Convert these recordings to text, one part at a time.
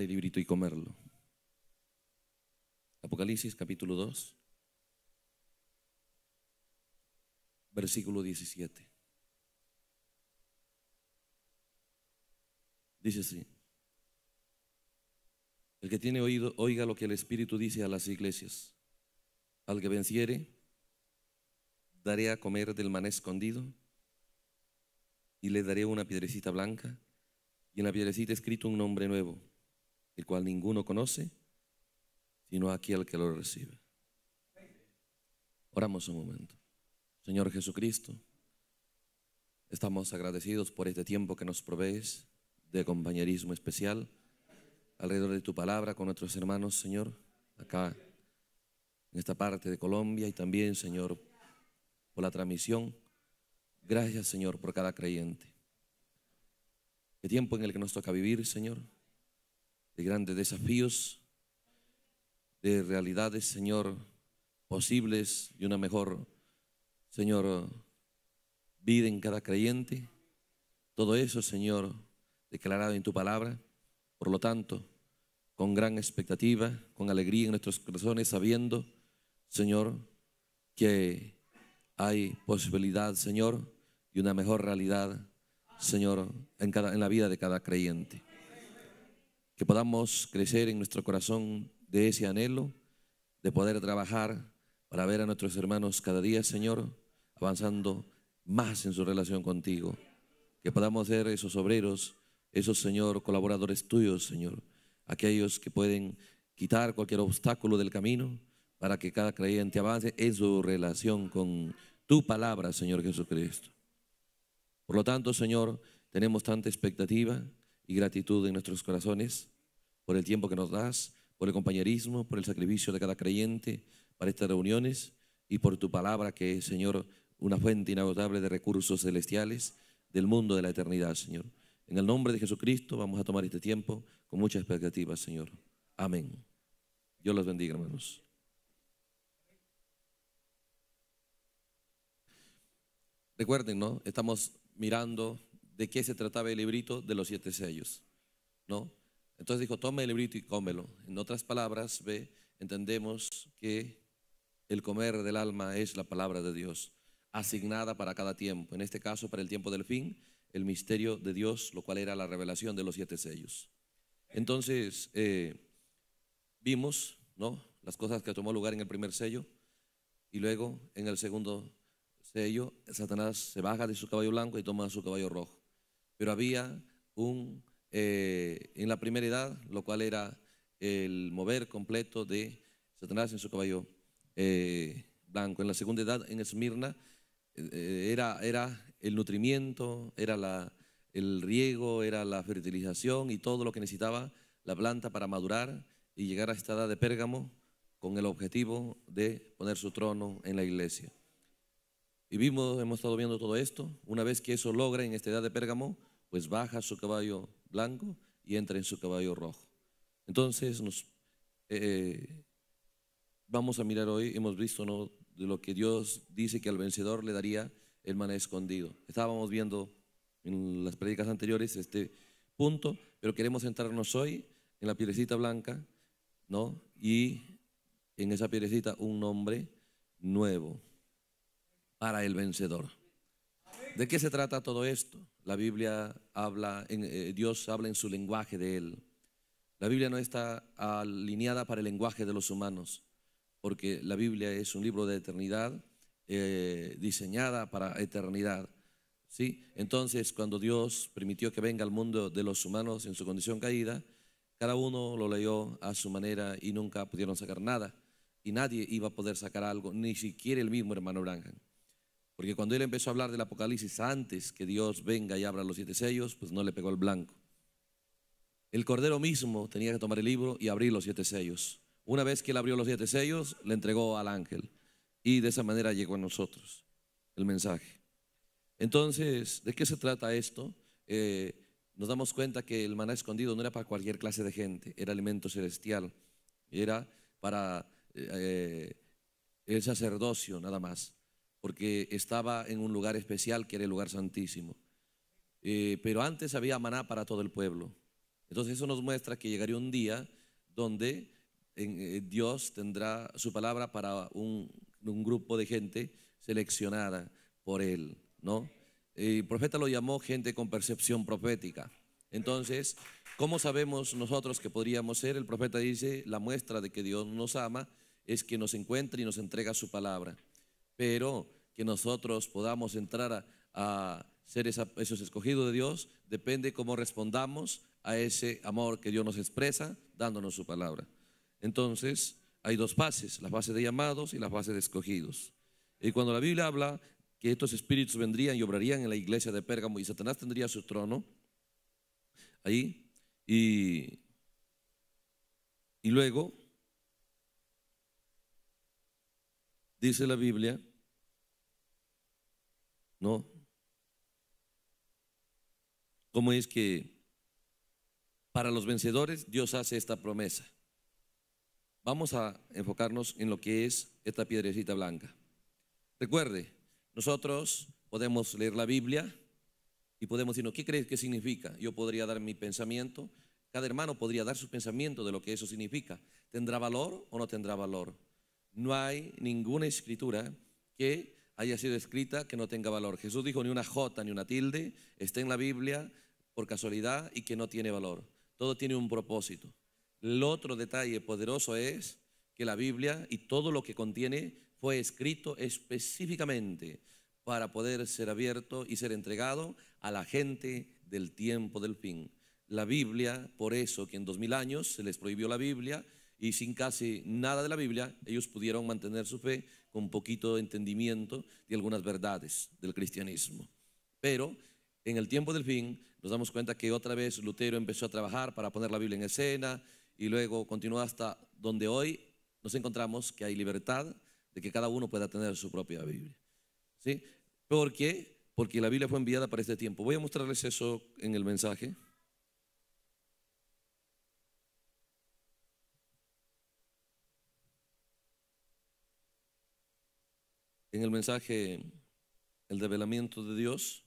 de este librito y comerlo. Apocalipsis capítulo 2, versículo 17. Dice así. El que tiene oído, oiga lo que el Espíritu dice a las iglesias. Al que venciere, daré a comer del maná escondido y le daré una piedrecita blanca y en la piedrecita escrito un nombre nuevo el cual ninguno conoce, sino aquel que lo recibe. Oramos un momento. Señor Jesucristo, estamos agradecidos por este tiempo que nos provees de compañerismo especial alrededor de tu palabra con nuestros hermanos, Señor, acá en esta parte de Colombia y también, Señor, por la transmisión. Gracias, Señor, por cada creyente. El tiempo en el que nos toca vivir, Señor, de grandes desafíos, de realidades, Señor, posibles y una mejor, Señor, vida en cada creyente. Todo eso, Señor, declarado en tu palabra. Por lo tanto, con gran expectativa, con alegría en nuestros corazones, sabiendo, Señor, que hay posibilidad, Señor, y una mejor realidad, Señor, en, cada, en la vida de cada creyente que podamos crecer en nuestro corazón de ese anhelo de poder trabajar para ver a nuestros hermanos cada día, Señor, avanzando más en su relación contigo. Que podamos ser esos obreros, esos, Señor, colaboradores tuyos, Señor, aquellos que pueden quitar cualquier obstáculo del camino para que cada creyente avance en su relación con tu palabra, Señor Jesucristo. Por lo tanto, Señor, tenemos tanta expectativa y gratitud en nuestros corazones por el tiempo que nos das, por el compañerismo, por el sacrificio de cada creyente para estas reuniones y por tu palabra que es, Señor, una fuente inagotable de recursos celestiales del mundo de la eternidad, Señor. En el nombre de Jesucristo vamos a tomar este tiempo con mucha expectativa, Señor. Amén. Dios los bendiga, hermanos. Recuerden, ¿no? Estamos mirando de qué se trataba el librito de los siete sellos, ¿no? Entonces dijo, tome el librito y cómelo. En otras palabras, ve, entendemos que el comer del alma es la palabra de Dios, asignada para cada tiempo. En este caso, para el tiempo del fin, el misterio de Dios, lo cual era la revelación de los siete sellos. Entonces, eh, vimos, ¿no? Las cosas que tomó lugar en el primer sello y luego en el segundo sello, Satanás se baja de su caballo blanco y toma su caballo rojo. Pero había un eh, en la primera edad, lo cual era el mover completo de Satanás en su caballo eh, blanco. En la segunda edad, en Esmirna, eh, era, era el nutrimiento, era la, el riego, era la fertilización y todo lo que necesitaba la planta para madurar y llegar a esta edad de Pérgamo con el objetivo de poner su trono en la iglesia. Y vimos, hemos estado viendo todo esto. Una vez que eso logra en esta edad de Pérgamo, pues baja su caballo blanco y entra en su caballo rojo. Entonces, nos, eh, vamos a mirar hoy, hemos visto ¿no? de lo que Dios dice que al vencedor le daría el maná escondido. Estábamos viendo en las predicas anteriores este punto, pero queremos centrarnos hoy en la piedrecita blanca, ¿no? Y en esa piedrecita un nombre nuevo para el vencedor. ¿De qué se trata todo esto? La Biblia habla, eh, Dios habla en su lenguaje de Él. La Biblia no está alineada para el lenguaje de los humanos, porque la Biblia es un libro de eternidad, eh, diseñada para eternidad. ¿sí? Entonces, cuando Dios permitió que venga al mundo de los humanos en su condición caída, cada uno lo leyó a su manera y nunca pudieron sacar nada. Y nadie iba a poder sacar algo, ni siquiera el mismo hermano Branham. Porque cuando él empezó a hablar del Apocalipsis antes que Dios venga y abra los siete sellos, pues no le pegó el blanco. El Cordero mismo tenía que tomar el libro y abrir los siete sellos. Una vez que él abrió los siete sellos, le entregó al ángel. Y de esa manera llegó a nosotros el mensaje. Entonces, ¿de qué se trata esto? Eh, nos damos cuenta que el maná escondido no era para cualquier clase de gente, era alimento celestial, era para eh, eh, el sacerdocio nada más porque estaba en un lugar especial que era el lugar santísimo. Eh, pero antes había maná para todo el pueblo. Entonces eso nos muestra que llegaría un día donde eh, Dios tendrá su palabra para un, grupo de gente seleccionada por él, ¿no? Eh, el profeta lo llamó gente con percepción profética. Entonces, ¿cómo sabemos nosotros que podríamos ser? El profeta dice, la muestra de que Dios nos ama es que nos encuentra y nos entrega su palabra pero que nosotros podamos entrar a, ser esos escogidos de Dios depende cómo respondamos a ese amor que Dios nos expresa dándonos su palabra. Entonces, hay dos fases, la fase de llamados y la fase de escogidos. Y cuando la Biblia habla que estos espíritus vendrían y obrarían en la iglesia de Pérgamo y Satanás tendría su trono ahí, y luego dice la Biblia ¿no? ¿Cómo es que para los vencedores Dios hace esta promesa? Vamos a enfocarnos en lo que es esta piedrecita blanca. Recuerde, nosotros podemos leer la Biblia y podemos decirnos, ¿qué crees que significa? Yo podría dar mi pensamiento, cada hermano podría dar su pensamiento de lo que eso significa. ¿Tendrá valor o no tendrá valor? No hay ninguna escritura que haya sido escrita que no tenga valor. Jesús dijo ni una jota ni una tilde está en la Biblia por casualidad y que no tiene valor. Todo tiene un propósito. El otro detalle poderoso es que la Biblia y todo lo que contiene fue escrito específicamente para poder ser abierto y ser entregado a la gente del tiempo del fin. La Biblia, por eso que en dos mil años se les prohibió la Biblia y sin casi nada de la Biblia ellos pudieron mantener su fe con poquito entendimiento de algunas verdades del cristianismo. Pero en el tiempo del fin nos damos cuenta que otra vez Lutero empezó a trabajar para poner la Biblia en escena y luego continuó hasta donde hoy nos encontramos que hay libertad de que cada uno pueda tener su propia Biblia. ¿Sí? ¿Por qué? Porque la Biblia fue enviada para este tiempo. Voy a mostrarles eso en el mensaje. en el mensaje El develamiento de Dios.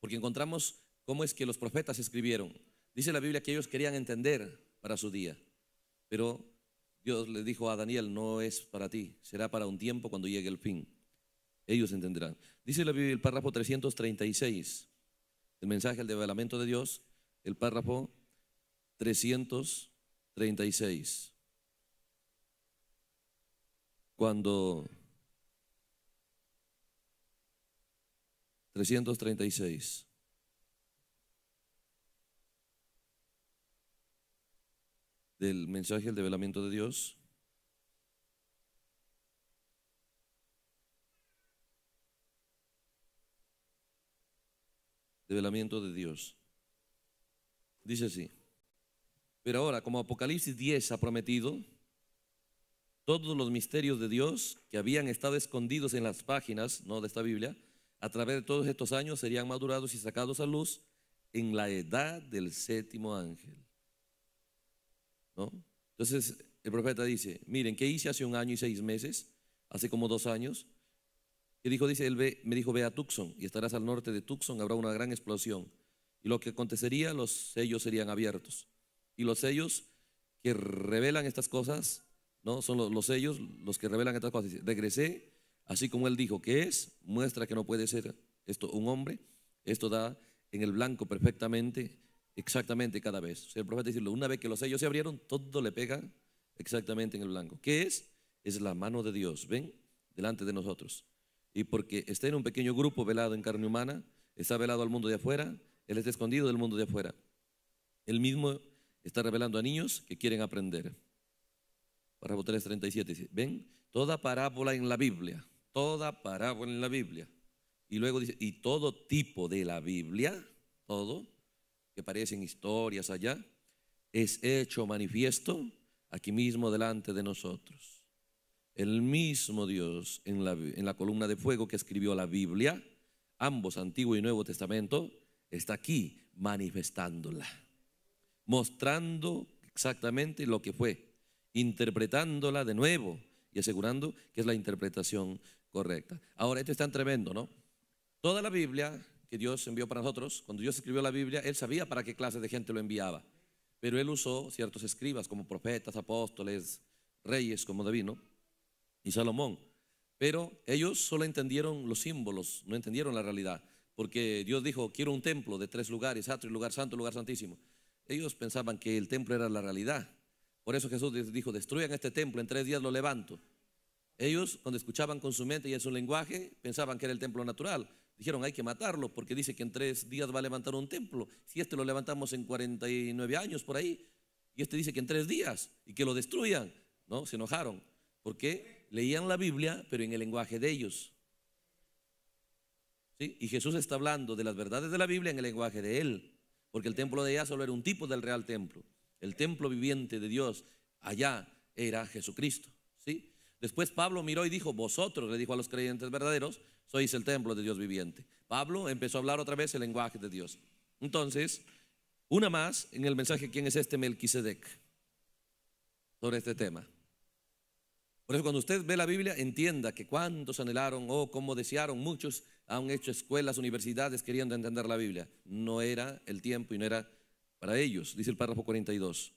Porque encontramos cómo es que los profetas escribieron. Dice la Biblia que ellos querían entender para su día, pero Dios le dijo a Daniel, no es para ti, será para un tiempo cuando llegue el fin. Ellos entenderán. Dice la Biblia el párrafo 336, el mensaje, el develamiento de Dios, el párrafo 336. Cuando 336. del mensaje del develamiento de Dios. Develamiento de Dios. Dice así. Pero ahora, como Apocalipsis 10 ha prometido, todos los misterios de Dios que habían estado escondidos en las páginas, no de esta Biblia, a través de todos estos años serían madurados y sacados a luz en la edad del séptimo ángel. ¿No? Entonces el profeta dice, miren, ¿qué hice hace un año y seis meses? Hace como dos años. Y dijo, dice, él me dijo, ve a Tucson y estarás al norte de Tucson, habrá una gran explosión. Y lo que acontecería, los sellos serían abiertos. Y los sellos que revelan estas cosas, ¿no? Son los, sellos los que revelan estas cosas. regresé, así como él dijo que es, muestra que no puede ser esto un hombre. Esto da en el blanco perfectamente, exactamente cada vez. O sea, el profeta dice, una vez que los sellos se abrieron, todo le pega exactamente en el blanco. ¿Qué es? Es la mano de Dios, ¿ven? Delante de nosotros. Y porque está en un pequeño grupo velado en carne humana, está velado al mundo de afuera, él está escondido del mundo de afuera. El mismo está revelando a niños que quieren aprender. Párrafo 3.37 dice, ven, toda parábola en la Biblia, toda parábola en la Biblia. Y luego dice, y todo tipo de la Biblia, todo, que parecen historias allá, es hecho manifiesto aquí mismo delante de nosotros. El mismo Dios en la columna de fuego que escribió la Biblia, ambos Antiguo y Nuevo Testamento, está aquí manifestándola mostrando exactamente lo que fue, interpretándola de nuevo y asegurando que es la interpretación correcta. Ahora, esto es tan tremendo, ¿no? Toda la Biblia que Dios envió para nosotros, cuando Dios escribió la Biblia, Él sabía para qué clase de gente lo enviaba, pero Él usó ciertos escribas como profetas, apóstoles, reyes como David, ¿no? Y Salomón. Pero ellos solo entendieron los símbolos, no entendieron la realidad, porque Dios dijo, quiero un templo de tres lugares, atrio, lugar santo, lugar santísimo. Ellos pensaban que el templo era la realidad. Por eso Jesús les dijo, destruyan este templo, en tres días lo levanto. Ellos, cuando escuchaban con su mente y en su lenguaje, pensaban que era el templo natural. Dijeron, hay que matarlo, porque dice que en tres días va a levantar un templo. Si este lo levantamos en 49 años por ahí, y este dice que en tres días, y que lo destruyan, ¿no? Se enojaron, porque leían la Biblia, pero en el lenguaje de ellos. ¿Sí? Y Jesús está hablando de las verdades de la Biblia en el lenguaje de él porque el templo de allá solo era un tipo del real templo. El templo viviente de Dios allá era Jesucristo. ¿sí? Después Pablo miró y dijo, vosotros, le dijo a los creyentes verdaderos, sois el templo de Dios viviente. Pablo empezó a hablar otra vez el lenguaje de Dios. Entonces, una más en el mensaje, ¿quién es este Melquisedec? Sobre este tema. Por eso cuando usted ve la Biblia, entienda que cuántos anhelaron, o como desearon muchos han hecho escuelas, universidades queriendo entender la Biblia. No era el tiempo y no era para ellos, dice el párrafo 42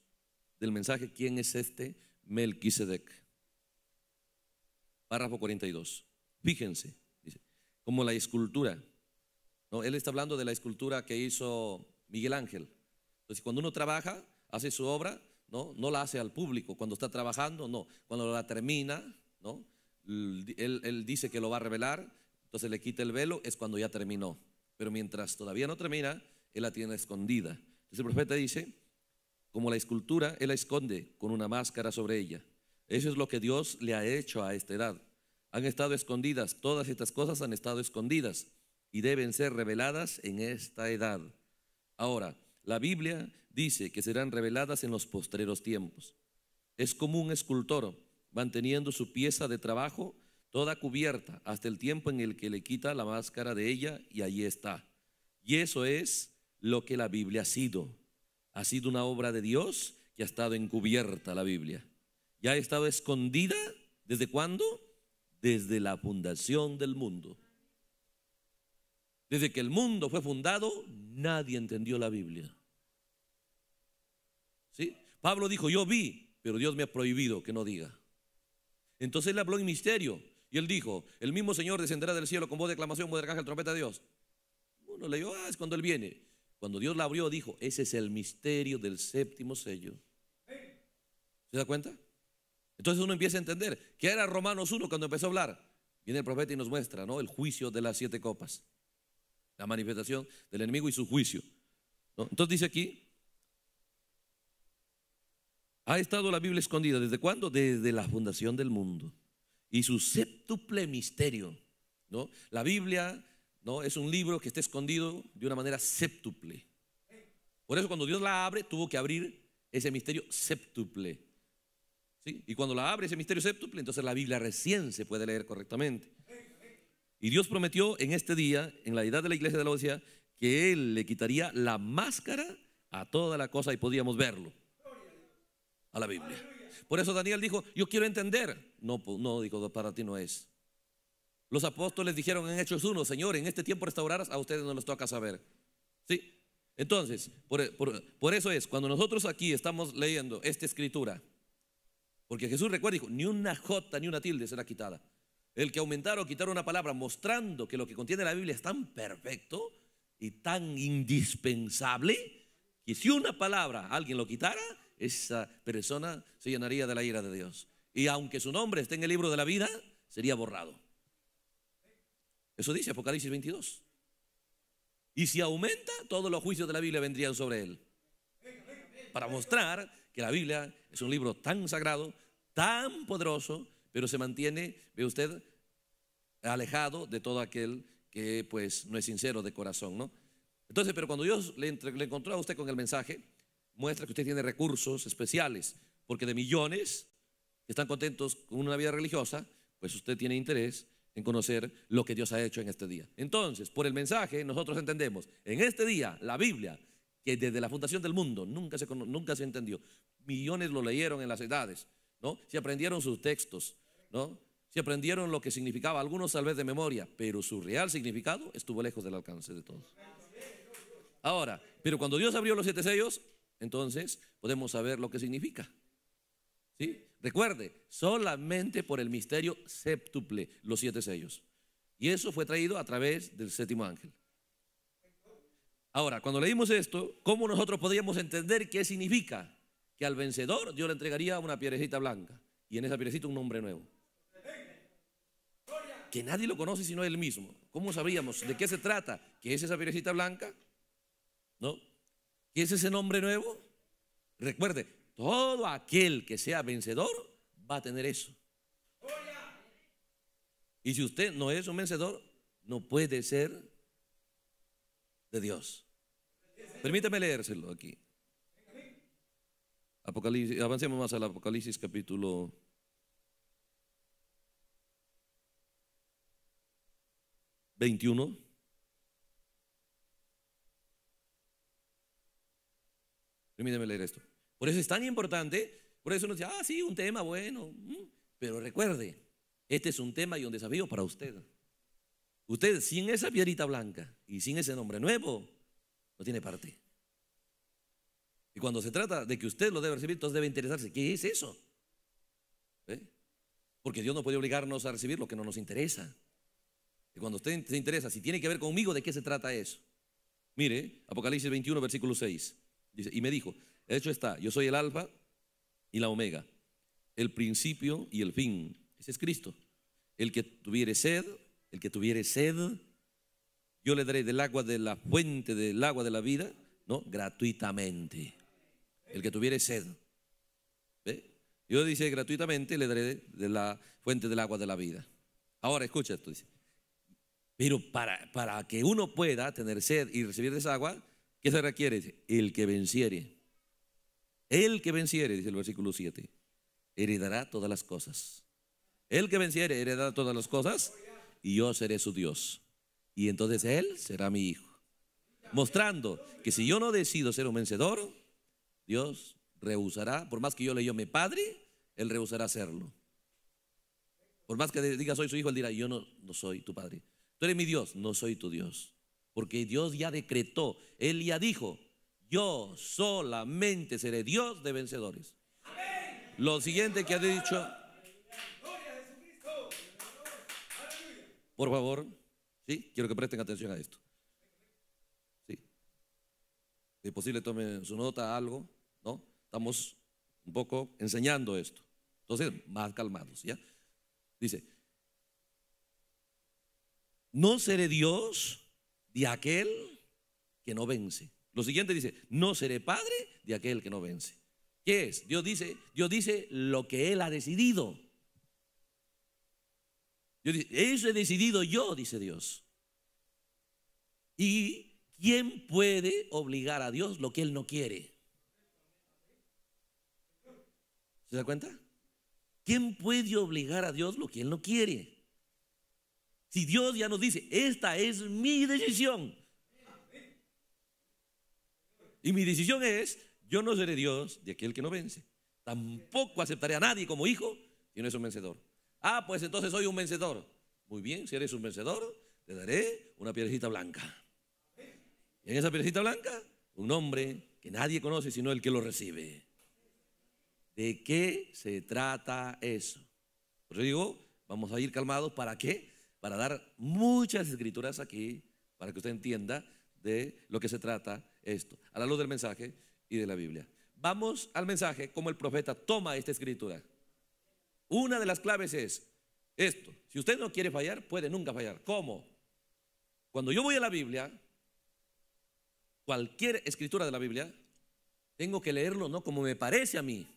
del mensaje, ¿quién es este Melquisedec? Párrafo 42. Fíjense, como la escultura. No, él está hablando de la escultura que hizo Miguel Ángel. Entonces, cuando uno trabaja, hace su obra, no, no la hace al público. Cuando está trabajando, no. Cuando la termina, no, él dice que lo va a revelar se le quita el velo, es cuando ya terminó. Pero mientras todavía no termina, él la tiene escondida. Entonces el profeta dice, como la escultura, él la esconde con una máscara sobre ella. Eso es lo que Dios le ha hecho a esta edad. Han estado escondidas, todas estas cosas han estado escondidas y deben ser reveladas en esta edad. Ahora, la Biblia dice que serán reveladas en los postreros tiempos. Es como un escultor manteniendo su pieza de trabajo toda cubierta, hasta el tiempo en el que le quita la máscara de ella y allí está. Y eso es lo que la Biblia ha sido. Ha sido una obra de Dios que ha estado encubierta la Biblia. Ya ha estado escondida desde cuándo? Desde la fundación del mundo. Desde que el mundo fue fundado, nadie entendió la Biblia. ¿Sí? Pablo dijo, yo vi, pero Dios me ha prohibido que no diga. Entonces le habló en misterio. Y él dijo, el mismo Señor descenderá del cielo con voz de aclamación, voz de trompeta de Dios. Uno leyó, ah, es cuando él viene. Cuando Dios la abrió, dijo, ese es el misterio del séptimo sello. ¿Se da cuenta? Entonces uno empieza a entender que era Romanos 1 cuando empezó a hablar. Viene el profeta y nos muestra, ¿no? El juicio de las siete copas. La manifestación del enemigo y su juicio. Entonces dice aquí, ha estado la Biblia escondida. ¿Desde cuándo? Desde la fundación del mundo y su séptuple misterio. ¿no? La Biblia ¿no? es un libro que está escondido de una manera séptuple. Por eso cuando Dios la abre, tuvo que abrir ese misterio séptuple. Y cuando la abre ese misterio séptuple, entonces la Biblia recién se puede leer correctamente. Y Dios prometió en este día, en la edad de la iglesia de la Odisea, que Él le quitaría la máscara a toda la cosa y podíamos verlo a la Biblia. Por eso Daniel dijo, yo quiero entender. No, pues, no, dijo para ti no es. Los apóstoles dijeron en Hechos 1, Señor, en este tiempo restaurarás, a ustedes no les toca saber. ¿Sí? Entonces, por, eso es, cuando nosotros aquí estamos leyendo esta escritura, porque Jesús recuerda, dijo, ni una jota ni una tilde será quitada. El que aumentara o quitar una palabra mostrando que lo que contiene la Biblia es tan perfecto y tan indispensable que si una palabra alguien lo quitara, esa persona se llenaría de la ira de Dios. Y aunque su nombre esté en el libro de la vida, sería borrado. Eso dice Apocalipsis 22. Y si aumenta, todos los juicios de la Biblia vendrían sobre él. Para mostrar que la Biblia es un libro tan sagrado, tan poderoso, pero se mantiene, ve usted, alejado de todo aquel que pues no es sincero de corazón, ¿no? Entonces, pero cuando Dios le, le encontró a usted con el mensaje, muestra que usted tiene recursos especiales, porque de millones están contentos con una vida religiosa, pues usted tiene interés en conocer lo que Dios ha hecho en este día. Entonces, por el mensaje, nosotros entendemos, en este día, la Biblia, que desde la fundación del mundo nunca se, nunca se entendió, millones lo leyeron en las edades, ¿no? Se aprendieron sus textos, ¿no? Se aprendieron lo que significaba, algunos tal vez de memoria, pero su real significado estuvo lejos del alcance de todos. Ahora, pero cuando Dios abrió los siete sellos, entonces podemos saber lo que significa. ¿Sí? Recuerde, solamente por el misterio séptuple, los siete sellos. Y eso fue traído a través del séptimo ángel. Ahora, cuando leímos esto, ¿cómo nosotros podríamos entender qué significa? Que al vencedor Dios le entregaría una piedrecita blanca y en esa piedrecita un nombre nuevo. Que nadie lo conoce sino él mismo. ¿Cómo sabríamos de qué se trata? ¿Qué es esa piedrecita blanca? ¿No? ¿Qué es ese nombre nuevo? Recuerde, todo aquel que sea vencedor va a tener eso. Y si usted no es un vencedor, no puede ser de Dios. Permítame leérselo aquí. Apocalipsis, avancemos más al Apocalipsis capítulo 21 Permíteme leer esto. Por eso es tan importante, por eso uno dice, ah, sí, un tema bueno, mm". pero recuerde, este es un tema y un desafío para usted. Usted sin esa piedrita blanca y sin ese nombre nuevo, no tiene parte. Y cuando se trata de que usted lo debe recibir, entonces debe interesarse, ¿qué es eso? ¿Eh? Porque Dios no puede obligarnos a recibir lo que no nos interesa. Y cuando usted se interesa, si tiene que ver conmigo, ¿de qué se trata eso? Mire, Apocalipsis 21, versículo 6 y me dijo, hecho está, yo soy el alfa y la omega, el principio y el fin. Ese es Cristo. El que tuviere sed, el que tuviere sed, yo le daré del agua de la fuente del agua de la vida, ¿no? Gratuitamente. El que tuviere sed. ¿Ve? Yo dice gratuitamente le daré de la fuente del agua de la vida. Ahora escucha esto, dice. Pero para, para que uno pueda tener sed y recibir de esa agua, ¿Qué se requiere? El que venciere. El que venciere, dice el versículo 7, heredará todas las cosas. El que venciere heredará todas las cosas y yo seré su Dios. Y entonces él será mi hijo. Mostrando que si yo no decido ser un vencedor, Dios rehusará, por más que yo le llame padre, él rehusará serlo. Por más que diga soy su hijo, él dirá, yo no, no soy tu padre. Tú eres mi Dios, no soy tu Dios porque Dios ya decretó, Él ya dijo, yo solamente seré Dios de vencedores. Lo siguiente que ha dicho, por favor, ¿sí? quiero que presten atención a esto. ¿Sí? Si es posible, tomen su nota, algo, ¿no? Estamos un poco enseñando esto. Entonces, más calmados, ¿ya? Dice, no seré Dios de aquel que no vence. Lo siguiente dice, no seré padre de aquel que no vence. ¿Qué es? Dios dice, Dios dice lo que Él ha decidido. eso he decidido yo, dice Dios. ¿Y quién puede obligar a Dios lo que Él no quiere? ¿Se da cuenta? ¿Quién puede obligar a Dios lo que Él no quiere? Si Dios ya nos dice, esta es mi decisión. Y mi decisión es, yo no seré Dios de aquel que no vence. Tampoco aceptaré a nadie como hijo si no es un vencedor. Ah, pues entonces soy un vencedor. Muy bien, si eres un vencedor, te daré una piedrecita blanca. Y en esa piedrecita blanca, un nombre que nadie conoce sino el que lo recibe. ¿De qué se trata eso? Por eso digo, vamos a ir calmados para qué? para dar muchas escrituras aquí, para que usted entienda de lo que se trata esto, a la luz del mensaje y de la Biblia. Vamos al mensaje, como el profeta toma esta escritura. Una de las claves es esto. Si usted no quiere fallar, puede nunca fallar. ¿Cómo? Cuando yo voy a la Biblia, cualquier escritura de la Biblia, tengo que leerlo no como me parece a mí,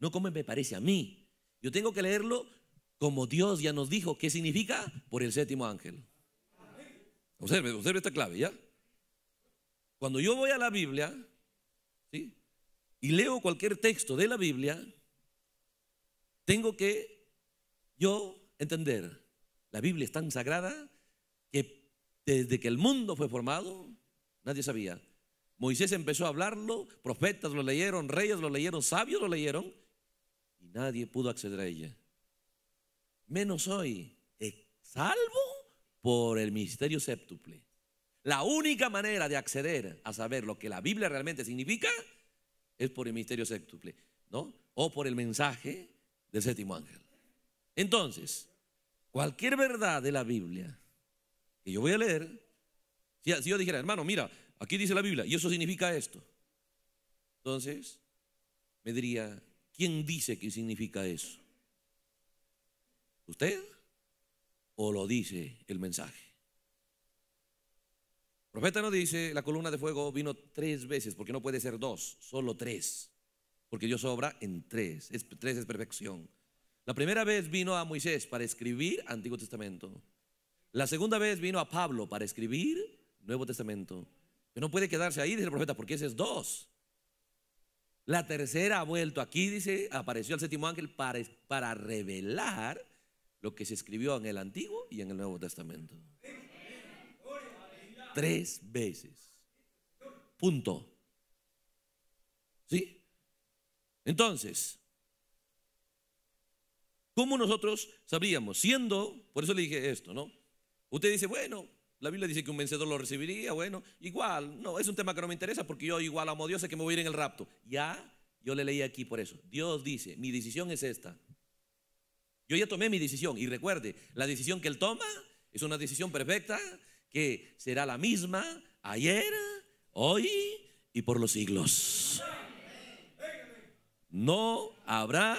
no como me parece a mí. Yo tengo que leerlo como Dios ya nos dijo. ¿Qué significa? Por el séptimo ángel. Observe, observe esta clave, ¿ya? Cuando yo voy a la Biblia, Y leo cualquier texto de la Biblia, tengo que yo entender, la Biblia es tan sagrada que desde que el mundo fue formado, nadie sabía. Moisés empezó a hablarlo, profetas lo leyeron, reyes lo leyeron, sabios lo leyeron, y nadie pudo acceder a ella menos hoy, salvo por el misterio séptuple. La única manera de acceder a saber lo que la Biblia realmente significa es por el misterio séptuple, ¿no? O por el mensaje del séptimo ángel. Entonces, cualquier verdad de la Biblia que yo voy a leer, si, si yo dijera, hermano, mira, aquí dice la Biblia y eso significa esto, entonces me diría, ¿quién dice que significa eso? usted o lo dice el mensaje? El profeta no dice, la columna de fuego vino tres veces, porque no puede ser dos, solo tres, porque Dios obra en tres, tres es perfección. La primera vez vino a Moisés para escribir Antiguo Testamento. La segunda vez vino a Pablo para escribir Nuevo Testamento. Pero no puede quedarse ahí, dice el profeta, porque ese es dos. La tercera ha vuelto aquí, dice, apareció el séptimo ángel para revelar lo que se escribió en el Antiguo y en el Nuevo Testamento. Tres veces. Punto. ¿Sí? Entonces, ¿cómo nosotros sabríamos? Siendo, por eso le dije esto, ¿no? Usted dice, bueno, la Biblia dice que un vencedor lo recibiría, bueno, igual, no, es un tema que no me interesa porque yo igual amo a Dios, sé que me voy a ir en el rapto. Ya, yo le leí aquí por eso. Dios dice, mi decisión es esta. Yo ya tomé mi decisión y recuerde, la decisión que Él toma es una decisión perfecta que será la misma ayer, hoy y por los siglos. No habrá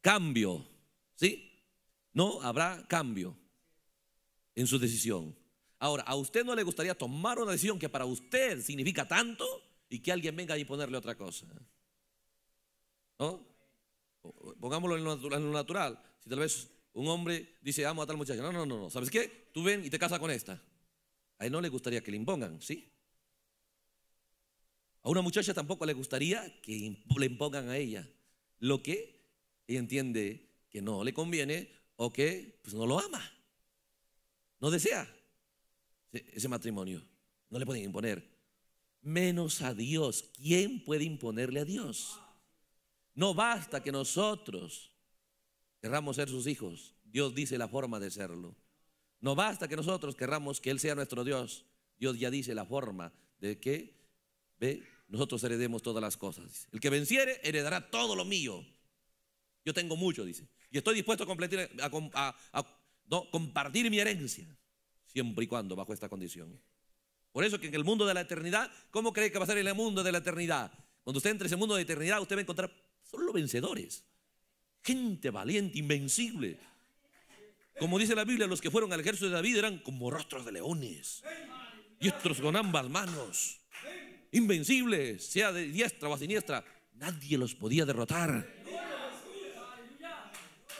cambio, ¿sí? No habrá cambio en su decisión. Ahora, ¿a usted no le gustaría tomar una decisión que para usted significa tanto y que alguien venga y ponerle otra cosa? ¿No? pongámoslo en lo, natural, si tal vez un hombre dice, amo a tal muchacha, no, no, no, no, ¿sabes qué? Tú ven y te casas con esta. A él no le gustaría que le impongan, ¿sí? A una muchacha tampoco le gustaría que le impongan a ella lo que ella entiende que no le conviene o que pues, no lo ama, no desea ese matrimonio. No le pueden imponer. Menos a Dios. ¿Quién puede imponerle a Dios? No basta que nosotros querramos ser sus hijos. Dios dice la forma de serlo. No basta que nosotros querramos que Él sea nuestro Dios. Dios ya dice la forma de que ¿ve? nosotros heredemos todas las cosas. El que venciere heredará todo lo mío. Yo tengo mucho, dice. Y estoy dispuesto a, compartir mi herencia. Siempre y cuando bajo esta condición. Por eso que en el mundo de la eternidad, ¿cómo cree que va a ser el mundo de la eternidad? Cuando usted entre en ese mundo de eternidad, usted va a encontrar son los vencedores. Gente valiente, invencible. Como dice la Biblia, los que fueron al ejército de David eran como rostros de leones y otros con ambas manos. Invencibles, sea de diestra o siniestra, nadie los podía derrotar.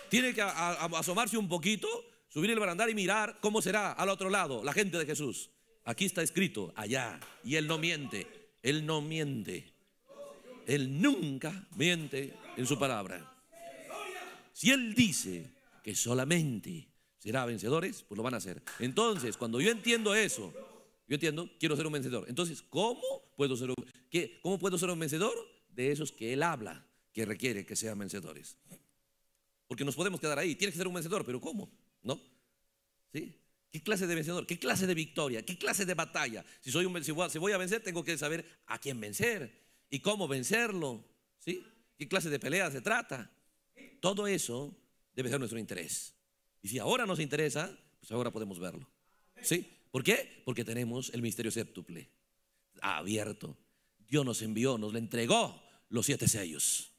Tiene que asomarse un poquito, subir el barandal y mirar cómo será al otro lado la gente de Jesús. Aquí está escrito, allá, y Él no miente, Él no miente. Él nunca miente en su palabra. Si Él dice que solamente será vencedores, pues lo van a hacer. Entonces, cuando yo entiendo eso, yo entiendo, quiero ser un vencedor. Entonces, ¿cómo puedo ser un, ¿cómo puedo ser un vencedor? De esos que Él habla, que requiere que sean vencedores. Porque nos podemos quedar ahí. Tienes que ser un vencedor, pero ¿cómo? ¿No? ¿Sí? ¿Qué clase de vencedor? ¿Qué clase de victoria? ¿Qué clase de batalla? Si, soy un, si voy a vencer, tengo que saber a quién vencer y cómo vencerlo, ¿sí? ¿Qué clase de pelea se trata? Todo eso debe ser nuestro interés. Y si ahora nos interesa, pues ahora podemos verlo. ¿Sí? ¿Por qué? Porque tenemos el misterio séptuple abierto. Dios nos envió, nos le entregó los siete sellos.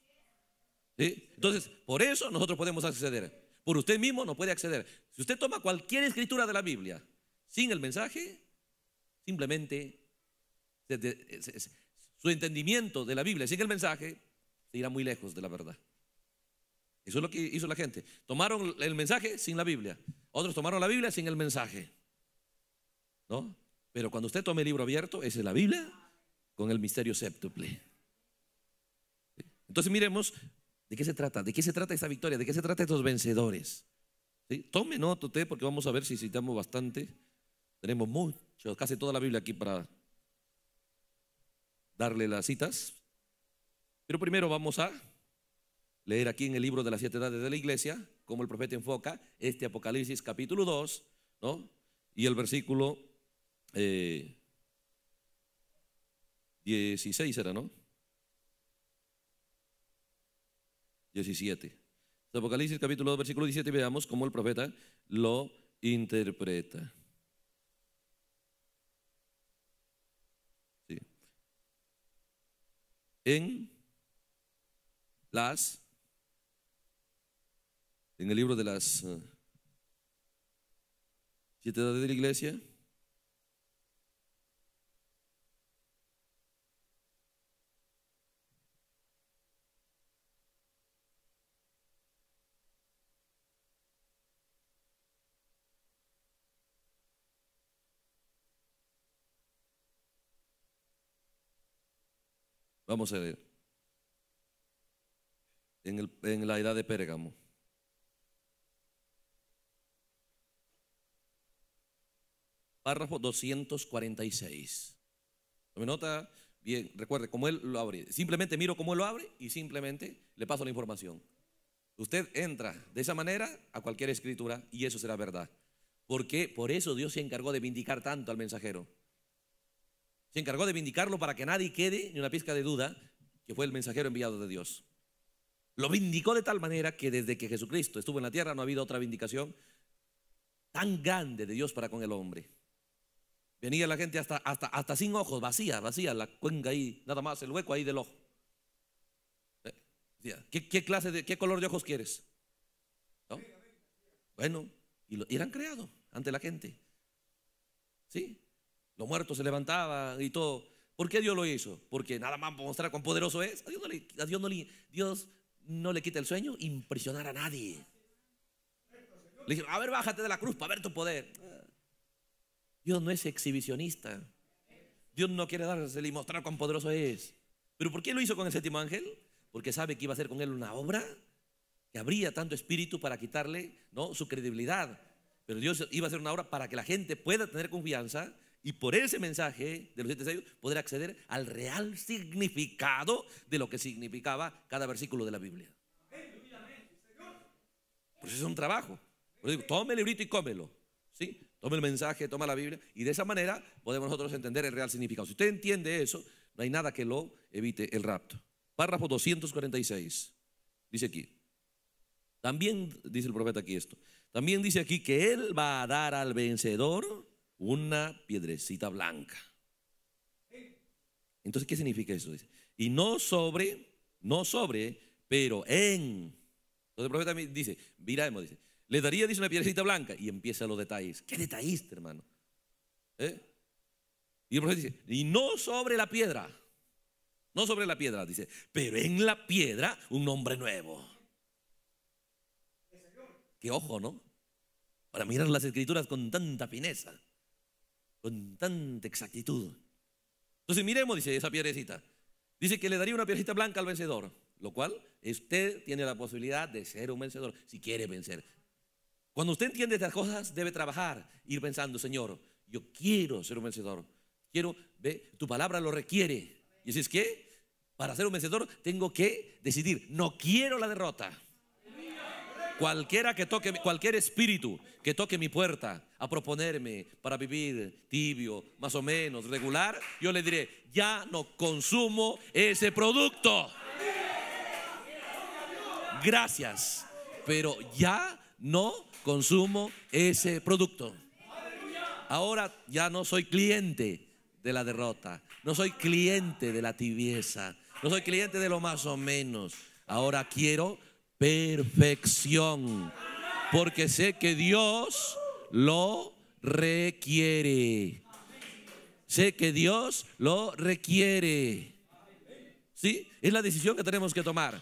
¿Sí? Entonces, por eso nosotros podemos acceder. Por usted mismo no puede acceder. Si usted toma cualquier escritura de la Biblia sin el mensaje, simplemente su entendimiento de la Biblia sin el mensaje, se irá muy lejos de la verdad. Eso es lo que hizo la gente. Tomaron el mensaje sin la Biblia. Otros tomaron la Biblia sin el mensaje. ¿No? Pero cuando usted tome el libro abierto, esa es la Biblia con el misterio séptuple. Entonces miremos de qué se trata, de qué se trata esta victoria, de qué se trata estos vencedores. Tome nota usted porque vamos a ver si citamos bastante. Tenemos mucho, casi toda la Biblia aquí para darle las citas. Pero primero vamos a leer aquí en el libro de las siete edades de la iglesia, cómo el profeta enfoca este Apocalipsis capítulo 2, ¿no? Y el versículo 16 eh, era, ¿no? 17. Apocalipsis capítulo 2, versículo 17, veamos cómo el profeta lo interpreta. en las en el libro de las eh, siete edades de la iglesia Vamos a ver. En, la edad de Pérgamo. Párrafo 246. ¿Me nota? Bien, recuerde, como él lo abre. Simplemente miro cómo él lo abre y simplemente le paso la información. Usted entra de esa manera a cualquier escritura y eso será verdad. porque Por eso Dios se encargó de vindicar tanto al mensajero encargó de vindicarlo para que nadie quede ni una pizca de duda que fue el mensajero enviado de Dios. Lo vindicó de tal manera que desde que Jesucristo estuvo en la tierra no ha habido otra vindicación tan grande de Dios para con el hombre. Venía la gente hasta, hasta, hasta sin ojos, vacía, vacía, la cuenca ahí, nada más, el hueco ahí del ojo. Eh, ¿Qué, qué clase de, qué color de ojos quieres? ¿No? Bueno, y, lo, eran creados ante la gente. ¿Sí? Los muertos se levantaban y todo. ¿Por qué Dios lo hizo? Porque nada más mostrar cuán poderoso es. Dios no le, quita el sueño impresionar a nadie. Le dijeron, a ver, bájate de la cruz para ver tu poder. Dios no es exhibicionista. Dios no quiere darse y mostrar cuán poderoso es. ¿Pero por qué lo hizo con el séptimo ángel? Porque sabe que iba a hacer con él una obra que habría tanto espíritu para quitarle ¿no? su credibilidad. Pero Dios iba a hacer una obra para que la gente pueda tener confianza y por ese mensaje de los siete sellos poder acceder al real significado de lo que significaba cada versículo de la Biblia. pues es un trabajo. digo, tome el librito y cómelo. ¿sí? Tome el mensaje, toma la Biblia. Y de esa manera podemos nosotros entender el real significado. Si usted entiende eso, no hay nada que lo evite el rapto. Párrafo 246. Dice aquí. También dice el profeta aquí esto. También dice aquí que Él va a dar al vencedor una piedrecita blanca. Entonces, ¿qué significa eso? Y no sobre, no sobre, pero en. Entonces el profeta dice, mira dice, le daría, dice, una piedrecita blanca y empieza los detalles. ¿Qué detalles este, hermano? ¿Eh? Y el profeta dice, y no sobre la piedra, no sobre la piedra, dice, pero en la piedra un hombre nuevo. Qué ojo, ¿no? Para mirar las escrituras con tanta fineza con tanta exactitud. Entonces miremos, dice esa piedrecita. Dice que le daría una piedrecita blanca al vencedor, lo cual usted tiene la posibilidad de ser un vencedor si quiere vencer. Cuando usted entiende estas cosas, debe trabajar, ir pensando, Señor, yo quiero ser un vencedor. Quiero, ve, tu palabra lo requiere. Y es que para ser un vencedor tengo que decidir, no quiero la derrota. Cualquiera que toque, cualquier espíritu que toque mi puerta a proponerme para vivir tibio, más o menos, regular, yo le diré, ya no consumo ese producto. Gracias, pero ya no consumo ese producto. Ahora ya no soy cliente de la derrota, no soy cliente de la tibieza, no soy cliente de lo más o menos. Ahora quiero perfección. Porque sé que Dios lo requiere. Sé que Dios lo requiere. ¿Sí? Es la decisión que tenemos que tomar.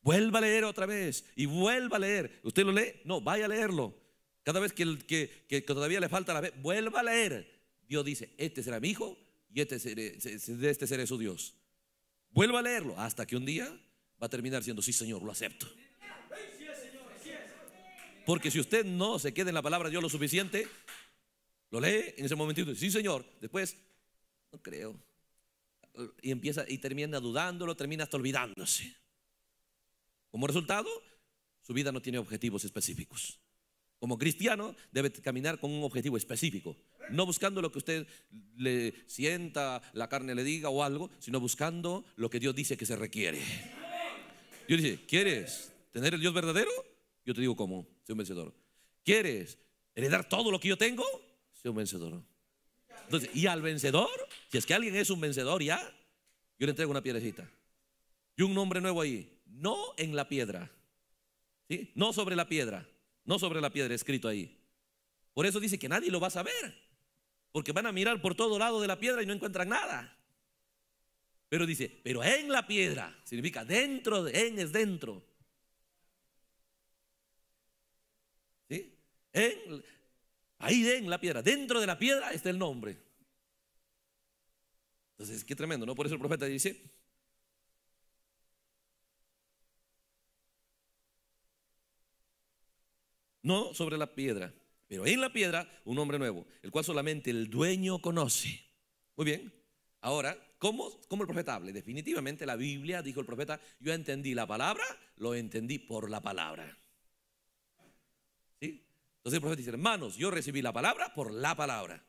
Vuelva a leer otra vez y vuelva a leer. ¿Usted lo lee? No, vaya a leerlo. Cada vez que, que todavía le falta la vez vuelva a leer. Dios dice, este será mi hijo y este de este será su Dios. Vuelva a leerlo hasta que un día va a terminar siendo, sí Señor, lo acepto. Porque si usted no se queda en la palabra de Dios lo suficiente, lo lee en ese momento dice sí Señor, después, no creo. Y empieza y termina dudándolo, termina hasta olvidándose. Como resultado, su vida no tiene objetivos específicos. Como cristiano debe caminar con un objetivo específico, no buscando lo que usted le sienta, la carne le diga o algo, sino buscando lo que Dios dice que se requiere. Yo dice, ¿quieres tener el Dios verdadero? Yo te digo cómo, sé un vencedor. ¿Quieres heredar todo lo que yo tengo? Soy un vencedor. Entonces, y al vencedor, si es que alguien es un vencedor ya, yo le entrego una piedrecita. Y un nombre nuevo ahí, no en la piedra. ¿sí? No sobre la piedra, no sobre la piedra escrito ahí. Por eso dice que nadie lo va a saber, porque van a mirar por todo lado de la piedra y no encuentran nada. Pero dice, pero en la piedra, significa dentro, de, en es dentro. ¿Sí? En, ahí en la piedra, dentro de la piedra está el nombre. Entonces, qué tremendo, ¿no? Por eso el profeta dice, no sobre la piedra, pero en la piedra un hombre nuevo, el cual solamente el dueño conoce. Muy bien. Ahora, ¿cómo, el profeta hable? Definitivamente la Biblia, dijo el profeta, yo entendí la palabra, lo entendí por la palabra. Entonces el profeta dice, hermanos, yo recibí la palabra por la palabra.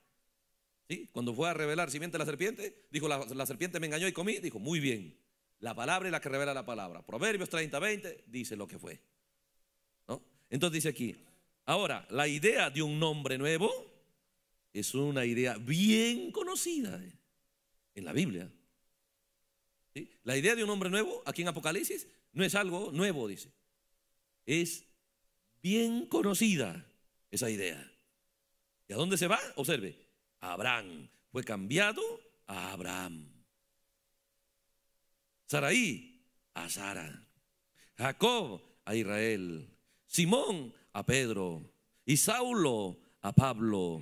Cuando fue a revelar simiente a la serpiente, dijo, la, serpiente me engañó y comí. Dijo, muy bien, la palabra es la que revela la palabra. Proverbios 30, 20 dice lo que fue. Entonces dice aquí, ahora, la idea de un nombre nuevo es una idea bien conocida en la Biblia. La idea de un hombre nuevo aquí en Apocalipsis no es algo nuevo, dice. Es bien conocida esa idea. ¿Y a dónde se va? Observe, Abraham fue cambiado a Abraham. Saraí a Sara. Jacob a Israel. Simón a Pedro. Y Saulo a Pablo.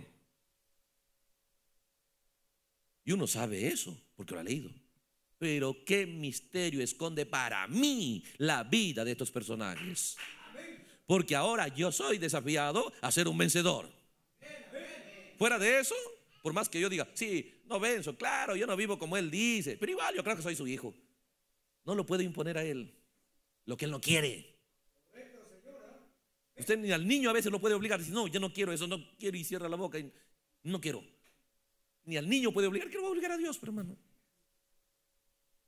Y uno sabe eso, porque lo ha leído. Pero qué misterio esconde para mí la vida de estos personajes. Porque ahora yo soy desafiado a ser un vencedor. Fuera de eso, por más que yo diga, sí, no venzo, claro, yo no vivo como él dice, pero igual yo creo que soy su hijo. No lo puedo imponer a él lo que él no quiere. Usted ni al niño a veces lo puede obligar a no, yo no quiero eso, no quiero y cierra la boca. Y, no quiero ni al niño puede obligar, que a obligar a Dios, pero hermano.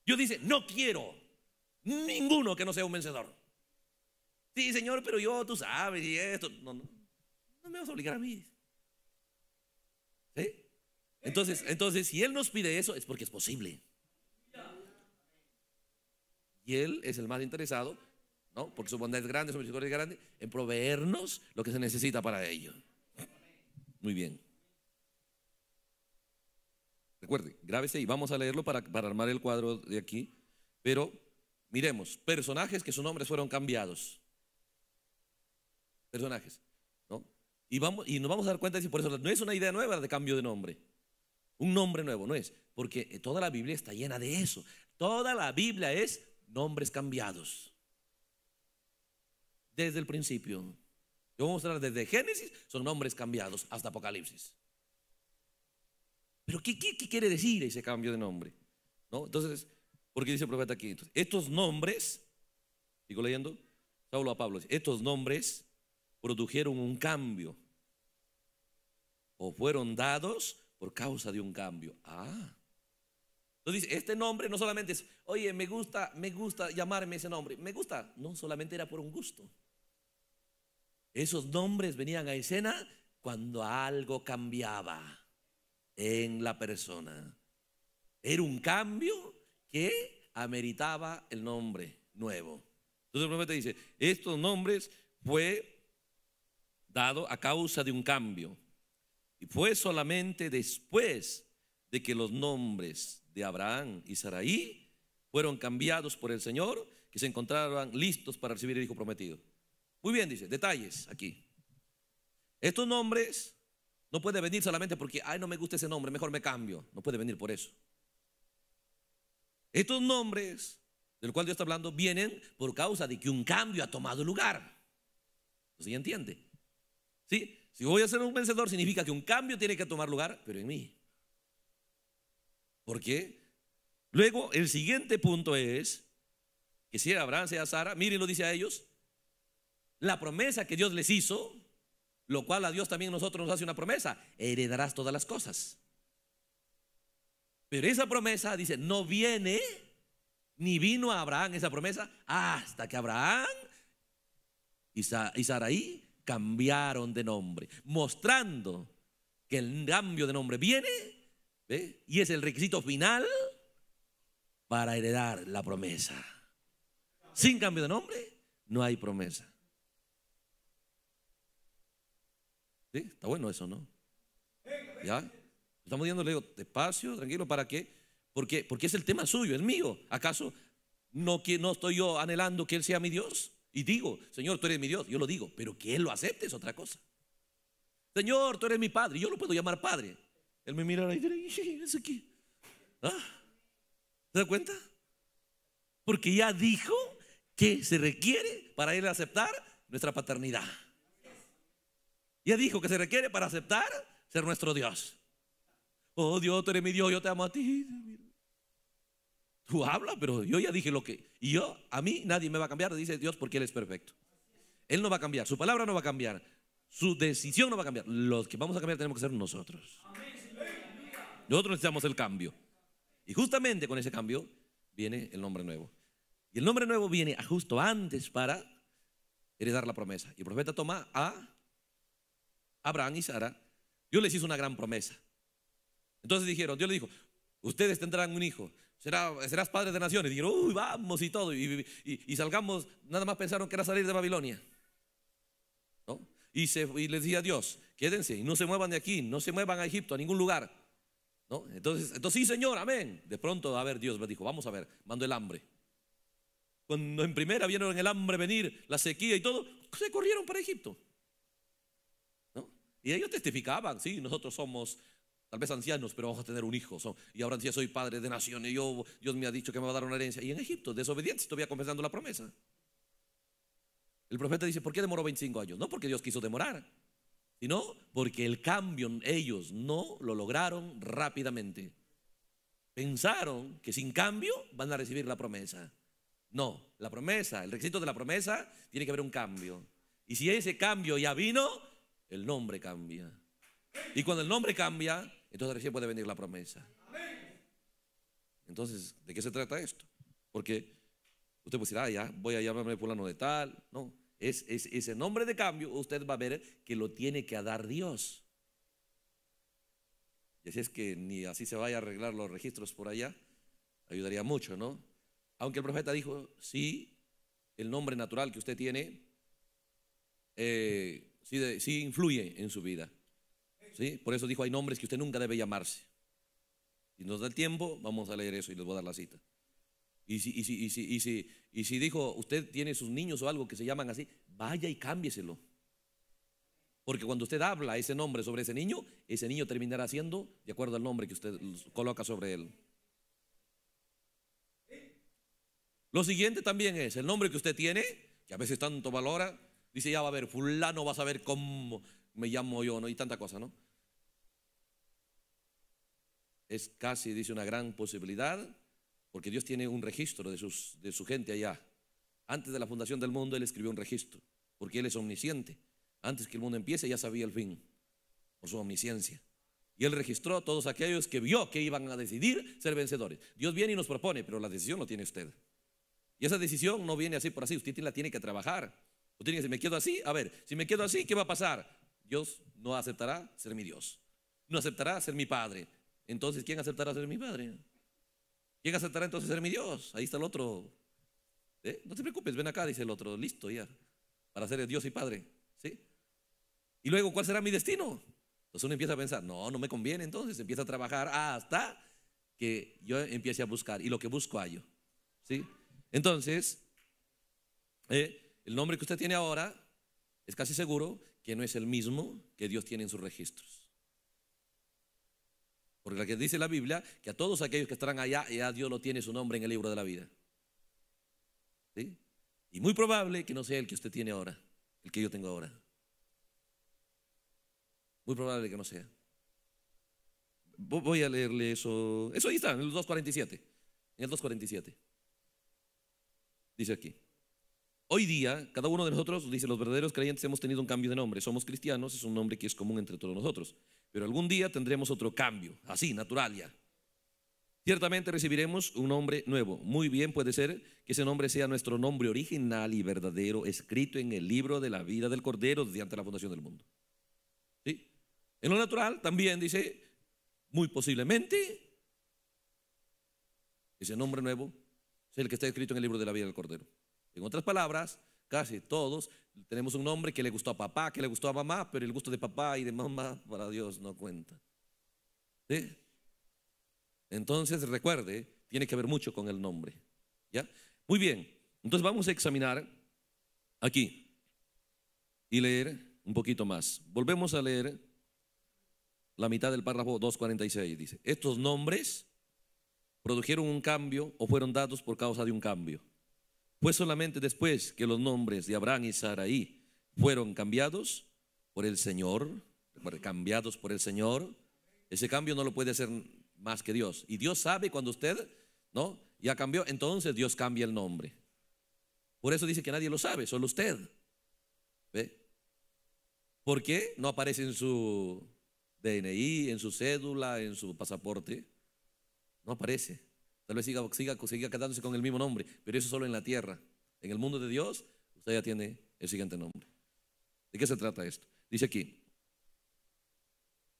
Yo dice, no quiero ninguno que no sea un vencedor. Sí, Señor, pero yo, tú sabes, y esto, no, no, no me vas a obligar a mí. ¿Sí? Entonces, entonces, si Él nos pide eso, es porque es posible. Y Él es el más interesado, ¿no? Porque su bondad es grande, su misericordia es grande, en proveernos lo que se necesita para ello. Muy bien. Recuerde, grábese y vamos a leerlo para, armar el cuadro de aquí. Pero miremos, personajes que sus nombres fueron cambiados. Personajes. ¿no? Y, vamos, y nos vamos a dar cuenta de si por eso no es una idea nueva de cambio de nombre. Un nombre nuevo, no es. Porque eh, toda la Biblia está llena de eso. Toda la Biblia es nombres cambiados. Desde el principio. Yo voy a mostrar desde Génesis, son nombres cambiados hasta Apocalipsis. ¿Pero qué, quiere decir ese cambio de nombre? ¿No? Entonces, porque dice el profeta aquí, estos nombres, sigo leyendo, Saulo a Pablo, estos nombres produjeron un cambio o fueron dados por causa de un cambio. Ah. Entonces este nombre no solamente es, oye, me gusta, me gusta llamarme ese nombre, me gusta, no solamente era por un gusto. Esos nombres venían a escena cuando algo cambiaba en la persona. Era un cambio que ameritaba el nombre nuevo. Entonces el profeta dice, estos nombres fue dado a causa de un cambio. Y fue solamente después de que los nombres de Abraham y Saraí fueron cambiados por el Señor que se encontraron listos para recibir el Hijo prometido. Muy bien, dice, detalles aquí. Estos nombres no puede venir solamente porque, ay, no me gusta ese nombre, mejor me cambio. No puede venir por eso. Estos nombres del cual Dios está hablando vienen por causa de que un cambio ha tomado lugar. ¿Sí entiende? ¿Sí? Si voy a ser un vencedor significa que un cambio tiene que tomar lugar, pero en mí. ¿Por qué? Luego, el siguiente punto es que si Abraham, sea Sara, miren lo dice a ellos, la promesa que Dios les hizo lo cual a Dios también nosotros nos hace una promesa, heredarás todas las cosas. Pero esa promesa dice, no viene ni vino a Abraham esa promesa hasta que Abraham y, Saraí cambiaron de nombre, mostrando que el cambio de nombre viene y es el requisito final para heredar la promesa. Sin cambio de nombre no hay promesa. Está bueno eso, ¿no? ¿Ya? Estamos diciendo, le digo, despacio, tranquilo, ¿para qué? Porque, porque es el tema suyo, es mío. ¿Acaso no, que, no estoy yo anhelando que Él sea mi Dios? Y digo, Señor, tú eres mi Dios, yo lo digo, pero que Él lo acepte es otra cosa. Señor, tú eres mi Padre, yo lo puedo llamar Padre. Él me mira y dice, ¿es aquí? ¿Ah? ¿Se da cuenta? Porque ya dijo que se requiere para Él aceptar nuestra paternidad. Ya dijo que se requiere para aceptar ser nuestro Dios. Oh Dios, tú eres mi Dios, yo te amo a ti. Tú hablas, pero yo ya dije lo que. Y yo, a mí nadie me va a cambiar, dice Dios, porque Él es perfecto. Él no va a cambiar, su palabra no va a cambiar, su decisión no va a cambiar. Los que vamos a cambiar tenemos que ser nosotros. Nosotros necesitamos el cambio. Y justamente con ese cambio viene el nombre nuevo. Y el nombre nuevo viene justo antes para heredar la promesa. Y el profeta toma a Abraham y Sara, Dios les hizo una gran promesa. Entonces dijeron, Dios les dijo, ustedes tendrán un hijo, será, serás padre de naciones. Y dijeron, uy, vamos y todo, y, salgamos, nada más pensaron que era salir de Babilonia. ¿no? Y, les decía a Dios, quédense y no se muevan de aquí, no se muevan a Egipto, a ningún lugar. ¿no? Entonces, entonces, sí, Señor, amén. De pronto, a ver, Dios Les dijo, vamos a ver, mando el hambre. Cuando en primera vieron el hambre venir, la sequía y todo, se corrieron para Egipto. Y ellos testificaban, sí, nosotros somos tal vez ancianos, pero vamos a tener un hijo. y ahora sí soy padre de nación y yo, Dios me ha dicho que me va a dar una herencia. Y en Egipto, desobediente, todavía confesando la promesa. El profeta dice, ¿por qué demoró 25 años? No porque Dios quiso demorar, sino porque el cambio ellos no lo lograron rápidamente. Pensaron que sin cambio van a recibir la promesa. No, la promesa, el requisito de la promesa tiene que haber un cambio. Y si ese cambio ya vino, el nombre cambia. Y cuando el nombre cambia, entonces recién puede venir la promesa. Entonces, ¿de qué se trata esto? Porque usted puede decir, ah, ya voy a llamarme fulano de tal. No, es, ese nombre de cambio usted va a ver que lo tiene que dar Dios. Y así es que ni así se vaya a arreglar los registros por allá, ayudaría mucho, ¿no? Aunque el profeta dijo, sí, el nombre natural que usted tiene, eh, sí, influye en su vida. ¿sí? Por eso dijo, hay nombres que usted nunca debe llamarse. Si nos da el tiempo, vamos a leer eso y les voy a dar la cita. Y si, y si, y si, y si dijo, usted tiene sus niños o algo que se llaman así, vaya y cámbieselo. Porque cuando usted habla ese nombre sobre ese niño, ese niño terminará siendo de acuerdo al nombre que usted coloca sobre él. Lo siguiente también es el nombre que usted tiene, que a veces tanto valora, Dice, ya va a ver, fulano va a saber cómo me llamo yo, ¿no? Y tanta cosa, ¿no? Es casi, dice, una gran posibilidad, porque Dios tiene un registro de, sus, de su gente allá. Antes de la fundación del mundo, Él escribió un registro, porque Él es omnisciente. Antes que el mundo empiece, ya sabía el fin, por su omnisciencia. Y Él registró a todos aquellos que vio que iban a decidir ser vencedores. Dios viene y nos propone, pero la decisión no tiene usted. Y esa decisión no viene así por así, usted la tiene que trabajar. O tiene que me quedo así, a ver, si me quedo así, ¿qué va a pasar? Dios no aceptará ser mi Dios. No aceptará ser mi Padre. Entonces, ¿quién aceptará ser mi Padre? ¿Quién aceptará entonces ser mi Dios? Ahí está el otro. ¿Eh? No te preocupes, ven acá, dice el otro. Listo, ya. Para ser Dios y Padre. ¿Sí? Y luego, ¿cuál será mi destino? Entonces uno empieza a pensar, no, no me conviene. Entonces empieza a trabajar hasta que yo empiece a buscar. Y lo que busco hallo. ¿Sí? Entonces, ¿eh? El nombre que usted tiene ahora es casi seguro que no es el mismo que Dios tiene en sus registros. Porque la que dice la Biblia, que a todos aquellos que estarán allá, ya Dios no tiene su nombre en el libro de la vida. ¿Sí? Y muy probable que no sea el que usted tiene ahora, el que yo tengo ahora. Muy probable que no sea. Voy a leerle eso. Eso ahí está, en el 247. En el 247. Dice aquí. Hoy día, cada uno de nosotros, dice los verdaderos creyentes, hemos tenido un cambio de nombre. Somos cristianos, es un nombre que es común entre todos nosotros. Pero algún día tendremos otro cambio, así, natural ya. Ciertamente recibiremos un nombre nuevo. Muy bien puede ser que ese nombre sea nuestro nombre original y verdadero, escrito en el libro de la vida del Cordero desde antes de la fundación del mundo. En lo natural también dice, muy posiblemente, ese nombre nuevo es el que está escrito en el libro de la vida del Cordero. En otras palabras, casi todos tenemos un nombre que le gustó a papá, que le gustó a mamá, pero el gusto de papá y de mamá para Dios no cuenta. Entonces, recuerde, tiene que ver mucho con el nombre. Muy bien, entonces vamos a examinar aquí y leer un poquito más. Volvemos a leer la mitad del párrafo 246. Dice, estos nombres produjeron un cambio o fueron dados por causa de un cambio. Pues solamente después que los nombres de Abraham y Saraí fueron cambiados por el Señor, cambiados por el Señor. Ese cambio no lo puede hacer más que Dios. Y Dios sabe cuando usted, ¿no? Ya cambió, entonces Dios cambia el nombre. Por eso dice que nadie lo sabe, solo usted. ¿Ve? ¿Por qué no aparece en su DNI, en su cédula, en su pasaporte? No aparece. Tal vez siga, siga, con el mismo nombre, pero eso solo en la tierra. En el mundo de Dios, usted ya tiene el siguiente nombre. ¿De qué se trata esto? Dice aquí,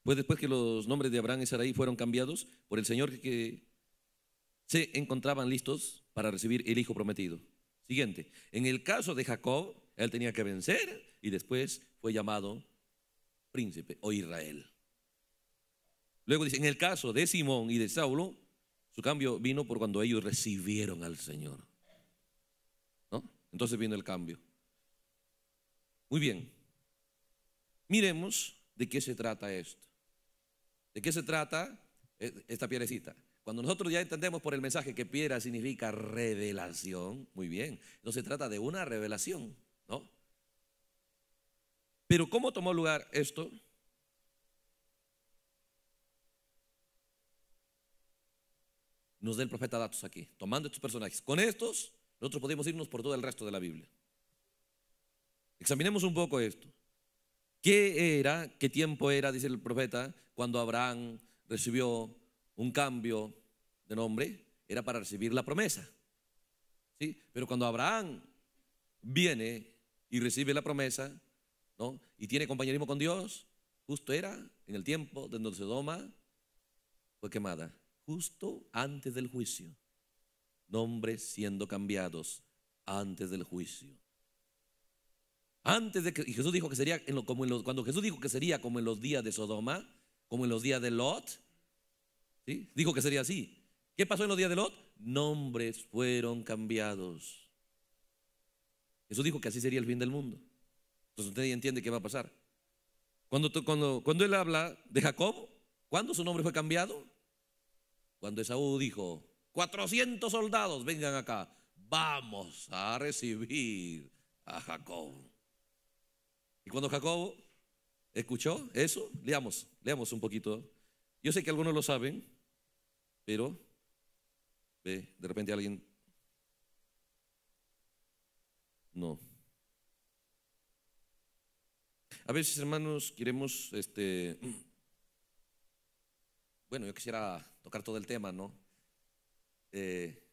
pues después que los nombres de Abraham y Sarai fueron cambiados por el Señor que se encontraban listos para recibir el Hijo prometido. Siguiente, en el caso de Jacob, él tenía que vencer y después fue llamado príncipe o Israel. Luego dice, en el caso de Simón y de Saulo, su cambio vino por cuando ellos recibieron al Señor. ¿No? Entonces vino el cambio. Muy bien. Miremos de qué se trata esto. ¿De qué se trata e-, esta piedrecita? Cuando nosotros ya entendemos por el mensaje que piedra significa revelación, muy bien, no se trata de una revelación, ¿no? Pero ¿cómo tomó lugar esto? nos dé el profeta datos aquí, tomando estos personajes. Con estos, nosotros podemos irnos por todo el resto de la Biblia. Examinemos un poco esto. ¿Qué era, qué tiempo era, dice el profeta, cuando Abraham recibió un cambio de nombre? Era para recibir la promesa. ¿sí? Pero cuando Abraham viene y recibe la promesa, ¿no? Y tiene compañerismo con Dios, justo era en el tiempo donde Sodoma fue quemada justo antes del juicio, nombres siendo cambiados antes del juicio. Antes de que Jesús dijo que sería como en los, cuando Jesús dijo que sería como en los días de Sodoma, como en los días de Lot, ¿sí? dijo que sería así. ¿Qué pasó en los días de Lot? Nombres fueron cambiados. Jesús dijo que así sería el fin del mundo. Entonces usted entiende qué va a pasar. Cuando, cuando, cuando él habla de Jacob, ¿cuándo su nombre fue cambiado? Cuando Esaú dijo, 400 soldados vengan acá, vamos a recibir a Jacob. Y cuando Jacob escuchó eso, leamos, leamos un poquito. Yo sé que algunos lo saben, pero ve, de repente alguien... No. A veces, hermanos, queremos este, bueno, yo quisiera tocar todo el tema, ¿no? Eh,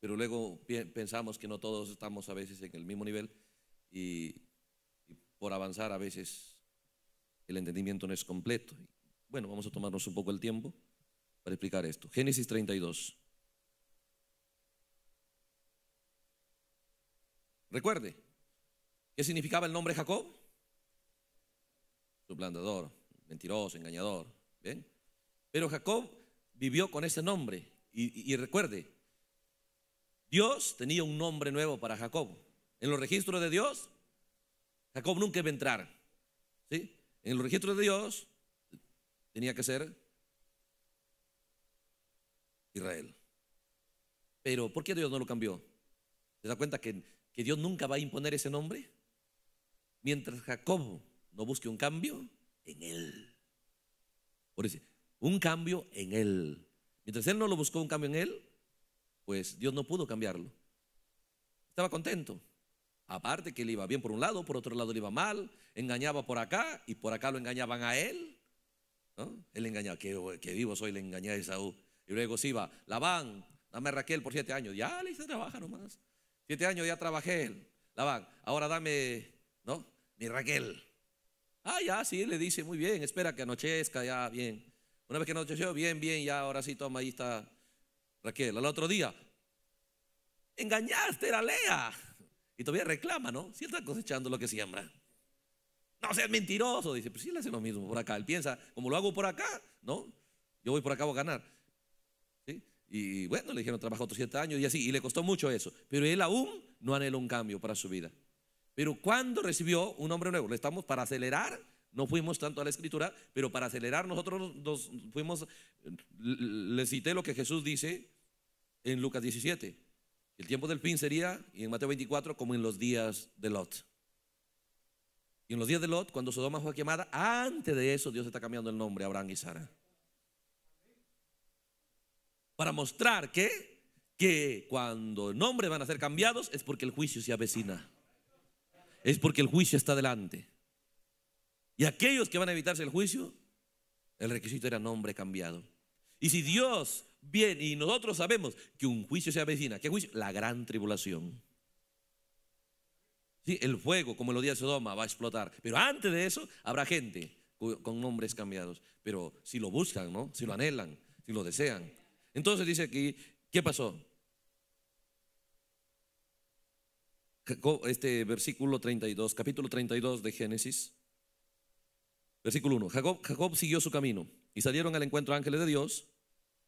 pero luego pensamos que no todos estamos a veces en el mismo nivel y, por avanzar a veces el entendimiento no es completo. Bueno, vamos a tomarnos un poco el tiempo para explicar esto. Génesis 32. Recuerde, ¿qué significaba el nombre Jacob? Suplandador, mentiroso, engañador. ¿Bien? Pero Jacob vivió con ese nombre. Y, recuerde, Dios tenía un nombre nuevo para Jacob. En los registros de Dios, Jacob nunca iba a entrar. En los registros de Dios tenía que ser Israel. Pero ¿por qué Dios no lo cambió? ¿Se da cuenta que, que Dios nunca va a imponer ese nombre? Mientras Jacob no busque un cambio en él. Por eso, un cambio en él. Mientras él no lo buscó un cambio en él, pues Dios no pudo cambiarlo. Estaba contento. Aparte que le iba bien por un lado, por otro lado le iba mal, engañaba por acá y por acá lo engañaban a él. Él engañaba, que, vivo soy, le engañé a Esaú. Y luego se iba, van dame Raquel por siete años. Ya le hice trabajar nomás. Siete años ya trabajé él. van ahora dame, ¿no? Mi Raquel. Ah, ya, sí, le dice, muy bien, espera que anochezca, ya, bien. Una vez que anocheció, bien, bien, ya ahora sí toma, ahí está Raquel. Al otro día, engañaste a Lea. Y todavía reclama, ¿no? Si está cosechando lo que siembra. No seas mentiroso, dice. Pues sí, él hace lo mismo por acá. Él piensa, como lo hago por acá, ¿no? Yo voy por acá, a ganar. Y bueno, le dijeron, trabajó otros siete años y así. Y le costó mucho eso. Pero él aún no anheló un cambio para su vida. Pero cuando recibió un hombre nuevo, le estamos para acelerar no fuimos tanto a la escritura, pero para acelerar nosotros nos fuimos, le cité lo que Jesús dice en Lucas 17. El tiempo del fin sería, y en Mateo 24, como en los días de Lot. Y en los días de Lot, cuando Sodoma fue quemada, antes de eso Dios está cambiando el nombre a Abraham y Sara. Para mostrar que, que cuando nombres van a ser cambiados es porque el juicio se avecina. Es porque el juicio está delante. Y aquellos que van a evitarse el juicio, el requisito era nombre cambiado. Y si Dios viene y nosotros sabemos que un juicio se avecina, ¿qué juicio? La gran tribulación. Sí, el fuego, como lo dice de Sodoma, va a explotar. Pero antes de eso, habrá gente con nombres cambiados. Pero si lo buscan, ¿no? Si lo anhelan, si lo desean. Entonces dice aquí, ¿qué pasó? Este versículo 32, capítulo 32 de Génesis. Versículo 1. Jacob, siguió su camino y salieron al encuentro ángeles de Dios.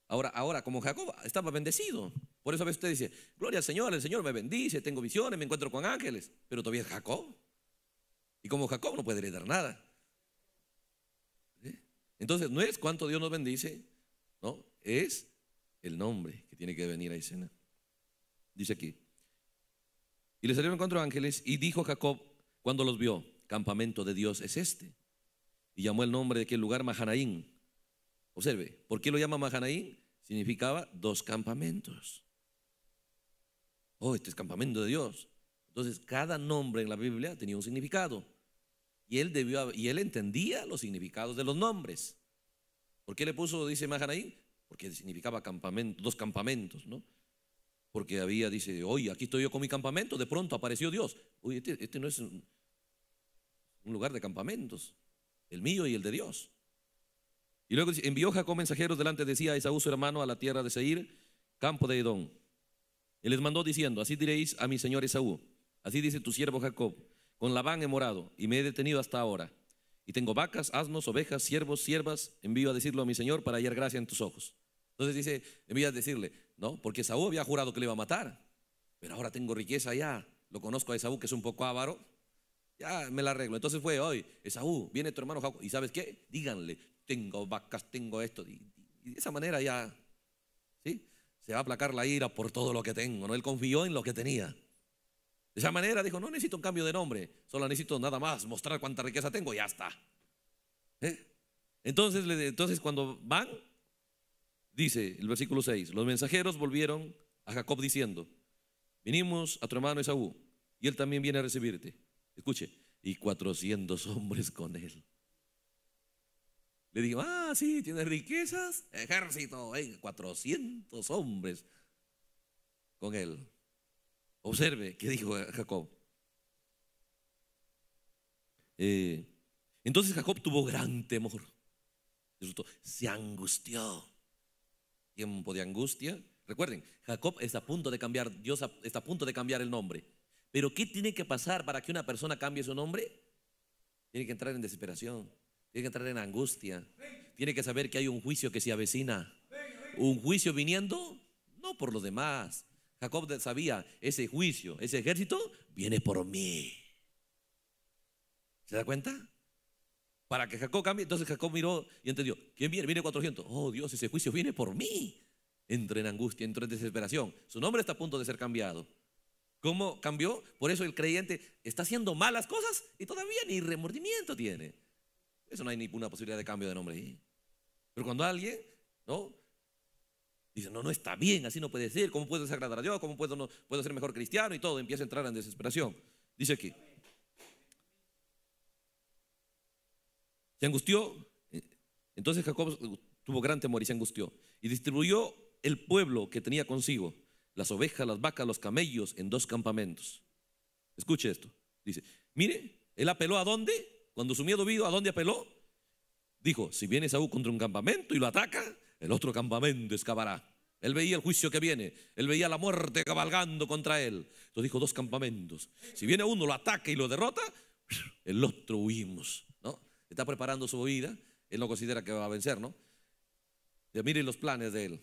Ahora, ahora, como Jacob estaba bendecido, por eso a veces usted dice, gloria al Señor, el Señor me bendice, tengo visiones, me encuentro con ángeles, pero todavía es Jacob. Y como Jacob no puede heredar nada. ¿Eh? Entonces, no es cuánto Dios nos bendice, no, es el nombre que tiene que venir a escena. Dice aquí. Y le salieron encuentro ángeles y dijo Jacob cuando los vio, campamento de Dios es este y llamó el nombre de aquel lugar Mahanaín. Observe, ¿por qué lo llama Mahanaín? Significaba dos campamentos. Oh, este es campamento de Dios. Entonces, cada nombre en la Biblia tenía un significado. Y él, debió, y él entendía los significados de los nombres. ¿Por qué le puso, dice Mahanaín? Porque significaba campamento, dos campamentos, ¿no? Porque había, dice, hoy aquí estoy yo con mi campamento, de pronto apareció Dios. Uy, este, este, no es un lugar de campamentos el mío y el de Dios. Y luego envió Jacob mensajeros delante de sí a Esaú su hermano a la tierra de Seir, campo de Edom. Y les mandó diciendo, así diréis a mi señor Esaú, así dice tu siervo Jacob, con Labán he morado y me he detenido hasta ahora. Y tengo vacas, asnos, ovejas, siervos, siervas, envío a decirlo a mi señor para hallar gracia en tus ojos. Entonces dice, envía a decirle, no, porque Esaú había jurado que le iba a matar, pero ahora tengo riqueza ya lo conozco a Esaú que es un poco avaro, ya me la arreglo. Entonces fue hoy, Esaú, viene tu hermano Jacob. ¿Y sabes qué? Díganle, tengo vacas, tengo esto. Y, de esa manera ya, ¿sí? Se va a aplacar la ira por todo lo que tengo, ¿no? Él confió en lo que tenía. De esa manera dijo, no necesito un cambio de nombre, solo necesito nada más, mostrar cuánta riqueza tengo y ya está. ¿Eh? Entonces, entonces cuando van, dice el versículo 6, los mensajeros volvieron a Jacob diciendo, vinimos a tu hermano Esaú y él también viene a recibirte. Escuche, y 400 hombres con él. Le digo, ah, sí, tiene riquezas, ejército, hay 400 hombres con él. Observe, ¿qué dijo Jacob? Eh, entonces Jacob tuvo gran temor. Se angustió. Tiempo de angustia. Recuerden, Jacob está a punto de cambiar, Dios está a punto de cambiar el nombre. Pero ¿qué tiene que pasar para que una persona cambie su nombre? Tiene que entrar en desesperación, tiene que entrar en angustia, tiene que saber que hay un juicio que se avecina. Un juicio viniendo, no por los demás. Jacob sabía, ese juicio, ese ejército, viene por mí. ¿Se da cuenta? Para que Jacob cambie, entonces Jacob miró y entendió, ¿quién viene? Viene 400. Oh Dios, ese juicio viene por mí. Entra en angustia, entra en desesperación. Su nombre está a punto de ser cambiado. ¿Cómo cambió? Por eso el creyente está haciendo malas cosas y todavía ni remordimiento tiene. Eso no hay ninguna posibilidad de cambio de nombre ahí. Pero cuando alguien, ¿no? Dice, no, no está bien, así no puede ser, ¿cómo puedo desagradar a Dios? ¿Cómo puedo, no, puedo ser mejor cristiano? Y todo, empieza a entrar en desesperación. Dice aquí, se angustió, eh, entonces Jacob tuvo gran temor y se angustió, y distribuyó el pueblo que tenía consigo las ovejas, las vacas, los camellos en dos campamentos. Escuche esto. Dice, mire, él apeló a dónde? Cuando su miedo vino, ¿a dónde apeló? Dijo, si viene Saúl contra un campamento y lo ataca, el otro campamento excavará. Él veía el juicio que viene, él veía la muerte cabalgando contra él. Entonces dijo, dos campamentos. Si viene uno, lo ataca y lo derrota, el otro huimos. ¿no? Está preparando su vida, él no considera que va a vencer, ¿no? Ya miren los planes de él.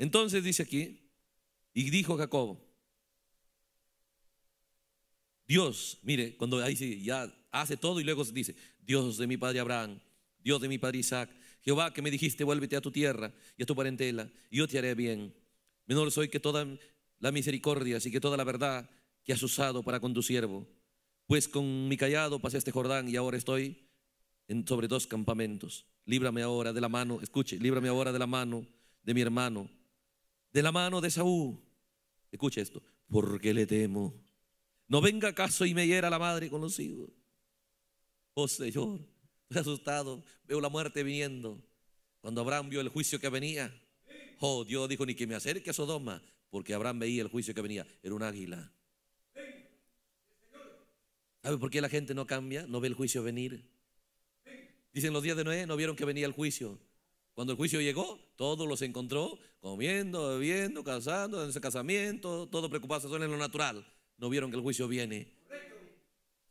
Entonces dice aquí, y dijo Jacob: Dios, mire, cuando ahí ya hace todo y luego dice, Dios de mi padre Abraham, Dios de mi padre Isaac, Jehová que me dijiste, vuélvete a tu tierra y a tu parentela, y yo te haré bien. Menor soy que toda la misericordia, y que toda la verdad que has usado para con tu siervo. Pues con mi callado pasé este Jordán y ahora estoy en, sobre dos campamentos. Líbrame ahora de la mano, escuche, líbrame ahora de la mano de mi hermano, de la mano de Saúl. Escuche esto, porque le temo. No venga acaso y me hiera la madre con los hijos. Oh Señor, estoy asustado, veo la muerte viniendo. Cuando Abraham vio el juicio que venía, oh Dios dijo, ni que me acerque a Sodoma, porque Abraham veía el juicio que venía, era un águila. ¿Sabe por qué la gente no cambia? No ve el juicio venir. Dicen los días de Noé, no vieron que venía el juicio. Cuando el juicio llegó, todos los encontró comiendo, bebiendo, casando, en ese casamiento, todo preocupados en lo natural. No vieron que el juicio viene.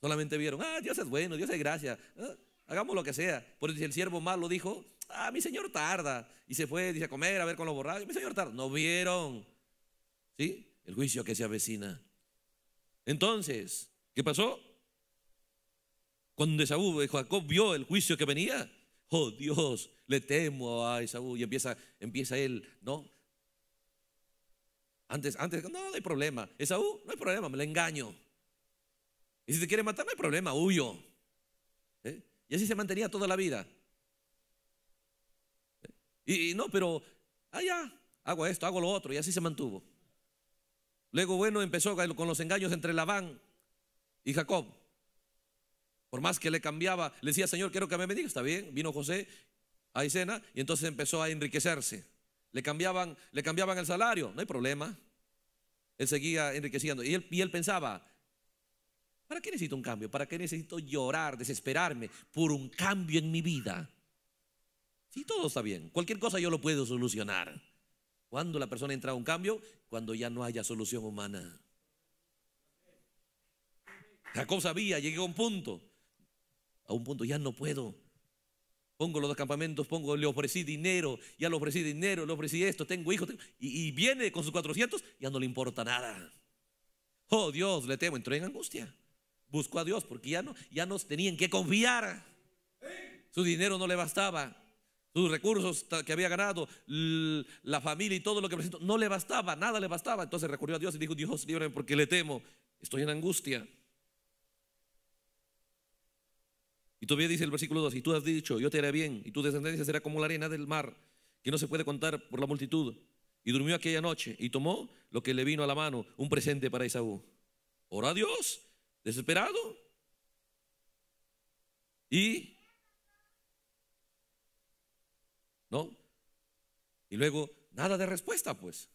Solamente vieron, ah, Dios es bueno, Dios es gracia. ¿eh? Hagamos lo que sea. Por eso el siervo malo dijo, ah, mi señor tarda. Y se fue, dice, a comer, a ver con los borrados Mi señor tarda. No vieron. ¿Sí? El juicio que se avecina. Entonces, ¿qué pasó? Cuando eh, Jacob vio el juicio que venía, oh Dios, le temo a Esaú. Y empieza, empieza él, ¿no? Antes, antes, no, no hay problema. Esaú, no hay problema, me le engaño. Y si te quiere matar, no hay problema, huyo. ¿Eh? Y así se mantenía toda la vida. ¿Eh? Y, no, pero, allá ah, ya, hago esto, hago lo otro, y así se mantuvo. Luego, bueno, empezó con los engaños entre Labán y Jacob. Por más que le cambiaba, le decía, Señor, quiero que me bendiga. Está bien, vino José a Isena y entonces empezó a enriquecerse. Le cambiaban, le cambiaban el salario, no hay problema. Él seguía enriqueciendo. Y él, pensaba, ¿para qué necesito un cambio? ¿Para qué necesito llorar, desesperarme por un cambio en mi vida? Si todo está bien, cualquier cosa yo lo puedo solucionar. Cuando la persona entra a un cambio, cuando ya no haya solución humana. Jacob sabía, llegué a un punto a un punto, ya no puedo. Pongo los campamentos, pongo, le ofrecí dinero, ya le ofrecí dinero, le ofrecí esto, tengo hijos, y, viene con sus 400, ya no le importa nada. Oh Dios, le temo, entró en angustia. Buscó a Dios porque ya no, ya Nos tenían que confiar. Su dinero no le bastaba, sus recursos que había ganado, la familia y todo lo que presentó, no le bastaba, nada le bastaba. Entonces recurrió a Dios y dijo, Dios, líbrame porque le temo, estoy en angustia. Y todavía dice el versículo 2, y tú has dicho, yo te haré bien, y tu descendencia será como la arena del mar, que no se puede contar por la multitud. Y durmió aquella noche y tomó lo que le vino a la mano, un presente para Isaú Ora a Dios, desesperado. Y... ¿No? Y luego, nada de respuesta, pues.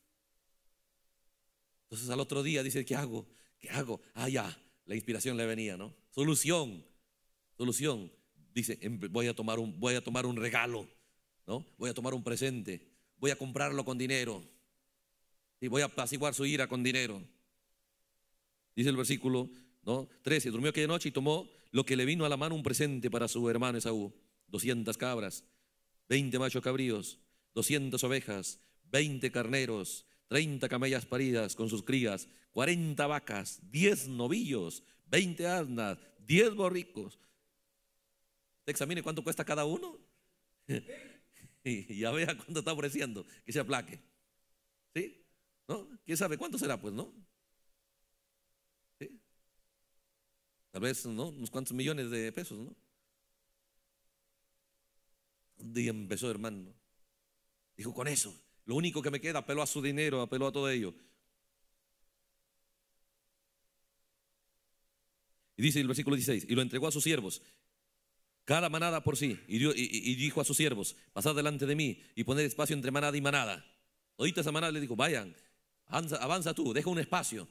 Entonces al otro día dice, ¿qué hago? ¿Qué hago? Ah, ya, la inspiración le venía, ¿no? Solución solución. Dice, em, voy a tomar un, voy a tomar un regalo, ¿no? Voy a tomar un presente, voy a comprarlo con dinero y voy a apaciguar su ira con dinero. Dice el versículo ¿no? 13, durmió aquella noche y tomó lo que le vino a la mano un presente para su hermano Esaú, 200 cabras, 20 machos cabríos, 200 ovejas, 20 carneros, 30 camellas paridas con sus crías, 40 vacas, 10 novillos, 20 asnas, 10 borricos, examine cuánto cuesta cada uno y ya vea cuánto está ofreciendo, que se aplaque. ¿Sí? ¿No? ¿Quién sabe cuánto será? Pues no. ¿Sí? Tal vez, ¿no? Unos cuantos millones de pesos, ¿no? Un día empezó, hermano. Dijo, con eso, lo único que me queda, apeló a su dinero, apeló a todo ello. Y dice el versículo 16, y lo entregó a sus siervos, cada manada por sí. Y, dijo a sus siervos, pasad delante de mí y poned espacio entre manada y manada. Ahorita esa manada le dijo, vayan, avanza, tú, deja un espacio.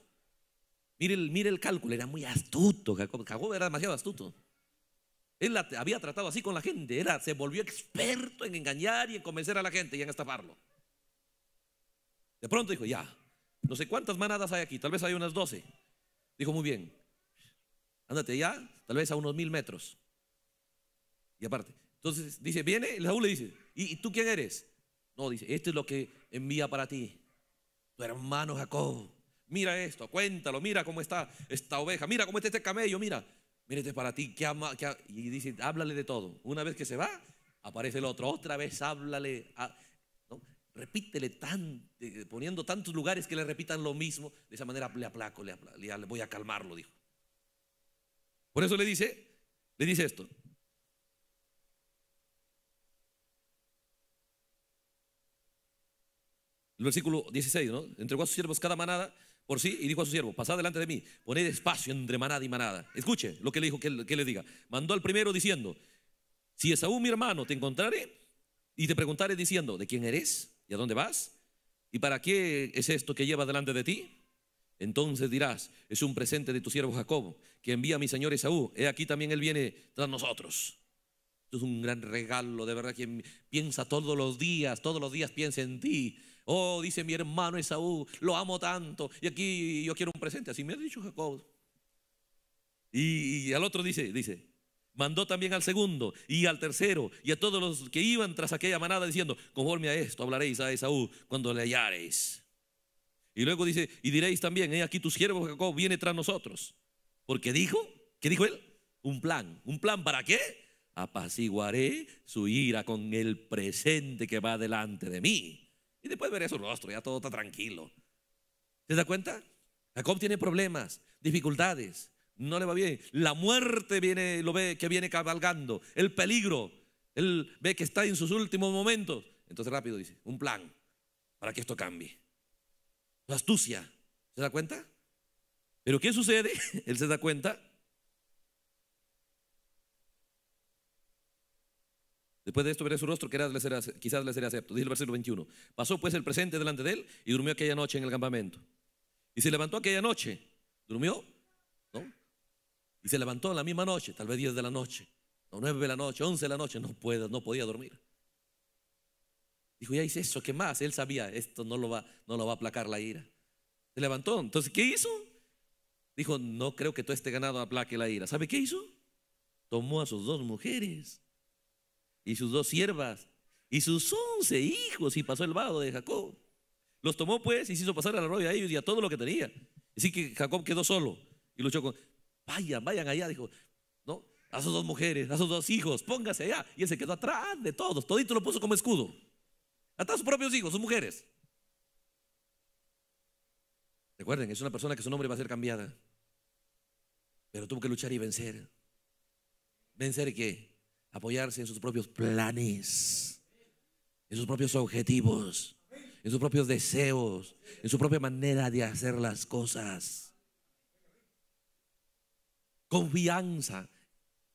Mire el, cálculo, era muy astuto. Jacob, era demasiado astuto. Él la, había tratado así con la gente, era, se volvió experto en engañar y en convencer a la gente y en estafarlo. De pronto dijo, ya, no sé cuántas manadas hay aquí, tal vez hay unas doce Dijo, muy bien, ándate ya, tal vez a unos mil metros. Y aparte, entonces dice, viene, el Saúl le dice, ¿y, tú quién eres? No, dice, esto es lo que envía para ti, tu hermano Jacob. Mira esto, cuéntalo, mira cómo está esta oveja, mira cómo está este camello, mira, mírate este para ti, que ama, y dice, háblale de todo. Una vez que se va, aparece el otro, otra vez háblale, repítele tan, eh, poniendo tantos lugares que le repitan lo mismo, de esa manera le aplaco, le, aplaco, le voy a calmarlo, dijo. Por eso le dice, le dice esto, El versículo 16, ¿no? Entregó a sus siervos cada manada por sí y dijo a su siervo, pasad delante de mí, poned espacio entre manada y manada. Escuche lo que le dijo, que, le diga. Mandó al primero diciendo, si Esaú mi hermano te encontraré y te preguntaré diciendo, ¿de quién eres? ¿Y a dónde vas? ¿Y para qué es esto que lleva delante de ti? Entonces dirás, es un presente de tu siervo Jacob, que envía a mi señor Esaú. He aquí también él viene tras nosotros. Esto es un gran regalo, de verdad, quien piensa todos los días, todos los días piensa en ti Oh, dice mi hermano Esaú, lo amo tanto. Y aquí yo quiero un presente. Así me ha dicho Jacob. Y, al otro dice, dice, mandó también al segundo y al tercero y a todos los que iban tras aquella manada diciendo, conforme a esto hablaréis a Esaú cuando le hallareis. Y luego dice, y diréis también, He aquí tu siervo Jacob viene tras nosotros. Porque dijo, ¿qué dijo él? Un plan. ¿Un plan para qué? Apaciguaré su ira con el presente que va delante de mí. Y después veré su rostro, ya todo está tranquilo. ¿Se da cuenta? Jacob tiene problemas, dificultades, no le va bien. La muerte viene, lo ve que viene cabalgando, el peligro, él ve que está en sus últimos momentos. Entonces rápido dice, un plan para que esto cambie. la astucia, ¿se da cuenta? Pero ¿qué sucede? él se da cuenta Después de esto veré su rostro, quizás le sería quizás le acepto. Dice el versículo 21. Pasó pues el presente delante de él y durmió aquella noche en el campamento. Y se levantó aquella noche. ¿Durmió? ¿No? Y se levantó en la misma noche, tal vez 10 de la noche, o 9 de la noche, 11 de la noche. No, puede, no podía dormir. Dijo, ya hice eso, ¿qué más? Él sabía, esto no lo va, no lo va a aplacar la ira. Se levantó. Entonces, ¿qué hizo? Dijo, no creo que todo este ganado aplaque la ira. ¿Sabe qué hizo? Tomó a sus dos mujeres y sus dos siervas y sus once hijos y pasó el vado de Jacob. Los tomó pues y se hizo pasar al arroyo a ellos y a todo lo que tenía. Así que Jacob quedó solo y luchó con, vayan, vayan allá, dijo, ¿no? A sus dos mujeres, a sus dos hijos, póngase allá. Y él se quedó atrás de todos, todito lo puso como escudo. Hasta sus propios hijos, sus mujeres. Recuerden, es una persona que su nombre va a ser cambiada. Pero tuvo que luchar y vencer. ¿Vencer qué? apoyarse en sus propios planes, en sus propios objetivos, en sus propios deseos, en su propia manera de hacer las cosas. Confianza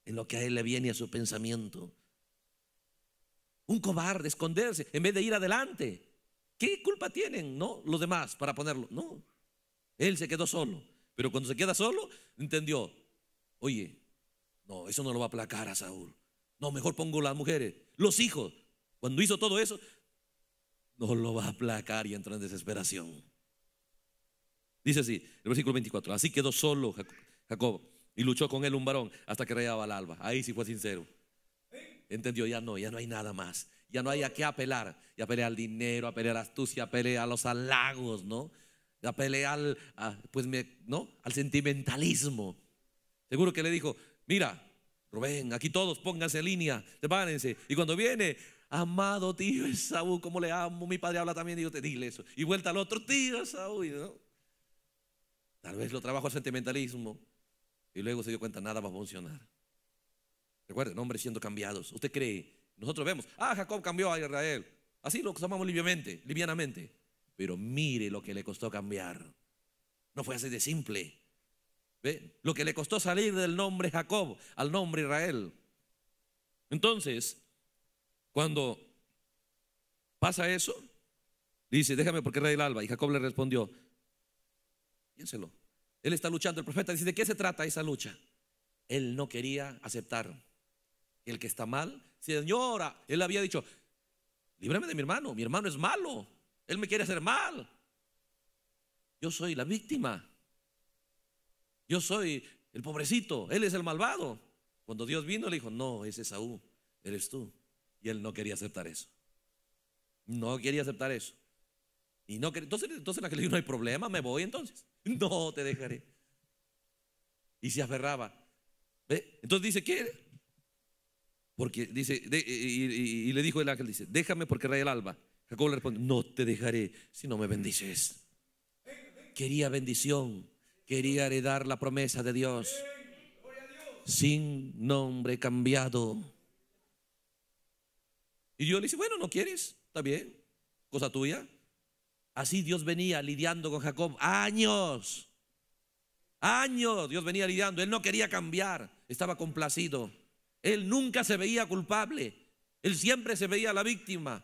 en lo que a él le viene a su pensamiento. Un cobarde, esconderse en vez de ir adelante. ¿Qué culpa tienen, no? Los demás para ponerlo. No. Él se quedó solo. Pero cuando se queda solo, entendió. Oye, no, eso no lo va a aplacar a Saúl. No, mejor pongo las mujeres, los hijos. Cuando hizo todo eso, no lo va a aplacar y entra en desesperación. Dice así, el versículo 24, así quedó solo Jacob y luchó con él un varón hasta que rayaba el alba. Ahí sí fue sincero. Entendió, ya no, ya no hay nada más. Ya no hay a qué apelar. Ya pelea al dinero, apelé a la astucia, apelé a los halagos, ¿no? Ya apelé al, pues ¿no? al sentimentalismo. Seguro que le dijo, mira, Rubén, aquí todos pónganse en línea, sepárense. Y cuando viene, amado tío Esaú, como le amo? Mi padre habla también, y yo te dile eso. Y vuelta al otro, tío Esaú, Tal vez lo trabajo sentimentalismo y luego se dio cuenta, nada va a funcionar. Recuerden, hombres siendo cambiados. ¿Usted cree? Nosotros vemos, ah, Jacob cambió a Israel. Así lo tomamos liviamente, livianamente. Pero mire lo que le costó cambiar. No fue así de simple. Lo que le costó salir del nombre Jacob al nombre Israel. Entonces, cuando pasa eso, dice, déjame porque rey el alba. Y Jacob le respondió, piénselo, él está luchando. El profeta dice, ¿de qué se trata esa lucha? Él no quería aceptar el que está mal. Señora, él había dicho, líbrame de mi hermano, mi hermano es malo, él me quiere hacer mal. Yo soy la víctima. Yo soy el pobrecito, él es el malvado. Cuando Dios vino le dijo, no, ese es Saúl, eres tú. Y él no quería aceptar eso. No quería aceptar eso. Y no quería, entonces, entonces ángel le dijo, no hay problema, me voy entonces. No te dejaré. Y se aferraba. Entonces dice, ¿qué? Porque dice, y, le dijo el ángel, dice, déjame porque raya el alba. Jacob le responde, no te dejaré si no me bendices. Quería bendición quería heredar la promesa de Dios sin nombre cambiado. Y yo le dice bueno, no quieres, está bien, cosa tuya. Así Dios venía lidiando con Jacob años, años Dios venía lidiando. Él no quería cambiar, estaba complacido. Él nunca se veía culpable, él siempre se veía la víctima.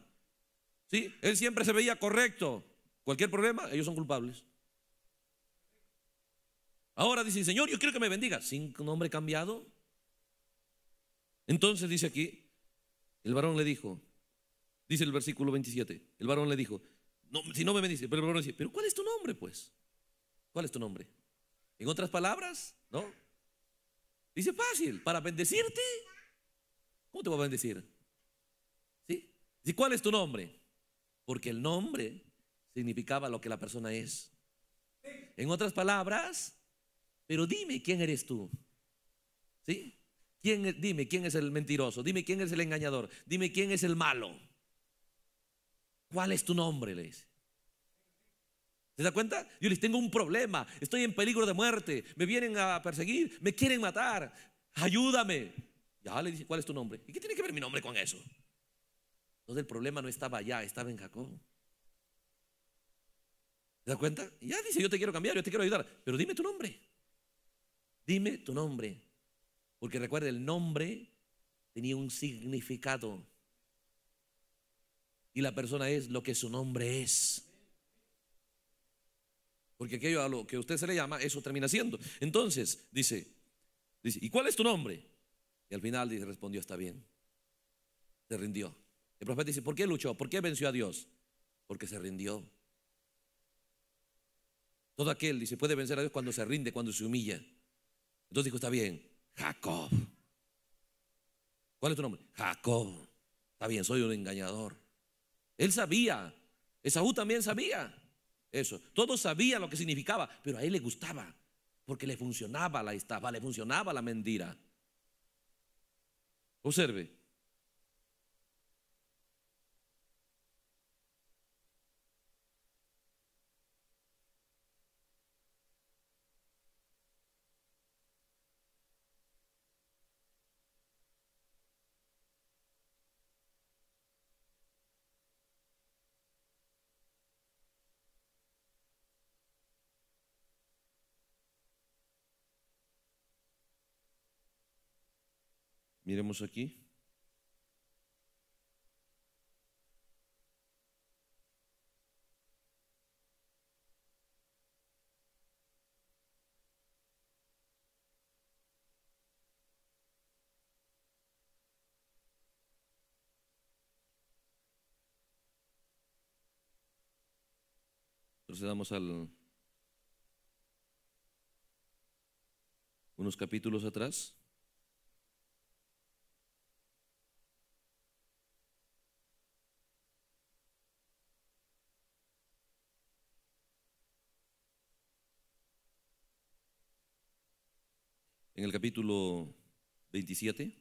¿sí? Él siempre se veía correcto. Cualquier problema, ellos son culpables. Ahora dice el Señor, yo quiero que me bendiga. Sin nombre cambiado. Entonces dice aquí, el varón le dijo, dice el versículo 27, el varón le dijo, no, si no me bendice, pero el varón dice, pero ¿cuál es tu nombre pues? ¿Cuál es tu nombre? En otras palabras, ¿no? Dice fácil, para bendecirte, ¿cómo te voy a bendecir? ¿Sí? ¿Y cuál es tu nombre? Porque el nombre significaba lo que la persona es. En otras palabras, pero dime quién eres tú. ¿Sí? ¿Quién, dime quién es el mentiroso, dime quién es el engañador, dime quién es el malo. ¿Cuál es tu nombre? Le dice. ¿Se da cuenta? Yo les tengo un problema, estoy en peligro de muerte, me vienen a perseguir, me quieren matar, ayúdame. Ya le dice, ¿cuál es tu nombre? ¿Y qué tiene que ver mi nombre con eso? Entonces el problema no estaba allá, estaba en Jacob. ¿Se da cuenta? ya dice, yo te quiero cambiar, yo te quiero ayudar, pero dime tu nombre. Dime tu nombre. Porque recuerda, el nombre tenía un significado. Y la persona es lo que su nombre es. Porque aquello a lo que usted se le llama, eso termina siendo. Entonces, dice, ¿y cuál es tu nombre? Y al final dice, respondió, está bien. Se rindió. El profeta dice, ¿por qué luchó? ¿Por qué venció a Dios? Porque se rindió. Todo aquel dice, puede vencer a Dios cuando se rinde, cuando se humilla. Entonces dijo, está bien, Jacob. ¿Cuál es tu nombre? Jacob. Está bien, soy un engañador. Él sabía, Esaú también sabía eso. Todos sabían lo que significaba, pero a él le gustaba, porque le funcionaba la estafa, le funcionaba la mentira. Observe, Miremos aquí. Procedamos al unos capítulos atrás. en el capítulo 27.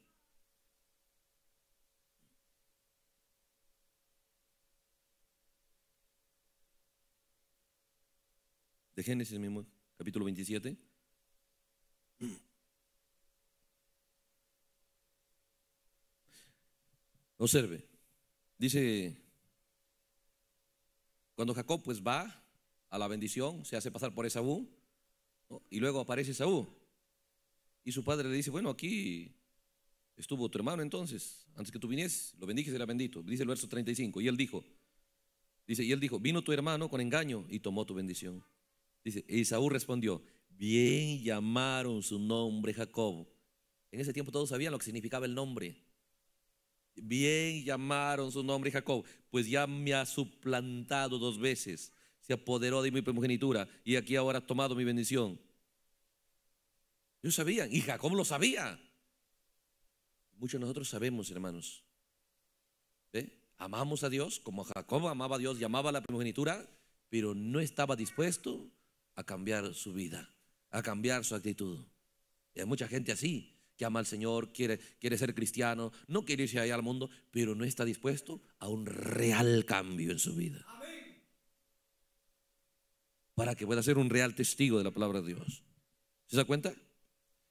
de Génesis mismo, capítulo 27. Observe, dice, cuando Jacob pues va a la bendición, se hace pasar por Esaú, ¿no? y luego aparece Esaú. Y su padre le dice, bueno, aquí estuvo tu hermano entonces, antes que tú vinieses, lo bendijes y era bendito. Dice el verso 35, y él dijo, dice, y él dijo, vino tu hermano con engaño y tomó tu bendición. Dice, y Saúl respondió, bien llamaron su nombre Jacob. En ese tiempo todos sabían lo que significaba el nombre. Bien llamaron su nombre Jacob, pues ya me ha suplantado dos veces, se apoderó de mi primogenitura y aquí ahora ha tomado mi bendición. Yo sabían, y Jacob lo sabía. Muchos de nosotros sabemos, hermanos. Amamos a Dios como Jacob amaba a Dios y amaba la primogenitura, pero no estaba dispuesto a cambiar su vida, a cambiar su actitud. Y hay mucha gente así, que ama al Señor, quiere, quiere ser cristiano, no quiere irse allá al mundo, pero no está dispuesto a un real cambio en su vida. Para que pueda ser un real testigo de la palabra de Dios. ¿Se da cuenta?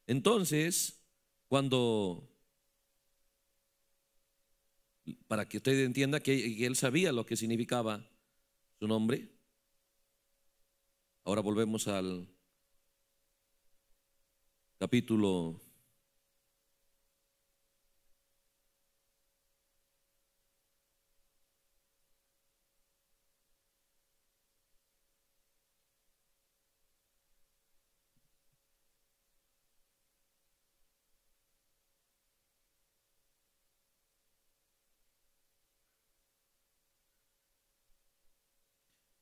Entonces, cuando, para que usted entienda que, él sabía lo que significaba su nombre, ahora volvemos al capítulo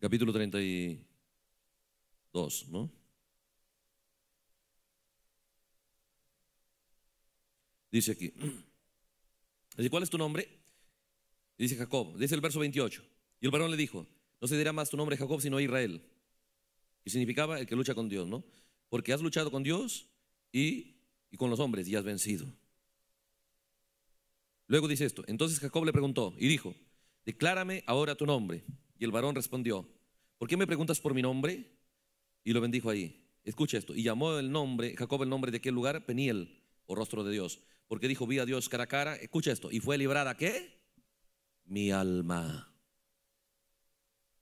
capítulo 32, ¿no? Dice aquí. Dice, ¿cuál es tu nombre? Dice Jacob. Dice el verso 28. Y el varón le dijo, no se dirá más tu nombre Jacob, sino Israel. Y significaba el que lucha con Dios, ¿no? Porque has luchado con Dios y, y con los hombres y has vencido. Luego dice esto. Entonces Jacob le preguntó y dijo, declárame ahora tu nombre. Y el varón respondió, ¿por qué me preguntas por mi nombre? Y lo bendijo ahí. Escucha esto. Y llamó el nombre, Jacob el nombre de aquel lugar, Peniel, o rostro de Dios. Porque dijo, vi a Dios cara a cara. Escucha esto. Y fue librada, ¿qué? Mi alma.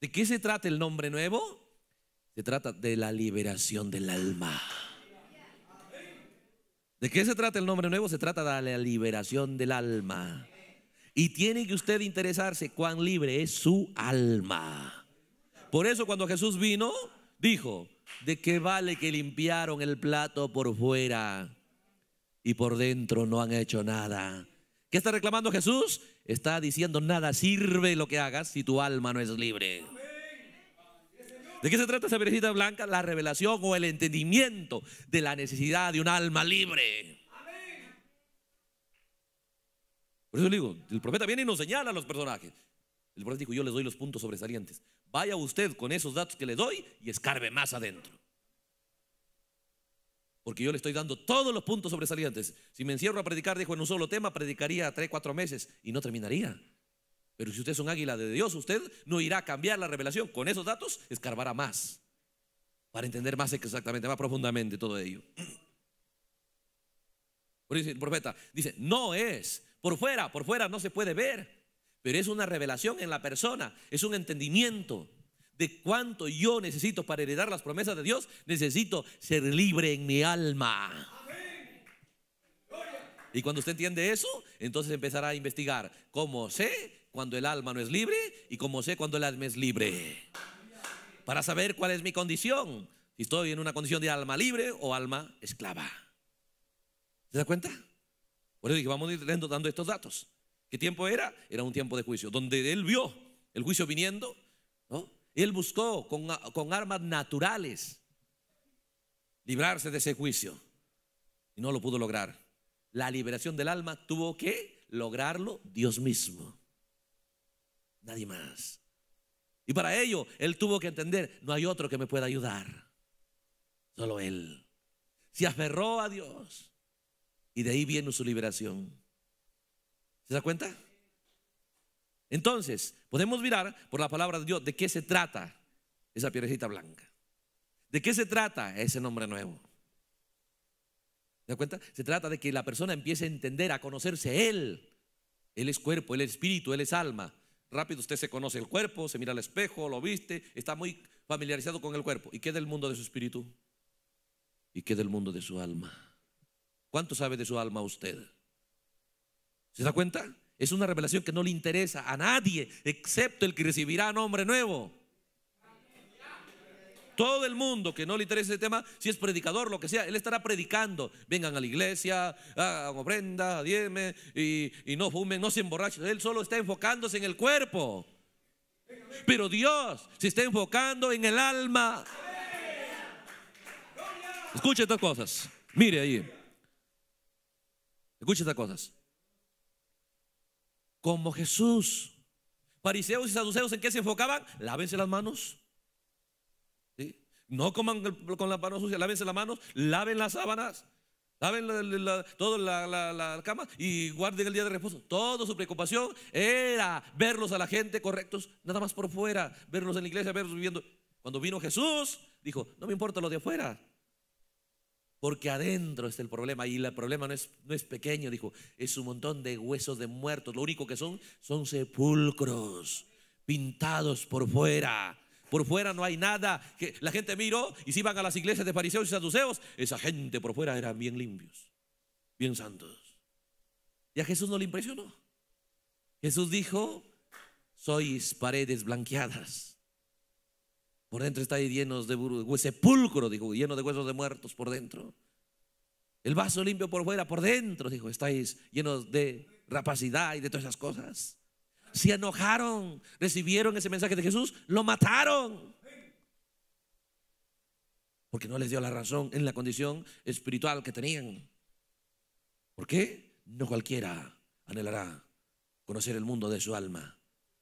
¿De qué se trata el nombre nuevo? Se trata de la liberación del alma. ¿De qué se trata el nombre nuevo? Se trata de la liberación del alma. Y tiene que usted interesarse cuán libre es su alma. Por eso cuando Jesús vino, dijo, ¿de qué vale que limpiaron el plato por fuera y por dentro no han hecho nada? ¿Qué está reclamando Jesús? Está diciendo, nada sirve lo que hagas si tu alma no es libre. ¿De qué se trata esa perecita blanca? La revelación o el entendimiento de la necesidad de un alma libre. Por eso le digo, el profeta viene y nos señala a los personajes. El profeta dijo, yo les doy los puntos sobresalientes. Vaya usted con esos datos que le doy y escarbe más adentro. Porque yo le estoy dando todos los puntos sobresalientes. Si me encierro a predicar, dijo, en un solo tema, predicaría tres, cuatro meses y no terminaría. Pero si usted es un águila de Dios, usted no irá a cambiar la revelación. Con esos datos, escarbará más. Para entender más exactamente, más profundamente todo ello. Por eso el profeta dice, no es por fuera, por fuera no se puede ver, pero es una revelación en la persona, es un entendimiento de cuánto yo necesito para heredar las promesas de Dios, necesito ser libre en mi alma. Y cuando usted entiende eso, entonces empezará a investigar cómo sé cuando el alma no es libre y cómo sé cuando el alma es libre. Para saber cuál es mi condición, si estoy en una condición de alma libre o alma esclava. ¿Se da cuenta? Por eso dije, vamos a ir dando estos datos. ¿Qué tiempo era? Era un tiempo de juicio, donde él vio el juicio viniendo, Él buscó con armas naturales librarse de ese juicio y no lo pudo lograr. La liberación del alma tuvo que lograrlo Dios mismo, nadie más. Y para ello, él tuvo que entender, no hay otro que me pueda ayudar, solo él. Se aferró a Dios, y de ahí viene su liberación. ¿Se da cuenta? Entonces, podemos mirar por la palabra de Dios de qué se trata esa piedrecita blanca. ¿De qué se trata ese nombre nuevo? ¿Se da cuenta? Se trata de que la persona empiece a entender, a conocerse Él. Él es cuerpo, Él es espíritu, Él es alma. Rápido usted se conoce el cuerpo, se mira al espejo, lo viste, está muy familiarizado con el cuerpo. ¿Y qué del mundo de su espíritu? ¿Y qué del mundo de su alma? ¿Cuánto sabe de su alma usted? ¿Se da cuenta? Es una revelación que no le interesa a nadie, excepto el que recibirá nombre nuevo. Todo el mundo que no le interese ese tema, si es predicador, lo que sea, él estará predicando. Vengan a la iglesia, hagan ofrenda, diezme y, no fumen, no se emborrachen. Él solo está enfocándose en el cuerpo. Pero Dios se está enfocando en el alma. Escuche estas cosas. Mire ahí. Escucha estas cosas. Como Jesús. Fariseos y saduceos en qué se enfocaban? Lávense las manos. No coman con las manos sucias, lávense las manos, laven las sábanas, laven toda la, la, cama y guarden el día de reposo. Toda su preocupación era verlos a la gente correctos, nada más por fuera, verlos en la iglesia, verlos viviendo. Cuando vino Jesús, dijo, no me importa lo de afuera, porque adentro está el problema y el problema no es, no es pequeño, dijo, es un montón de huesos de muertos. Lo único que son son sepulcros pintados por fuera. Por fuera no hay nada. Que la gente miró y si iban a las iglesias de fariseos y saduceos, esa gente por fuera eran bien limpios, bien santos. Y a Jesús no le impresionó. Jesús dijo, sois paredes blanqueadas. Por dentro estáis llenos de sepulcro, dijo, lleno de huesos de muertos por dentro. El vaso limpio por fuera, por dentro, dijo, estáis llenos de rapacidad y de todas esas cosas. Se enojaron, recibieron ese mensaje de Jesús, lo mataron. Porque no les dio la razón en la condición espiritual que tenían. ¿Por qué? No cualquiera anhelará conocer el mundo de su alma.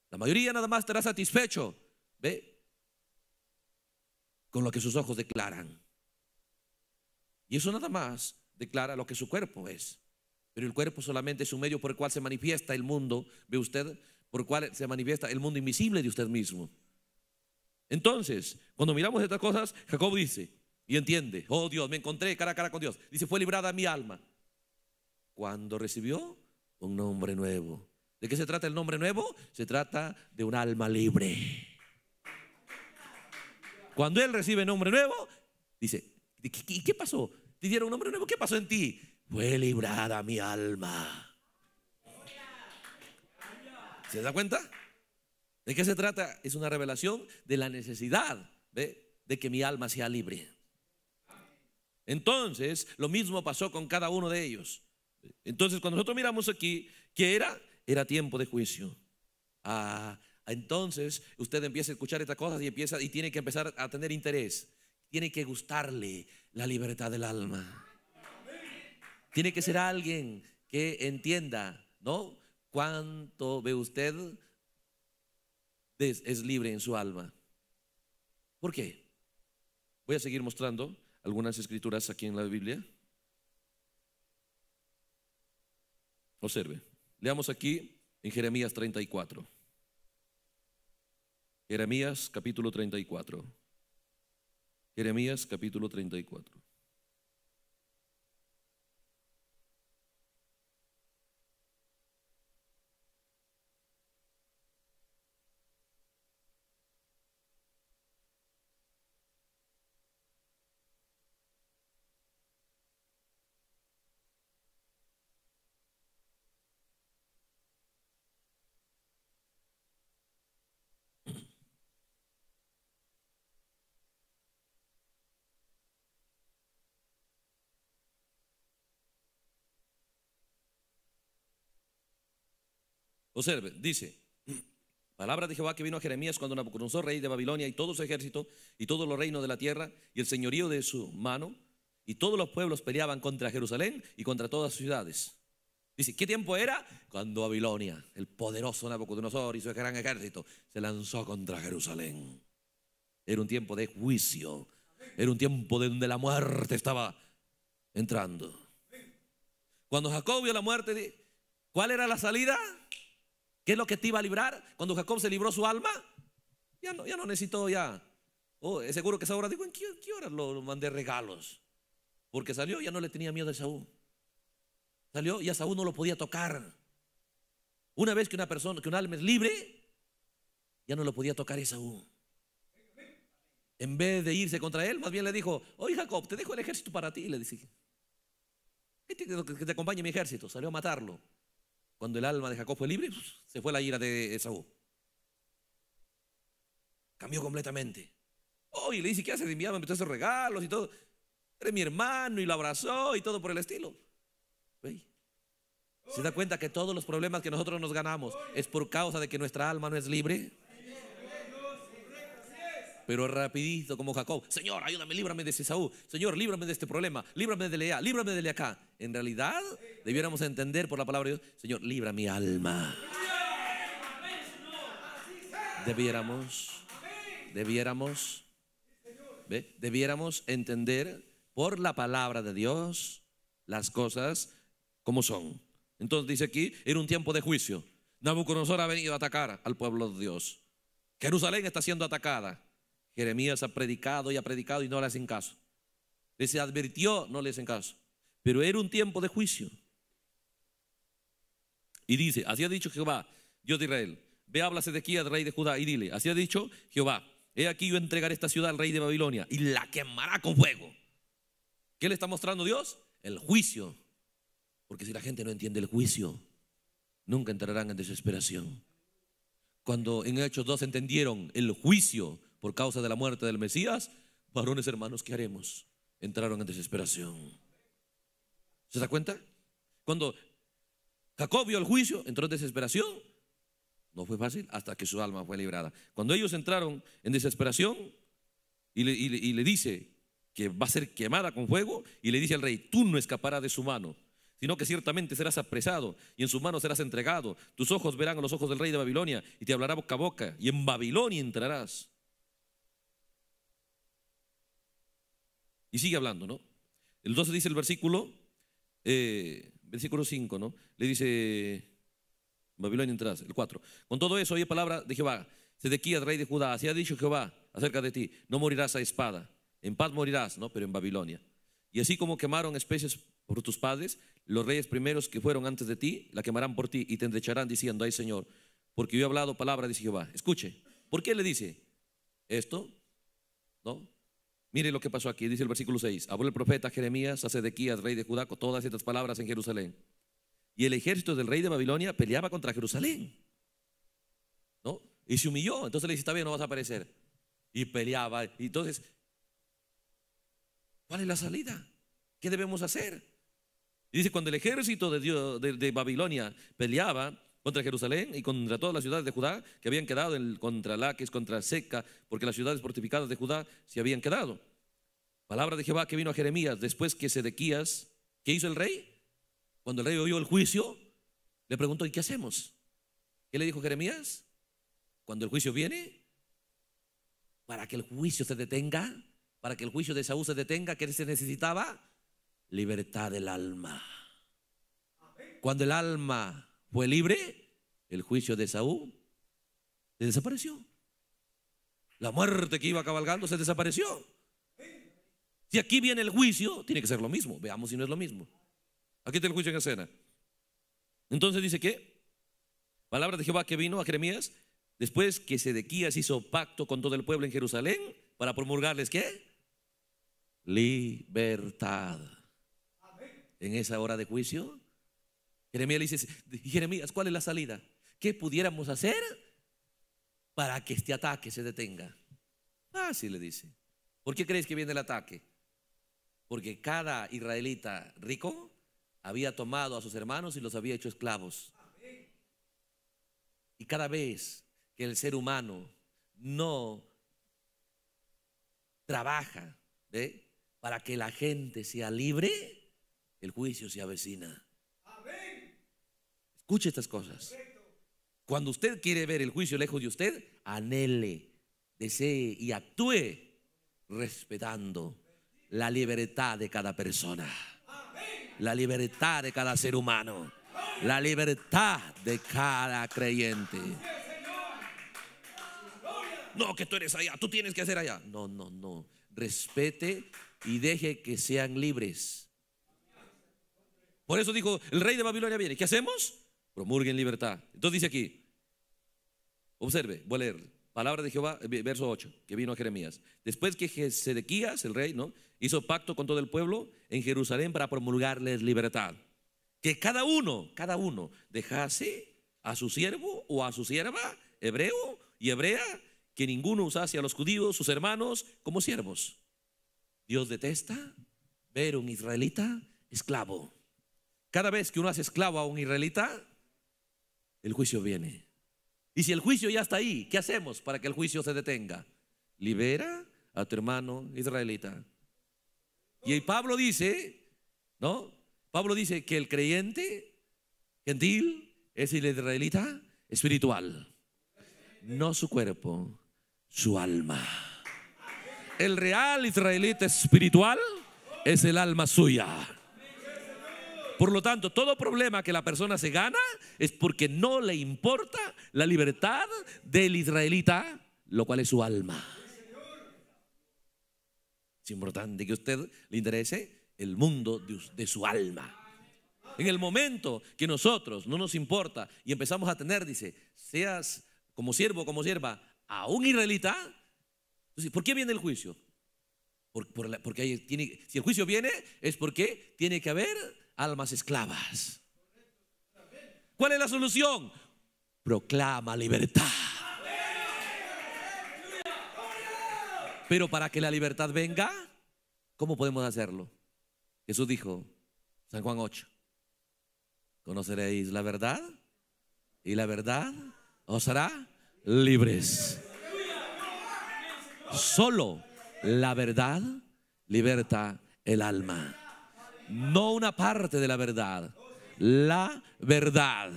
La mayoría nada más estará satisfecho. ¿Ve? con lo que sus ojos declaran. Y eso nada más declara lo que su cuerpo es. Pero el cuerpo solamente es un medio por el cual se manifiesta el mundo, ve usted, por el cual se manifiesta el mundo invisible de usted mismo. Entonces, cuando miramos estas cosas, Jacob dice y entiende, oh Dios, me encontré cara a cara con Dios. Dice, fue librada mi alma. Cuando recibió un nombre nuevo. ¿De qué se trata el nombre nuevo? Se trata de un alma libre. Cuando él recibe nombre nuevo, dice, ¿y ¿qué, pasó? ¿Te dieron nombre nuevo? ¿Qué pasó en ti? Fue librada mi alma. ¿Se da cuenta? ¿De qué se trata? Es una revelación de la necesidad de que mi alma sea libre. Entonces, lo mismo pasó con cada uno de ellos. Entonces, cuando nosotros miramos aquí, ¿qué era? Era tiempo de juicio. Ah, entonces usted empieza a escuchar estas cosas y empieza y tiene que empezar a tener interés. Tiene que gustarle la libertad del alma. Tiene que ser alguien que entienda, ¿no? Cuánto ve usted es libre en su alma. ¿Por qué? Voy a seguir mostrando algunas escrituras aquí en la Biblia. Observe. Leamos aquí en Jeremías 34. Jeremías capítulo 34. Jeremías capítulo 34. Observe, dice, palabra de Jehová que vino a Jeremías cuando Nabucodonosor, rey de Babilonia, y todo su ejército, y todos los reinos de la tierra, y el señorío de su mano, y todos los pueblos peleaban contra Jerusalén y contra todas sus ciudades. Dice, ¿qué tiempo era? Cuando Babilonia, el poderoso Nabucodonosor y su gran ejército, se lanzó contra Jerusalén. Era un tiempo de juicio. Era un tiempo donde la muerte estaba entrando. Cuando Jacob vio la muerte, ¿cuál era la salida? ¿Qué es lo que te iba a librar? Cuando Jacob se libró su alma, ya no, ya no necesitó ya. Oh, seguro que esa hora digo, ¿en qué, hora lo, mandé regalos? Porque salió, ya no le tenía miedo a Saúl. Salió y a Saúl no lo podía tocar. Una vez que una persona, que un alma es libre, ya no lo podía tocar Esaú. En vez de irse contra él, más bien le dijo, oye Jacob, te dejo el ejército para ti, Y le dije Que te acompañe mi ejército, salió a matarlo. Cuando el alma de Jacob fue libre, se fue la ira de Esaú. Cambió completamente. Oh, y le dice, ¿qué haces? enviado, empezó a hacer regalos y todo. Eres mi hermano y lo abrazó y todo por el estilo. ¿Se da cuenta que todos los problemas que nosotros nos ganamos es por causa de que nuestra alma no es libre? pero rapidito como Jacob, Señor, ayúdame, líbrame de Saúl Señor, líbrame de este problema, líbrame de Lea líbrame de acá. En realidad, debiéramos entender por la palabra de Dios, Señor, libra mi alma. Debiéramos, debiéramos, debiéramos entender por la palabra de Dios las cosas como son. Entonces dice aquí, era un tiempo de juicio. Nabucodonosor ha venido a atacar al pueblo de Dios. Jerusalén está siendo atacada. Jeremías ha predicado y ha predicado y no le hacen caso. se advirtió, no le hacen caso. Pero era un tiempo de juicio. Y dice, así ha dicho Jehová, Dios de Israel, ve aquí al rey de Judá, y dile, así ha dicho Jehová, he aquí yo entregaré esta ciudad al rey de Babilonia y la quemará con fuego. ¿Qué le está mostrando Dios? El juicio. Porque si la gente no entiende el juicio, nunca entrarán en desesperación. Cuando en Hechos 2 entendieron el juicio, por causa de la muerte del Mesías, varones hermanos, ¿qué haremos? Entraron en desesperación. ¿Se da cuenta? Cuando Jacob vio el juicio, entró en desesperación. No fue fácil hasta que su alma fue librada. Cuando ellos entraron en desesperación y le, dice que va a ser quemada con fuego, y le dice al rey, tú no escaparás de su mano sino que ciertamente serás apresado y en su mano serás entregado. Tus ojos verán los ojos del rey de Babilonia y te hablará boca a boca y en Babilonia entrarás. Y sigue hablando, ¿no? El 12 dice el versículo, eh, versículo 5, ¿no? Le dice, Babilonia entras el 4. Con todo eso, oye palabra de Jehová, Sedequías, rey de Judá, así ha dicho Jehová acerca de ti, no morirás a espada, en paz morirás, ¿no? Pero en Babilonia. Y así como quemaron especies por tus padres, los reyes primeros que fueron antes de ti, la quemarán por ti y te endecharán diciendo, ay Señor, porque yo he hablado palabra, dice Jehová. Escuche, ¿por qué le dice esto? ¿No? Mire lo que pasó aquí, dice el versículo 6. Habló el profeta Jeremías a Sedequías, rey de Judá, con todas estas palabras en Jerusalén. Y el ejército del rey de Babilonia peleaba contra Jerusalén. Y se humilló. Entonces le dice, está bien, no vas a aparecer. Y peleaba. Y entonces, ¿cuál es la salida? ¿Qué debemos hacer? Y dice, cuando el ejército de, Dios, de, Babilonia peleaba, contra Jerusalén y contra todas las ciudades de Judá que habían quedado contra Laques, contra Seca, porque las ciudades fortificadas de Judá se habían quedado. Palabra de Jehová que vino a Jeremías después que Sedequías, ¿qué hizo el rey? Cuando el rey oyó el juicio, le preguntó, ¿y qué hacemos? ¿Qué le dijo Jeremías? Cuando el juicio viene, para que el juicio se detenga, para que el juicio de Saúl se detenga, ¿qué se necesitaba? Libertad del alma. Cuando el alma fue libre, el juicio de Saúl desapareció. La muerte que iba cabalgando se desapareció. Si aquí viene el juicio, tiene que ser lo mismo. Veamos si no es lo mismo. Aquí está el juicio en escena. Entonces dice que, palabra de Jehová que vino a Jeremías, después que Sedequías hizo pacto con todo el pueblo en Jerusalén para promulgarles qué? Libertad. En esa hora de juicio, Jeremías le dice, Jeremías, ¿cuál es la salida? ¿Qué pudiéramos hacer para que este ataque se detenga? Fácil, ah, sí, le dice. ¿Por qué crees que viene el ataque? porque cada israelita rico había tomado a sus hermanos y los había hecho esclavos. Y cada vez que el ser humano no trabaja para que la gente sea libre, el juicio se avecina. Escuche estas cosas. Cuando usted quiere ver el juicio lejos de usted, anhele, desee y actúe respetando la libertad de cada persona, la libertad de cada ser humano, la libertad de cada creyente. No, que tú eres allá, tú tienes que hacer allá. No, no, no. Respete y deje que sean libres. Por eso dijo, el rey de Babilonia viene. ¿Qué hacemos? Promulguen libertad. Entonces dice aquí, observe, voy a leer Palabra de Jehová, verso 8, que vino a Jeremías. Después que Sedequías, el rey, ¿no? hizo pacto con todo el pueblo en Jerusalén para promulgarles libertad. Que cada uno, cada uno dejase a su siervo o a su sierva, hebreo y hebrea, que ninguno usase a los judíos, sus hermanos, como siervos. Dios detesta ver un israelita esclavo. Cada vez que uno hace esclavo a un israelita, el juicio viene. Y si el juicio ya está ahí, ¿qué hacemos para que el juicio se detenga? Libera a tu hermano israelita. Y Pablo dice, ¿no? Pablo dice que el creyente gentil es el israelita espiritual, no su cuerpo, su alma. El real israelita espiritual es el alma suya. Por lo tanto, todo problema que la persona se gana es porque no le importa la libertad del israelita, lo cual es su alma. Es importante que a usted le interese el mundo de su alma. En el momento que nosotros no nos importa y empezamos a tener, dice, seas como siervo, como sierva, a un israelita, ¿por qué viene el juicio? Porque, si el juicio viene es porque tiene que haber almas esclavas. ¿Cuál es la solución? Proclama libertad. Pero para que la libertad venga, ¿cómo podemos hacerlo? Jesús dijo, San Juan 8, conoceréis la verdad y la verdad os hará libres. Solo la verdad liberta el alma no una parte de la verdad, la verdad.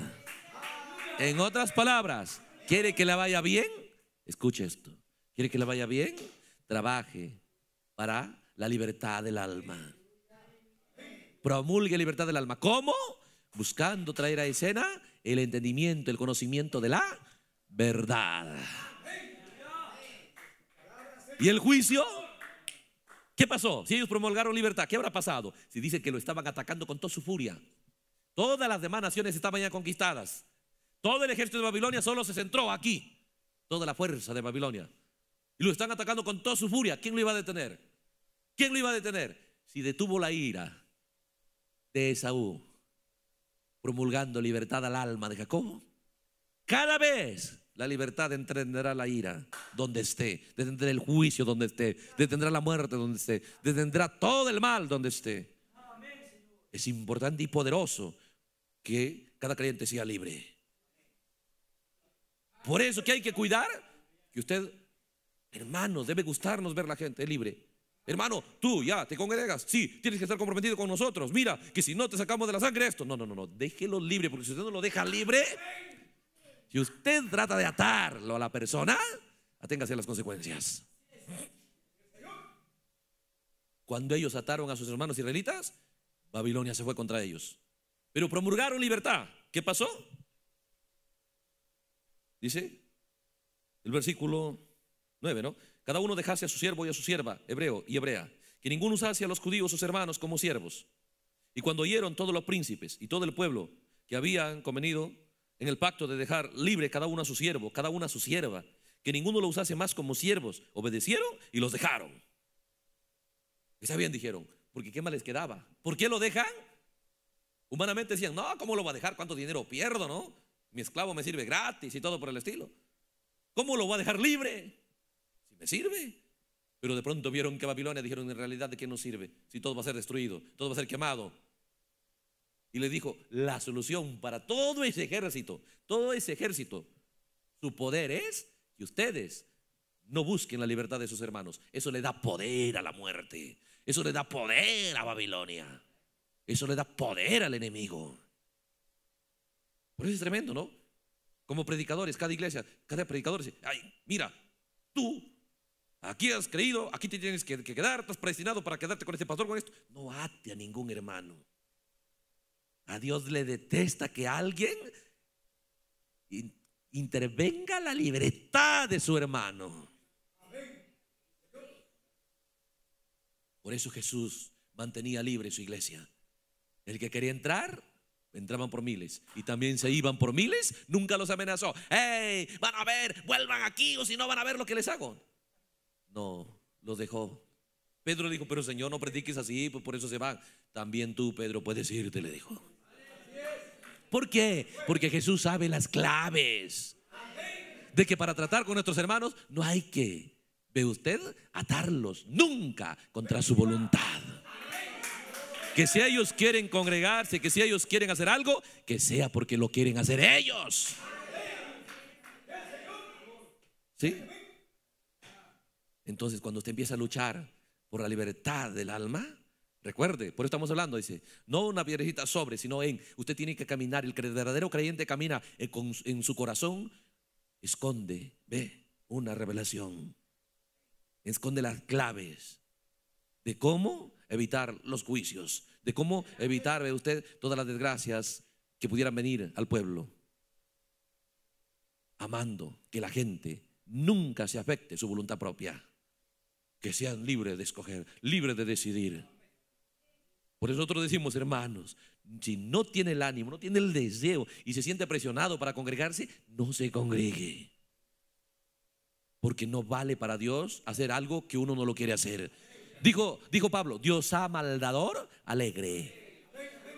En otras palabras, ¿quiere que la vaya bien? Escuche esto. ¿Quiere que la vaya bien? Trabaje para la libertad del alma. Promulgue libertad del alma. ¿Cómo? Buscando traer a escena el entendimiento, el conocimiento de la verdad. ¿Y el juicio? ¿Qué pasó? Si ellos promulgaron libertad, ¿qué habrá pasado? Si dice que lo estaban atacando con toda su furia. Todas las demás naciones estaban ya conquistadas. Todo el ejército de Babilonia solo se centró aquí. Toda la fuerza de Babilonia. Y lo están atacando con toda su furia. ¿Quién lo iba a detener? ¿Quién lo iba a detener? Si detuvo la ira de Esaú, promulgando libertad al alma de Jacobo. Cada vez la libertad entenderá la ira donde esté, detendrá el juicio donde esté, detendrá la muerte donde esté, detendrá todo el mal donde esté. Es importante y poderoso que cada creyente sea libre. Por eso que hay que cuidar que usted, hermano, debe gustarnos ver la gente libre. Hermano, tú ya te congregas. Sí, tienes que estar comprometido con nosotros. Mira, que si no te sacamos de la sangre esto. no, no, no. Déjelo libre, porque si usted no lo deja libre, si usted trata de atarlo a la persona, aténgase a las consecuencias. Cuando ellos ataron a sus hermanos israelitas, Babilonia se fue contra ellos. Pero promulgaron libertad. ¿Qué pasó? Dice el versículo 9, ¿no? Cada uno dejase a su siervo y a su sierva, hebreo y hebrea, que ninguno usase a los judíos sus hermanos como siervos. Y cuando oyeron todos los príncipes y todo el pueblo que habían convenido en el pacto de dejar libre cada uno a su siervo, cada una a su sierva, que ninguno lo usase más como siervos. Obedecieron y los dejaron. y bien, dijeron, porque qué más les quedaba. ¿Por qué lo dejan? Humanamente decían, no, ¿cómo lo va a dejar? ¿Cuánto dinero pierdo, no? Mi esclavo me sirve gratis y todo por el estilo. ¿Cómo lo va a dejar libre? Si me sirve. Pero de pronto vieron que Babilonia dijeron, en realidad, ¿de qué no sirve? Si todo va a ser destruido, todo va a ser quemado, y le dijo, la solución para todo ese ejército, todo ese ejército, su poder es que ustedes no busquen la libertad de sus hermanos. Eso le da poder a la muerte. Eso le da poder a Babilonia. Eso le da poder al enemigo. Por eso es tremendo, ¿no? Como predicadores, cada iglesia, cada predicador dice, ay, mira, tú aquí has creído, aquí te tienes que, quedar, estás predestinado para quedarte con este pastor, con esto. No ate a ningún hermano. A Dios le detesta que alguien intervenga la libertad de su hermano. Por eso Jesús mantenía libre su iglesia. El que quería entrar, entraban por miles. Y también se iban por miles, nunca los amenazó. ¡Hey! Van a ver, vuelvan aquí o si no van a ver lo que les hago. No, los dejó. Pedro dijo, pero Señor, no prediques así, pues por eso se van. También tú, Pedro, puedes irte, le dijo. ¿Por qué? Porque Jesús sabe las claves de que para tratar con nuestros hermanos no hay que, ve usted, atarlos nunca contra su voluntad. Que si ellos quieren congregarse, que si ellos quieren hacer algo, que sea porque lo quieren hacer ellos. ¿Sí? Entonces, cuando usted empieza a luchar por la libertad del alma, Recuerde, por eso estamos hablando, dice, no una piedrecita sobre, sino en, usted tiene que caminar, el verdadero creyente camina en su corazón, esconde, ve, una revelación, esconde las claves de cómo evitar los juicios, de cómo evitar, usted, todas las desgracias que pudieran venir al pueblo, amando que la gente nunca se afecte su voluntad propia, que sean libres de escoger, libres de decidir. Por eso nosotros decimos, hermanos, si no tiene el ánimo, no tiene el deseo y se siente presionado para congregarse, no se congregue. Porque no vale para Dios hacer algo que uno no lo quiere hacer. Dijo, dijo Pablo, Dios ama al dador alegre.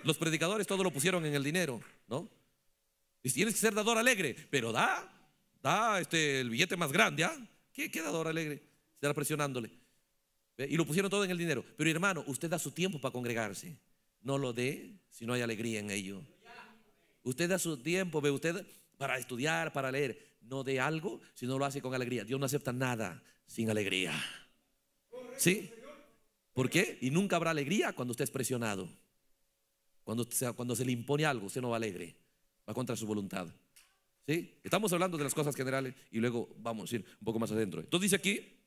Los predicadores todo lo pusieron en el dinero, ¿no? Y tienes que ser dador alegre, pero da, da este, el billete más grande, ¿ah? ¿Qué, dador alegre? Estará presionándole. Y lo pusieron todo en el dinero. Pero hermano, usted da su tiempo para congregarse. No lo dé si no hay alegría en ello. Usted da su tiempo, ve usted, para estudiar, para leer. No dé algo si no lo hace con alegría. Dios no acepta nada sin alegría. ¿Sí? ¿Por qué? Y nunca habrá alegría cuando usted es presionado. Cuando, cuando se le impone algo, usted no va alegre. Va contra su voluntad. ¿Sí? Estamos hablando de las cosas generales y luego vamos a ir un poco más adentro. Entonces dice aquí,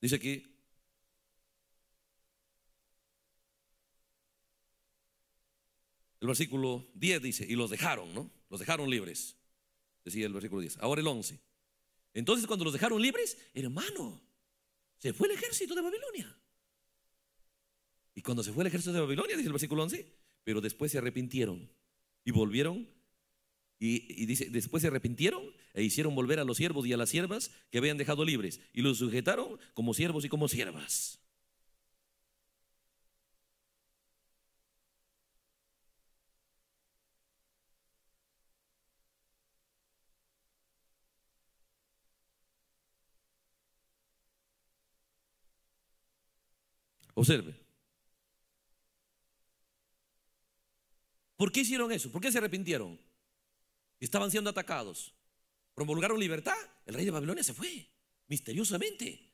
Dice aquí, el versículo 10 dice, y los dejaron, ¿no? Los dejaron libres. Decía el versículo 10. Ahora el 11. Entonces cuando los dejaron libres, hermano, se fue el ejército de Babilonia. Y cuando se fue el ejército de Babilonia, dice el versículo 11, pero después se arrepintieron y volvieron. Y, dice, después se arrepintieron e hicieron volver a los siervos y a las siervas que habían dejado libres, y los sujetaron como siervos y como siervas. Observe. ¿Por qué hicieron eso? ¿Por qué se arrepintieron? Estaban siendo atacados promulgaron libertad, el rey de Babilonia se fue, misteriosamente.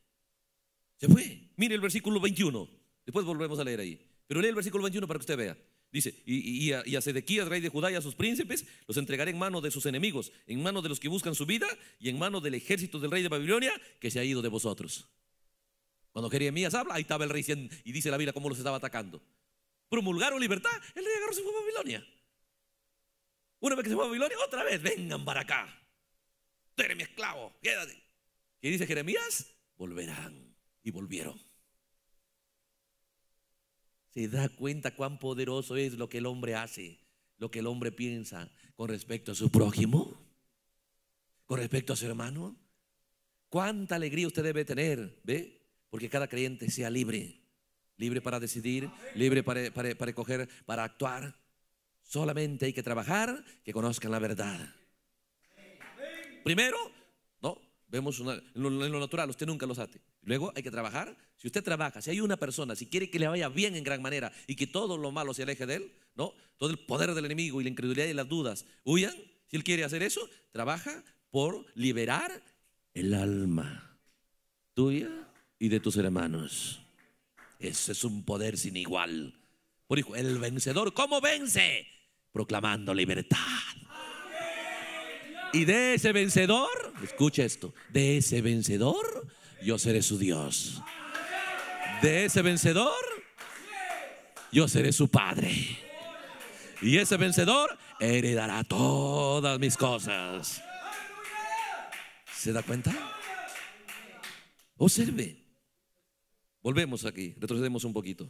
Se fue. Mire el versículo 21. Después volvemos a leer ahí. Pero lee el versículo 21 para que usted vea. Dice, y, y, a, a, Sedequías, rey de Judá, y a sus príncipes, los entregaré en manos de sus enemigos, en manos de los que buscan su vida, y en manos del ejército del rey de Babilonia, que se ha ido de vosotros. Cuando Jeremías habla, ahí estaba el rey y dice la Biblia cómo los estaba atacando. Promulgaron libertad, el rey agarró se fue a Babilonia. Una vez que se fue a Babilonia, otra vez, vengan para acá tú eres mi esclavo, quédate. ¿Qué dice Jeremías? Volverán y volvieron. Se da cuenta cuán poderoso es lo que el hombre hace, lo que el hombre piensa con respecto a su prójimo, con respecto a su hermano. Cuánta alegría usted debe tener, ¿ve? Porque cada creyente sea libre, libre para decidir, libre para, para, para escoger, para actuar. Solamente hay que trabajar que conozcan la verdad primero, ¿no? Vemos en, lo, natural, usted nunca los hace. Luego hay que trabajar. Si usted trabaja, si hay una persona, si quiere que le vaya bien en gran manera y que todo lo malo se aleje de él, ¿no? Todo el poder del enemigo y la incredulidad y las dudas huyan. Si él quiere hacer eso, trabaja por liberar el alma tuya y de tus hermanos. Ese es un poder sin igual. Por hijo, el vencedor, ¿cómo vence? Proclamando libertad. Y de ese vencedor, escucha esto, de ese vencedor yo seré su Dios. De ese vencedor yo seré su Padre. Y ese vencedor heredará todas mis cosas. ¿Se da cuenta? Observe. Volvemos aquí, retrocedemos un poquito.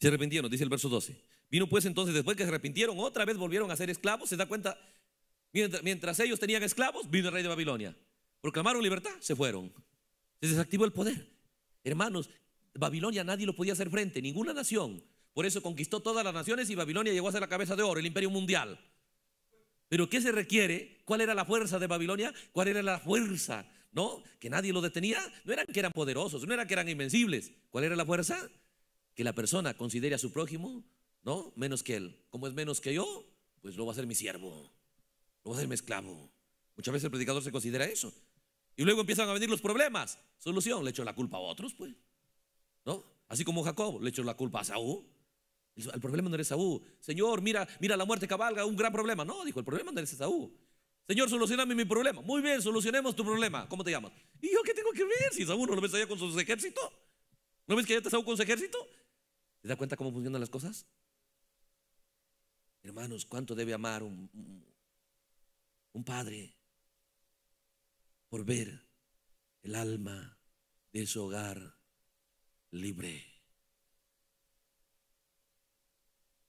Se arrepintieron, dice el verso 12. Vino pues entonces, después que se arrepintieron, otra vez volvieron a ser esclavos. Se da cuenta, mientras, mientras ellos tenían esclavos, vino el rey de Babilonia. Proclamaron libertad, se fueron. Se desactivó el poder. Hermanos, Babilonia nadie lo podía hacer frente, ninguna nación. Por eso conquistó todas las naciones y Babilonia llegó a ser la cabeza de oro, el imperio mundial. Pero ¿qué se requiere? ¿Cuál era la fuerza de Babilonia? ¿Cuál era la fuerza? ¿No? Que nadie lo detenía. No eran que eran poderosos, no era que eran invencibles. ¿Cuál era la fuerza? que la persona considere a su prójimo, ¿no? Menos que él. Como es menos que yo, pues lo va a hacer mi siervo, lo va a ser mi esclavo. Muchas veces el predicador se considera eso. Y luego empiezan a venir los problemas. Solución, le echo la culpa a otros, pues. ¿No? Así como Jacob le echó la culpa a Saúl. El problema no era Saúl. Señor, mira, mira la muerte cabalga, un gran problema. No, dijo, el problema no era Saúl. Señor, solucioname mi problema. Muy bien, solucionemos tu problema. ¿Cómo te llamas? ¿Y yo qué tengo que ver? Si Saúl no lo ves allá con su ejército. ¿No ves que allá está Saúl con su ejército? ¿Se da cuenta cómo funcionan las cosas? Hermanos, ¿cuánto debe amar un, un padre por ver el alma de su hogar libre?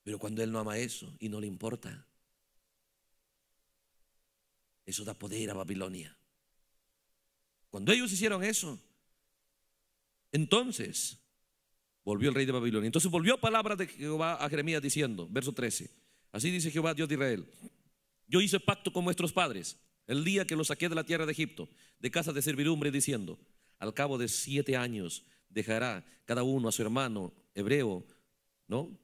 Pero cuando él no ama eso y no le importa, eso da poder a Babilonia. Cuando ellos hicieron eso, entonces volvió el rey de Babilonia. Entonces volvió palabra de Jehová a Jeremías diciendo, verso 13, así dice Jehová Dios de Israel, yo hice pacto con vuestros padres el día que los saqué de la tierra de Egipto, de casa de servidumbre, diciendo, al cabo de siete años dejará cada uno a su hermano hebreo, ¿no?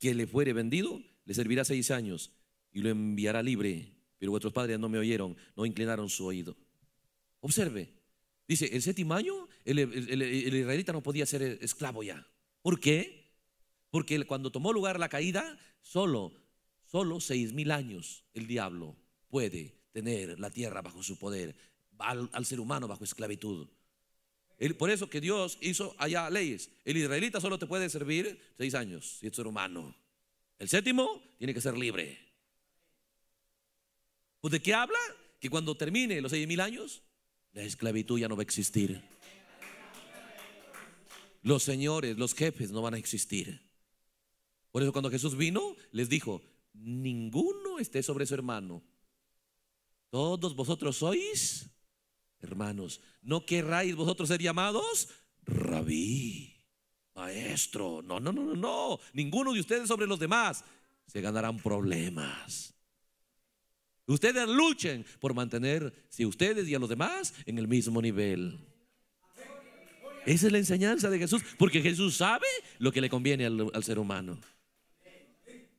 Que le fuere vendido, le servirá seis años y lo enviará libre. Pero vuestros padres no me oyeron, no inclinaron su oído. Observe, dice, el séptimo año el, israelita no podía ser esclavo ya. ¿Por qué? Porque cuando tomó lugar la caída, solo, solo seis mil años el diablo puede tener la tierra bajo su poder, al, ser humano bajo esclavitud. por eso que Dios hizo allá leyes. El israelita solo te puede servir seis años si es ser humano. El séptimo tiene que ser libre. Pues, ¿De qué habla? Que cuando termine los seis mil años, la esclavitud ya no va a existir los señores, los jefes no van a existir. Por eso cuando Jesús vino, les dijo, ninguno esté sobre su hermano. Todos vosotros sois hermanos. No querráis vosotros ser llamados rabí, maestro. No, no, no, no, no. Ninguno de ustedes sobre los demás se ganarán problemas. Ustedes luchen por mantenerse ustedes y a los demás en el mismo nivel. Esa es la enseñanza de Jesús, porque Jesús sabe lo que le conviene al, ser humano.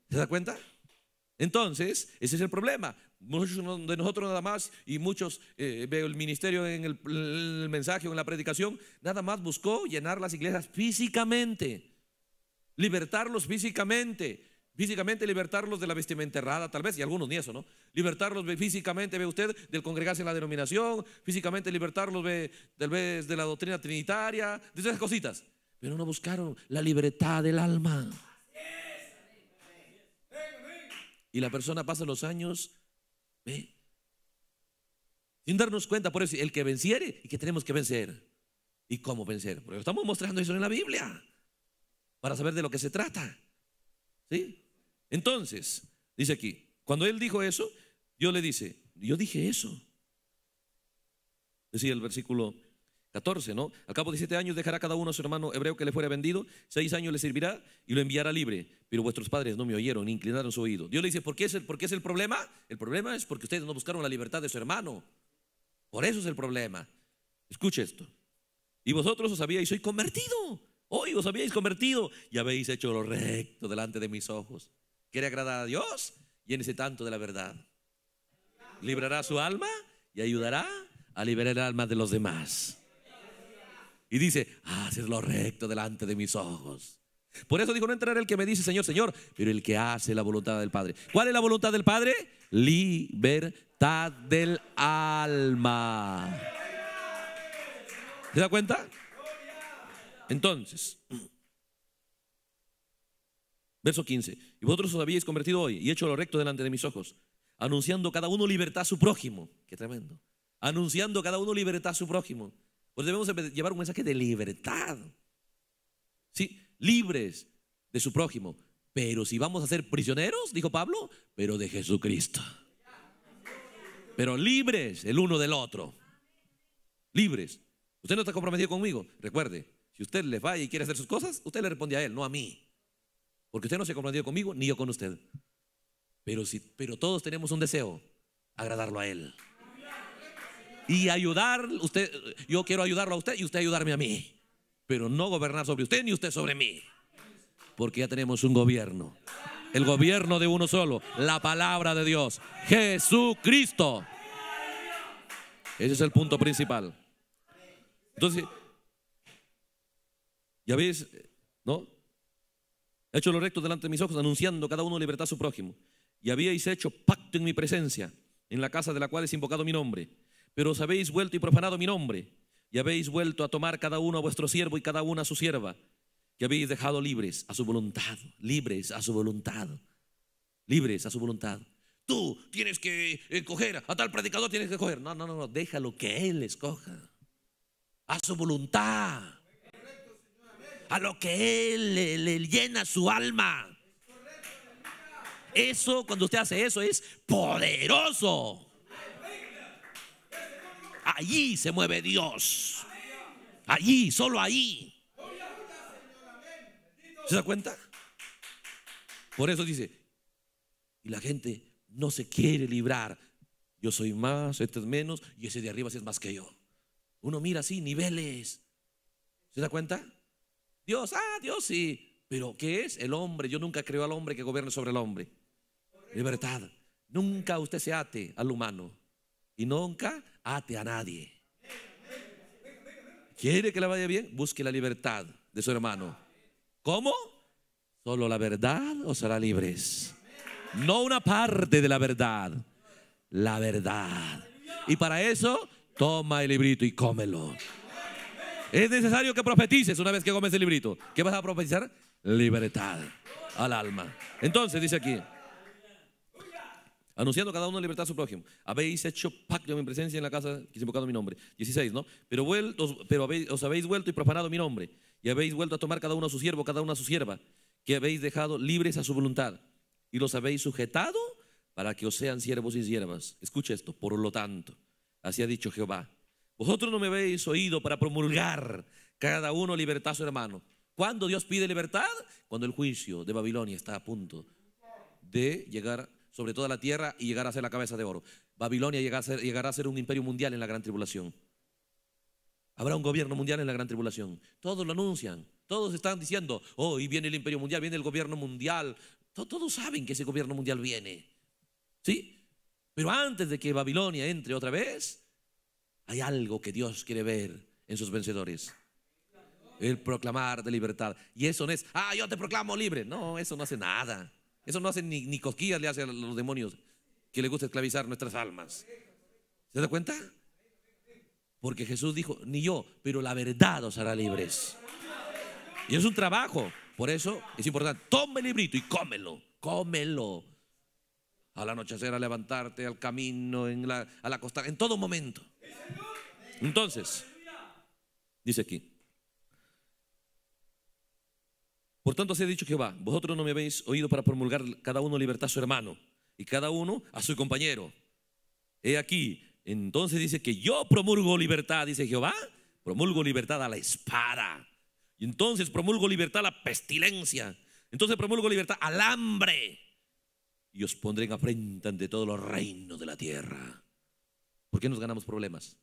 ¿Se da cuenta? Entonces, ese es el problema. Muchos de nosotros nada más, y muchos eh, veo el ministerio en el, el mensaje o en la predicación, nada más buscó llenar las iglesias físicamente, libertarlos físicamente, Físicamente libertarlos de la vestimenta errada, tal vez, y algunos ni eso, ¿no? Libertarlos físicamente, ve usted, del congregarse en la denominación, físicamente libertarlos ve, tal vez de la doctrina trinitaria, de esas cositas. Pero no buscaron la libertad del alma. Y la persona pasa los años, ve, sin darnos cuenta, por eso, el que venciere y que tenemos que vencer. ¿Y cómo vencer? Porque estamos mostrando eso en la Biblia, para saber de lo que se trata. ¿Sí? Entonces, dice aquí, cuando él dijo eso, Dios le dice, yo dije eso. Decía el versículo 14, ¿no? A cabo de siete años dejará cada uno a su hermano hebreo que le fuera vendido, seis años le servirá y lo enviará libre. Pero vuestros padres no me oyeron, ni inclinaron su oído. Dios le dice, ¿por qué, es el, ¿por es el problema? El problema es porque ustedes no buscaron la libertad de su hermano. Por eso es el problema. Escuche esto. Y vosotros os habíais convertido. Hoy os habíais convertido y habéis hecho lo recto delante de mis ojos quiere agradar a Dios, ese tanto de la verdad. Librará su alma y ayudará a liberar el alma de los demás. Y dice, haces ah, lo recto delante de mis ojos. Por eso dijo, no entrará el que me dice, Señor, Señor, pero el que hace la voluntad del Padre. ¿Cuál es la voluntad del Padre? Libertad del alma. ¿Se da cuenta? Entonces, Verso 15. Y vosotros os habéis convertido hoy y hecho lo recto delante de mis ojos, anunciando cada uno libertad a su prójimo. Qué tremendo. Anunciando cada uno libertad a su prójimo. Pues debemos llevar un mensaje de libertad. ¿Sí? Libres de su prójimo. Pero si vamos a ser prisioneros, dijo Pablo, pero de Jesucristo. Pero libres el uno del otro. Libres. Usted no está comprometido conmigo. Recuerde, si usted le va y quiere hacer sus cosas, usted le responde a él, no a mí. Porque usted no se comprendió conmigo, ni yo con usted. Pero, pero todos tenemos un deseo, agradarlo a Él. Y ayudar, usted, yo quiero ayudarlo a usted y usted ayudarme a mí. Pero no gobernar sobre usted ni usted sobre mí. Porque ya tenemos un gobierno. El gobierno de uno solo, la palabra de Dios, Jesucristo. Ese es el punto principal. Entonces, ya ves, ¿no? He hecho lo recto delante de mis ojos, anunciando cada uno libertad a su prójimo. Y habíais hecho pacto en mi presencia, en la casa de la cual es invocado mi nombre. Pero os habéis vuelto y profanado mi nombre, y habéis vuelto a tomar cada uno a vuestro siervo y cada una a su sierva, que habéis dejado libres a su voluntad, libres a su voluntad, libres a su voluntad. Tú tienes que escoger, eh, a tal predicador tienes que escoger. No, no, no, no, deja lo que él escoja, a su voluntad a lo que Él le, llena su alma. Eso, cuando usted hace eso, es poderoso. Allí se mueve Dios. Allí, solo ahí. ¿Se da cuenta? Por eso dice, y la gente no se quiere librar. Yo soy más, este es menos, y ese de arriba sí es más que yo. Uno mira así, niveles. ¿Se da cuenta? Dios, ah, Dios sí. Pero ¿qué es? El hombre. Yo nunca creo al hombre que gobierne sobre el hombre. Libertad. Nunca usted se ate al humano. Y nunca ate a nadie. ¿Quiere que le vaya bien? Busque la libertad de su hermano. ¿Cómo? Solo la verdad os hará libres. No una parte de la verdad. La verdad. Y para eso, toma el librito y cómelo. Es necesario que profetices una vez que comes el librito. ¿Qué vas a profetizar? Libertad al alma. Entonces dice aquí, anunciando cada uno libertad a su prójimo. Habéis hecho pacto en mi presencia en la casa que mi nombre. 16, ¿no? Pero, pero os habéis vuelto y profanado mi nombre. Y habéis vuelto a tomar cada uno a su siervo, cada una a su sierva, que habéis dejado libres a su voluntad. Y los habéis sujetado para que os sean siervos y siervas. Escucha esto, por lo tanto, así ha dicho Jehová vosotros no me habéis oído para promulgar cada uno libertad a su hermano. ¿Cuándo Dios pide libertad? Cuando el juicio de Babilonia está a punto de llegar sobre toda la tierra y llegar a ser la cabeza de oro. Babilonia llegará a ser, un imperio mundial en la gran tribulación. Habrá un gobierno mundial en la gran tribulación. Todos lo anuncian. Todos están diciendo, hoy y viene el imperio mundial, viene el gobierno mundial. Todos saben que ese gobierno mundial viene. ¿Sí? Pero antes de que Babilonia entre otra vez, hay algo que Dios quiere ver en sus vencedores. El proclamar de libertad. Y eso no es, ah, yo te proclamo libre. No, eso no hace nada. Eso no hace ni, cosquillas le hace a los demonios que le gusta esclavizar nuestras almas. ¿Se da cuenta? Porque Jesús dijo, ni yo, pero la verdad os hará libres. Y es un trabajo. Por eso es importante, tome el librito y cómelo, cómelo. Al anochecer, a levantarte, al camino, en a la costa, en todo momento. Entonces, dice aquí. Por tanto, así ha dicho Jehová, vosotros no me habéis oído para promulgar cada uno libertad a su hermano y cada uno a su compañero. He aquí, entonces dice que yo promulgo libertad, dice Jehová, promulgo libertad a la espada. Y entonces promulgo libertad a la pestilencia. Entonces promulgo libertad al hambre. Y os pondré en afrenta ante todos los reinos de la tierra. ¿Por qué nos ganamos problemas?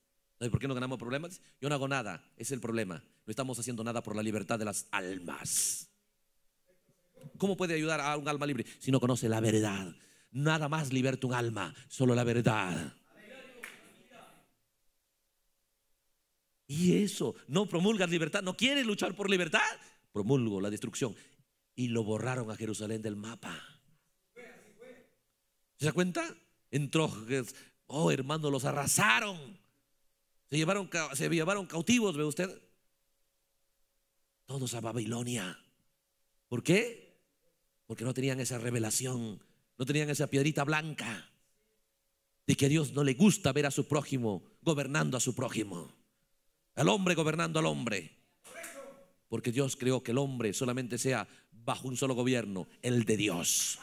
por qué no ganamos problemas? Yo no hago nada, es el problema. No estamos haciendo nada por la libertad de las almas. ¿Cómo puede ayudar a un alma libre si no conoce la verdad? Nada más liberta un alma, solo la verdad. Y eso, no promulgas libertad, no quieres luchar por libertad, promulgo la destrucción. Y lo borraron a Jerusalén del mapa. ¿Se da cuenta? Entró, oh hermano, los arrasaron. Se llevaron, se llevaron cautivos, ve usted. Todos a Babilonia. ¿Por qué? Porque no tenían esa revelación, no tenían esa piedrita blanca de que a Dios no le gusta ver a su prójimo gobernando a su prójimo, al hombre gobernando al hombre. Porque Dios creó que el hombre solamente sea bajo un solo gobierno, el de Dios.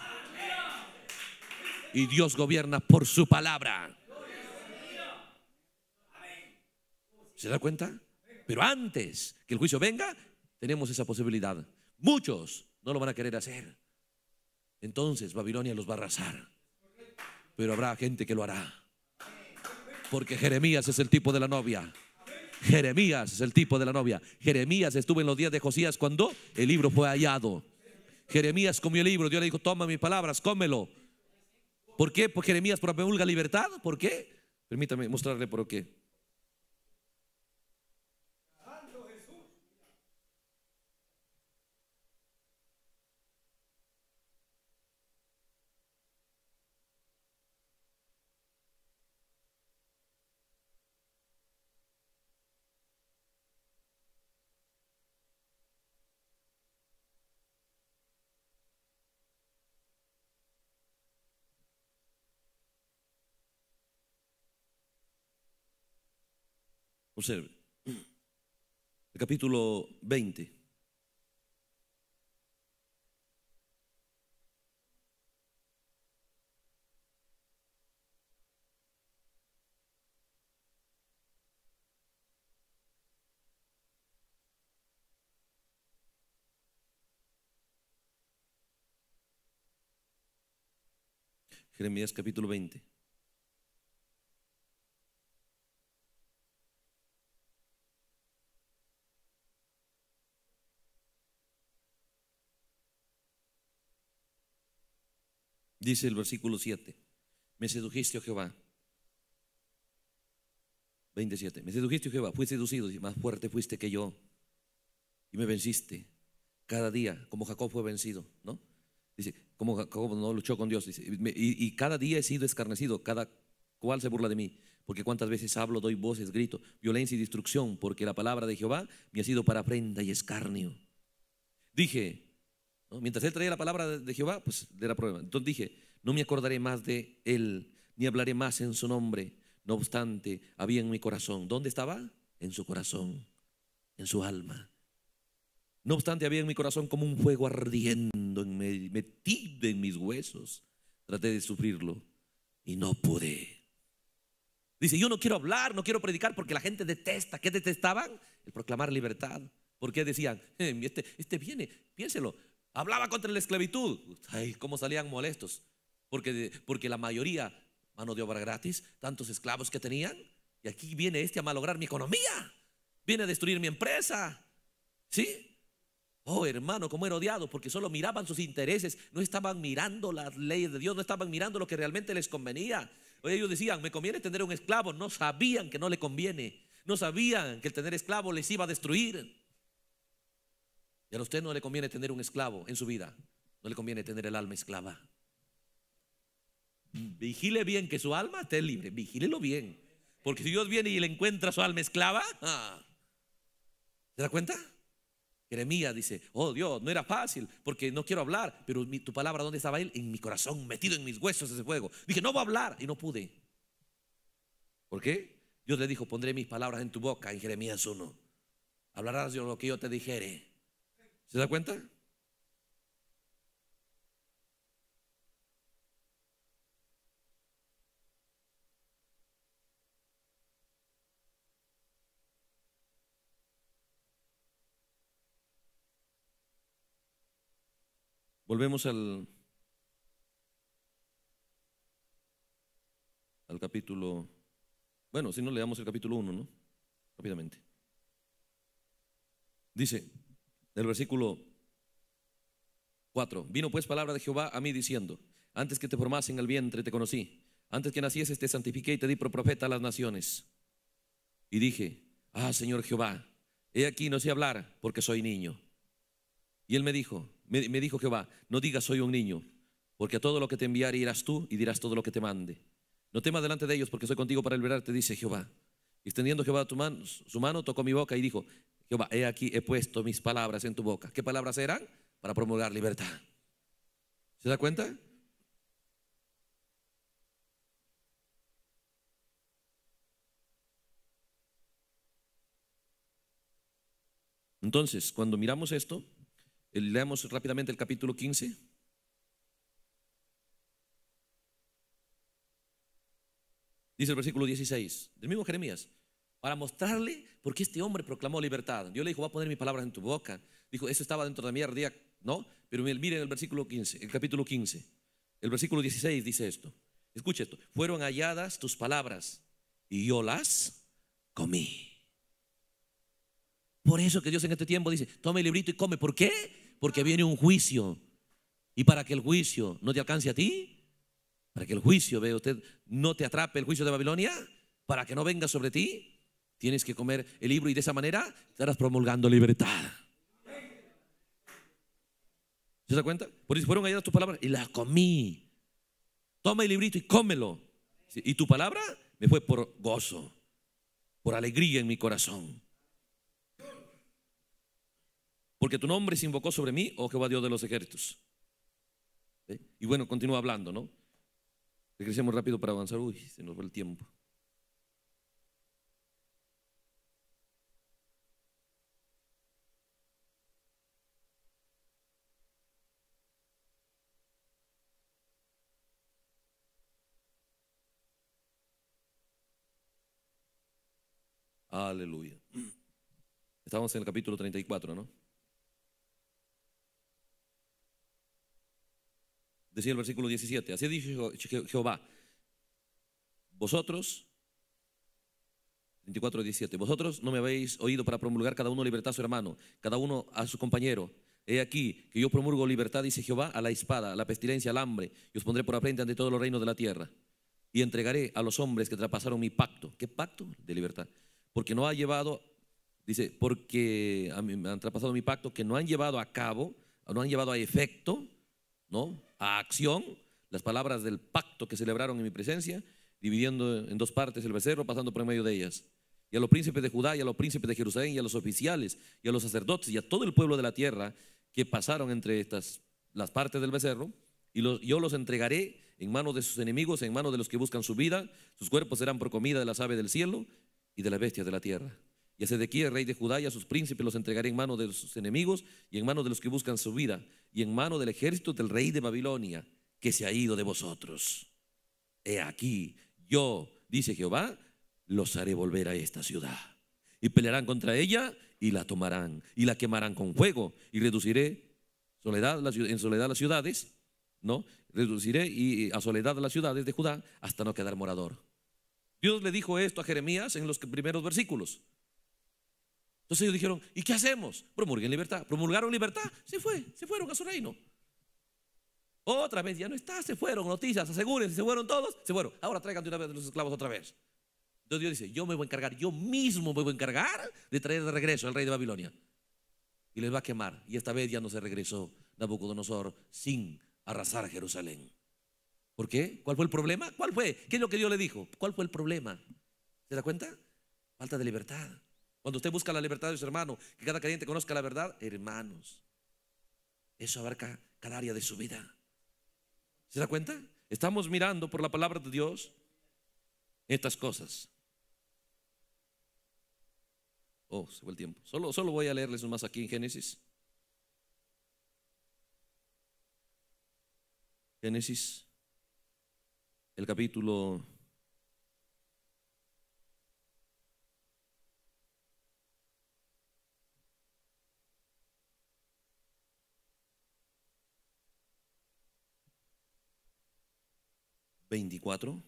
Y Dios gobierna por su palabra. ¿Se da cuenta? Pero antes que el juicio venga, tenemos esa posibilidad. Muchos no lo van a querer hacer. Entonces Babilonia los va a arrasar. Pero habrá gente que lo hará. Porque Jeremías es el tipo de la novia. Jeremías es el tipo de la novia. Jeremías estuvo en los días de Josías cuando el libro fue hallado. Jeremías comió el libro. Dios le dijo, toma mis palabras, cómelo. ¿Por qué? ¿Porque Jeremías promulga libertad. ¿Por qué? Permítame mostrarle por qué. Observe. El capítulo 20. Jeremías capítulo 20. Dice el versículo 7. Me sedujiste, oh Jehová. 27. Me sedujiste, oh Jehová. Fui seducido y más fuerte fuiste que yo. Y me venciste cada día, como Jacob fue vencido, ¿no? Dice, como Jacob no luchó con Dios. y, y cada día he sido escarnecido, cada cual se burla de mí. Porque cuántas veces hablo, doy voces, grito, violencia y destrucción, porque la palabra de Jehová me ha sido para prenda y escarnio. Dije, Mientras él traía la palabra de Jehová, pues era prueba Entonces dije, no me acordaré más de él, ni hablaré más en su nombre. No obstante, había en mi corazón. ¿Dónde estaba? En su corazón, en su alma. No obstante, había en mi corazón como un fuego ardiendo, en metido en mis huesos. Traté de sufrirlo y no pude. Dice, yo no quiero hablar, no quiero predicar porque la gente detesta. ¿Qué detestaban? El proclamar libertad. Porque decían, eh, este, este viene, piénselo, Hablaba contra la esclavitud. Ay, cómo salían molestos. Porque, porque la mayoría, mano de obra gratis, tantos esclavos que tenían. Y aquí viene este a malograr mi economía. Viene a destruir mi empresa. ¿Sí? Oh, hermano, cómo era odiado, porque solo miraban sus intereses, no estaban mirando las leyes de Dios, no estaban mirando lo que realmente les convenía. Ellos decían, me conviene tener un esclavo, no sabían que no le conviene, no sabían que el tener esclavo les iba a destruir. Y a usted no le conviene tener un esclavo en su vida. No le conviene tener el alma esclava. Vigile bien que su alma esté libre. Vigílelo bien. Porque si Dios viene y le encuentra su alma esclava, ¿se ah, da cuenta? Jeremías dice, oh Dios, no era fácil porque no quiero hablar, pero tu palabra, ¿dónde estaba él? En mi corazón, metido en mis huesos ese fuego. Dije, no voy a hablar y no pude. ¿Por qué? Dios le dijo, pondré mis palabras en tu boca en Jeremías 1. Hablarás de lo que yo te dijere. ¿Se da cuenta? Volvemos al, al capítulo. Bueno, si no, damos el capítulo 1, ¿no? Rápidamente. Dice, el versículo 4. Vino pues palabra de Jehová a mí diciendo, antes que te formasen en el vientre te conocí, antes que nacieses te santifiqué y te di por profeta a las naciones. Y dije, ah Señor Jehová, he aquí no sé hablar porque soy niño. Y él me dijo, me, dijo Jehová, no digas soy un niño, porque a todo lo que te enviaré irás tú y dirás todo lo que te mande. No temas delante de ellos porque soy contigo para liberarte, dice Jehová. Y extendiendo Jehová tu mano, su mano, tocó mi boca y dijo, Jehová, he aquí, he puesto mis palabras en tu boca. ¿Qué palabras eran? Para promulgar libertad. ¿Se da cuenta? Entonces, cuando miramos esto, eh, leemos rápidamente el capítulo 15. Dice el versículo 16, del mismo Jeremías, para mostrarle por qué este hombre proclamó libertad. Dios le dijo, voy a poner mis palabras en tu boca. Dijo, eso estaba dentro de mi ardía, ¿no? Pero miren el versículo 15, el capítulo 15. El versículo 16 dice esto. Escuche esto. Fueron halladas tus palabras y yo las comí. Por eso que Dios en este tiempo dice, Tome el librito y come. ¿Por qué? Porque viene un juicio. Y para que el juicio no te alcance a ti, para que el juicio, ve usted, no te atrape el juicio de Babilonia, para que no venga sobre ti, tienes que comer el libro y de esa manera estarás promulgando libertad. ¿Se da cuenta? Por eso fueron allá tus palabras y la comí. Toma el librito y cómelo. Y tu palabra me fue por gozo, por alegría en mi corazón. Porque tu nombre se invocó sobre mí, oh Jehová Dios de los ejércitos. Y bueno, continúa hablando, ¿no? Regresemos rápido para avanzar. Uy, se nos fue el tiempo. Aleluya. Estamos en el capítulo 34, ¿no? Decía el versículo 17, así dijo Jehová, vosotros, 24, 17, vosotros no me habéis oído para promulgar cada uno libertad a su hermano, cada uno a su compañero. He aquí que yo promulgo libertad, dice Jehová, a la espada, a la pestilencia, al hambre, y os pondré por frente ante todos los reinos de la tierra. Y entregaré a los hombres que traspasaron mi pacto. ¿Qué pacto? De libertad porque no ha llevado, dice, porque han traspasado mi pacto, que no han llevado a cabo, no han llevado a efecto, ¿no? A acción las palabras del pacto que celebraron en mi presencia, dividiendo en dos partes el becerro, pasando por medio de ellas. Y a los príncipes de Judá, y a los príncipes de Jerusalén, y a los oficiales, y a los sacerdotes, y a todo el pueblo de la tierra que pasaron entre estas las partes del becerro, y yo los entregaré en manos de sus enemigos, en manos de los que buscan su vida, sus cuerpos serán por comida de las aves del cielo, y de las bestias de la tierra. Y aquí el rey de Judá, y a sus príncipes los entregaré en manos de sus enemigos y en manos de los que buscan su vida y en manos del ejército del rey de Babilonia que se ha ido de vosotros. He aquí, yo, dice Jehová, los haré volver a esta ciudad. Y pelearán contra ella y la tomarán y la quemarán con fuego y reduciré soledad, en soledad las ciudades, ¿no? Reduciré y a soledad las ciudades de Judá hasta no quedar morador. Dios le dijo esto a Jeremías en los primeros versículos. Entonces ellos dijeron, ¿y qué hacemos? Promulguen libertad. Promulgaron libertad, se fue, se fueron a su reino. Otra vez, ya no está, se fueron, noticias, asegúrense, se fueron todos, se fueron. Ahora traigan de una vez los esclavos otra vez. Entonces Dios dice, yo me voy a encargar, yo mismo me voy a encargar de traer de regreso al rey de Babilonia. Y les va a quemar. Y esta vez ya no se regresó Nabucodonosor sin arrasar Jerusalén. ¿Por qué? ¿Cuál fue el problema? ¿Cuál fue? ¿Qué es lo que Dios le dijo? ¿Cuál fue el problema? ¿Se da cuenta? Falta de libertad. Cuando usted busca la libertad de su hermano, que cada creyente conozca la verdad, hermanos. Eso abarca cada área de su vida. ¿Se da cuenta? Estamos mirando por la palabra de Dios estas cosas. Oh, se fue el tiempo. Solo, solo voy a leerles más aquí en Génesis. Génesis el capítulo 24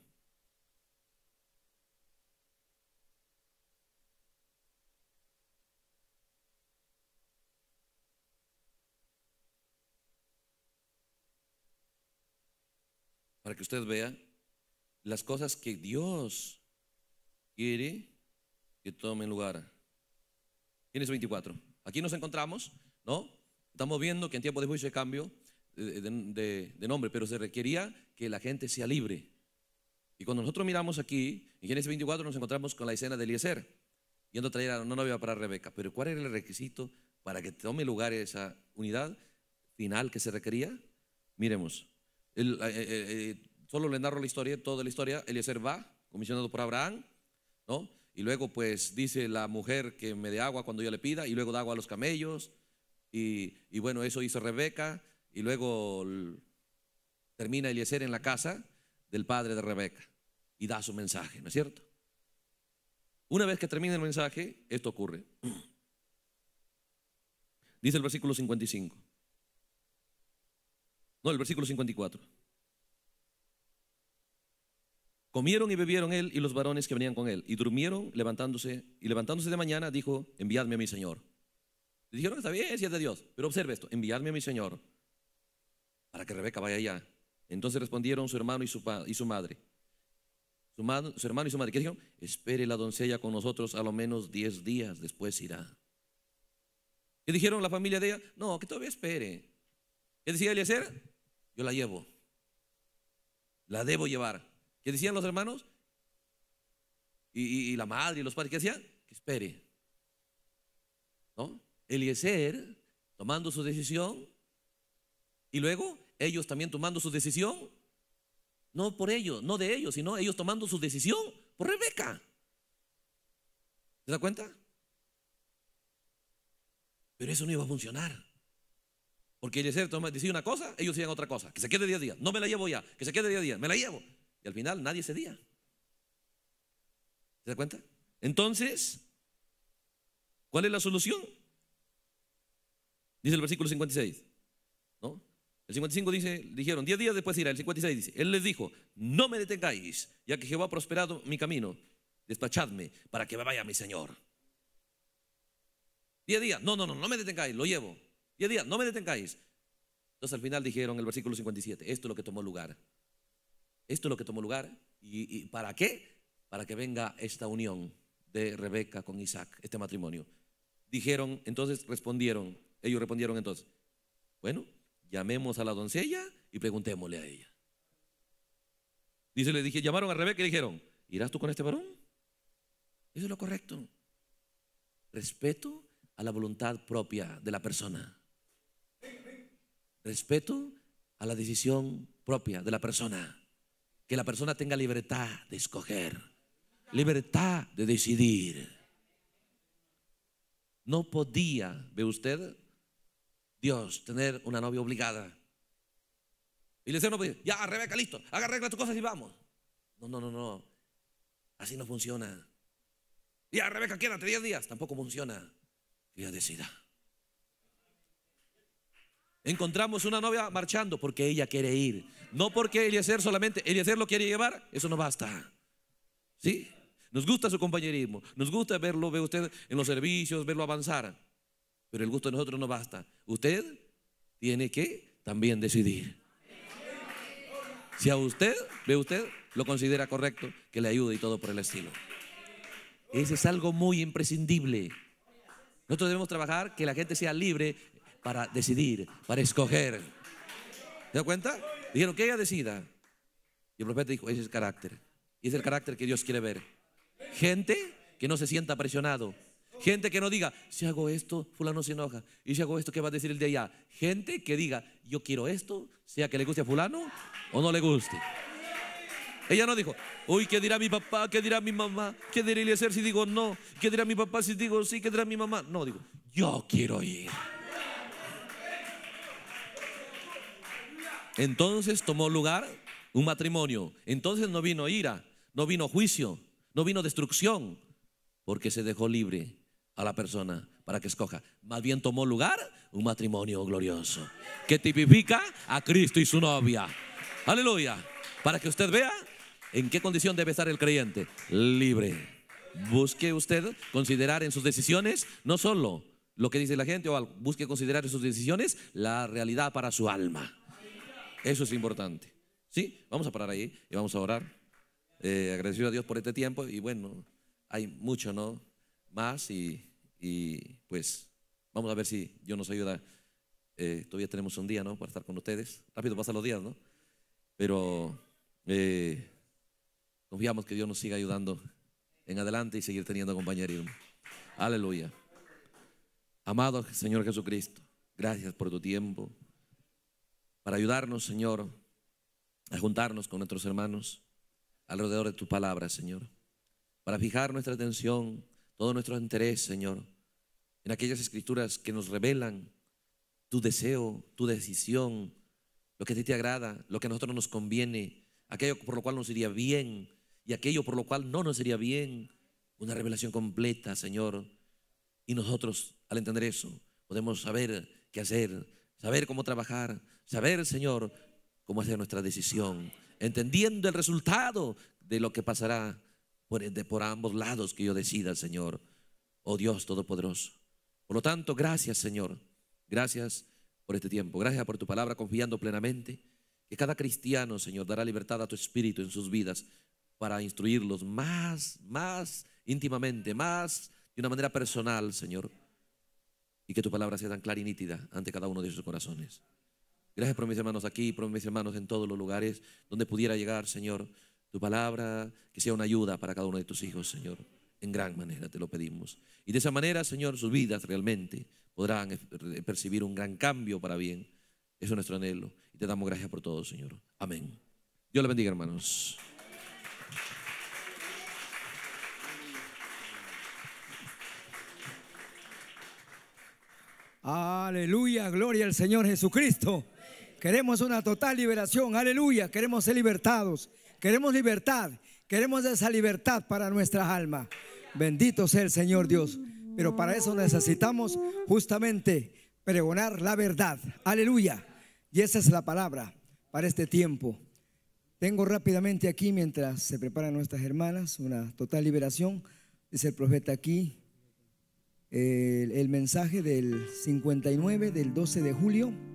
Para que usted vea las cosas que Dios quiere que tomen lugar. Génesis 24. Aquí nos encontramos, ¿no? Estamos viendo que en tiempo de juicio se cambio de, nombre, pero se requería que la gente sea libre. Y cuando nosotros miramos aquí, en Génesis 24 nos encontramos con la escena de Eliezer, yendo a traer a una novia para Rebeca. Pero ¿cuál era el requisito para que tome lugar esa unidad final que se requería? Miremos, el, eh, eh, eh, solo le narro la historia, toda la historia. Eliezer va, comisionado por Abraham, ¿no? Y luego pues dice la mujer que me dé agua cuando yo le pida, y luego da agua a los camellos, y, y bueno, eso hizo Rebeca, y luego termina Eliezer en la casa del padre de Rebeca y da su mensaje, ¿no es cierto? Una vez que termina el mensaje, esto ocurre. Dice el versículo 55. No, el versículo 54. Comieron y bebieron él y los varones que venían con él, y durmieron levantándose, y levantándose de mañana dijo, enviadme a mi Señor. Le dijeron, está bien, si es de Dios, pero observe esto, enviadme a mi Señor, para que Rebeca vaya allá. Entonces respondieron su hermano y su, y su madre. Su, hermano y su madre, ¿qué dijeron? Espere la doncella con nosotros a lo menos diez días, después irá. ¿Qué dijeron la familia de ella? No, que todavía espere. ¿Qué decía hacer Yo la llevo. La debo llevar. ¿Qué decían los hermanos? Y, la madre y los padres, ¿qué decían Que espere. ¿No? Eliezer tomando su decisión y luego ellos también tomando su decisión, no por ellos, no de ellos, sino ellos tomando su decisión por Rebeca. ¿Se da cuenta? Pero eso no iba a funcionar. Porque Eliezer decía una cosa, ellos decían otra cosa. Que se quede día a día. No me la llevo ya. Que se quede día a día. Me la llevo. Y al final nadie día ¿Se da cuenta? Entonces, ¿cuál es la solución? Dice el versículo 56. ¿no? El 55 dice, dijeron, 10 días después irá el 56 dice, él les dijo, no me detengáis, ya que Jehová ha prosperado mi camino, despachadme para que vaya mi Señor. a día no, no, no, no me detengáis, lo llevo. a día no me detengáis. Entonces al final dijeron el versículo 57, esto es lo que tomó lugar. Esto es lo que tomó lugar. ¿Y, para qué? Para que venga esta unión de Rebeca con Isaac, este matrimonio. Dijeron, entonces respondieron, ellos respondieron entonces, bueno, llamemos a la doncella y preguntémosle a ella. Dice, le dije, llamaron a Rebeca y dijeron, ¿irás tú con este varón? Eso es lo correcto. Respeto a la voluntad propia de la persona. Respeto a la decisión propia de la persona que la persona tenga libertad de escoger, libertad de decidir. No podía, ve usted, Dios tener una novia obligada. Y le decía, no, pues, ya, Rebeca, listo, haga arregla tus cosas y vamos. No, no, no, no. Así no funciona. Ya, Rebeca, quédate 10 días. Tampoco funciona. Ella decida. Ah". Encontramos una novia marchando porque ella quiere ir. No porque Eliezer solamente, Eliezer lo quiere llevar, eso no basta. ¿Sí? Nos gusta su compañerismo, nos gusta verlo, ve usted en los servicios, verlo avanzar. Pero el gusto de nosotros no basta. Usted tiene que también decidir. Si a usted, ve usted, lo considera correcto, que le ayude y todo por el estilo. Ese es algo muy imprescindible. Nosotros debemos trabajar que la gente sea libre para decidir, para escoger. ¿Se da cuenta? Dijeron que ella decida. Y el profeta dijo, ese es el carácter. Y es el carácter que Dios quiere ver. Gente que no se sienta presionado. Gente que no diga, si hago esto, fulano se enoja. Y si hago esto, ¿qué va a decir el de allá? Gente que diga, yo quiero esto, sea que le guste a fulano o no le guste. Ella no dijo, uy, ¿qué dirá mi papá? ¿Qué dirá mi mamá? ¿Qué diría el hacer si digo no? ¿Qué dirá mi papá si digo sí? ¿Qué dirá mi mamá? No, digo, yo quiero ir. Entonces tomó lugar un matrimonio. Entonces no vino ira, no vino juicio, no vino destrucción, porque se dejó libre a la persona para que escoja. Más bien tomó lugar un matrimonio glorioso, que tipifica a Cristo y su novia. Aleluya. Para que usted vea en qué condición debe estar el creyente. Libre. Busque usted considerar en sus decisiones no solo lo que dice la gente, o busque considerar en sus decisiones la realidad para su alma. Eso es importante. ¿Sí? Vamos a parar ahí y vamos a orar. Eh, agradecido a Dios por este tiempo y bueno, hay mucho, ¿no? Más y, pues vamos a ver si Dios nos ayuda. Eh, todavía tenemos un día, ¿no? Para estar con ustedes. Rápido pasan los días, ¿no? Pero confiamos eh, que Dios nos siga ayudando en adelante y seguir teniendo compañerismo. Aleluya. Amado Señor Jesucristo, gracias por tu tiempo para ayudarnos, Señor, a juntarnos con nuestros hermanos alrededor de tu palabra, Señor, para fijar nuestra atención, todo nuestro interés, Señor, en aquellas escrituras que nos revelan tu deseo, tu decisión, lo que a ti te agrada, lo que a nosotros nos conviene, aquello por lo cual nos iría bien y aquello por lo cual no nos iría bien. Una revelación completa, Señor. Y nosotros, al entender eso, podemos saber qué hacer, saber cómo trabajar, saber, Señor, cómo hacer nuestra decisión, entendiendo el resultado de lo que pasará por, por ambos lados que yo decida, Señor. Oh Dios Todopoderoso. Por lo tanto, gracias, Señor. Gracias por este tiempo. Gracias por tu palabra, confiando plenamente que cada cristiano, Señor, dará libertad a tu espíritu en sus vidas para instruirlos más, más íntimamente, más de una manera personal, Señor. Y que tu palabra sea tan clara y nítida ante cada uno de sus corazones. Gracias por mis hermanos aquí, por mis hermanos en todos los lugares donde pudiera llegar, Señor, tu palabra, que sea una ayuda para cada uno de tus hijos, Señor. En gran manera te lo pedimos. Y de esa manera, Señor, sus vidas realmente podrán e-, percibir un gran cambio para bien. Eso es nuestro anhelo. Y te damos gracias por todo, Señor. Amén. Dios le bendiga, hermanos. Aleluya, gloria al Señor Jesucristo. Queremos una total liberación, aleluya. Queremos ser libertados. Queremos libertad. Queremos esa libertad para nuestras almas. Bendito sea el Señor Dios. Pero para eso necesitamos justamente pregonar la verdad. Aleluya. Y esa es la palabra para este tiempo. Tengo rápidamente aquí, mientras se preparan nuestras hermanas, una total liberación. Dice el profeta aquí el, el mensaje del 59 del 12 de julio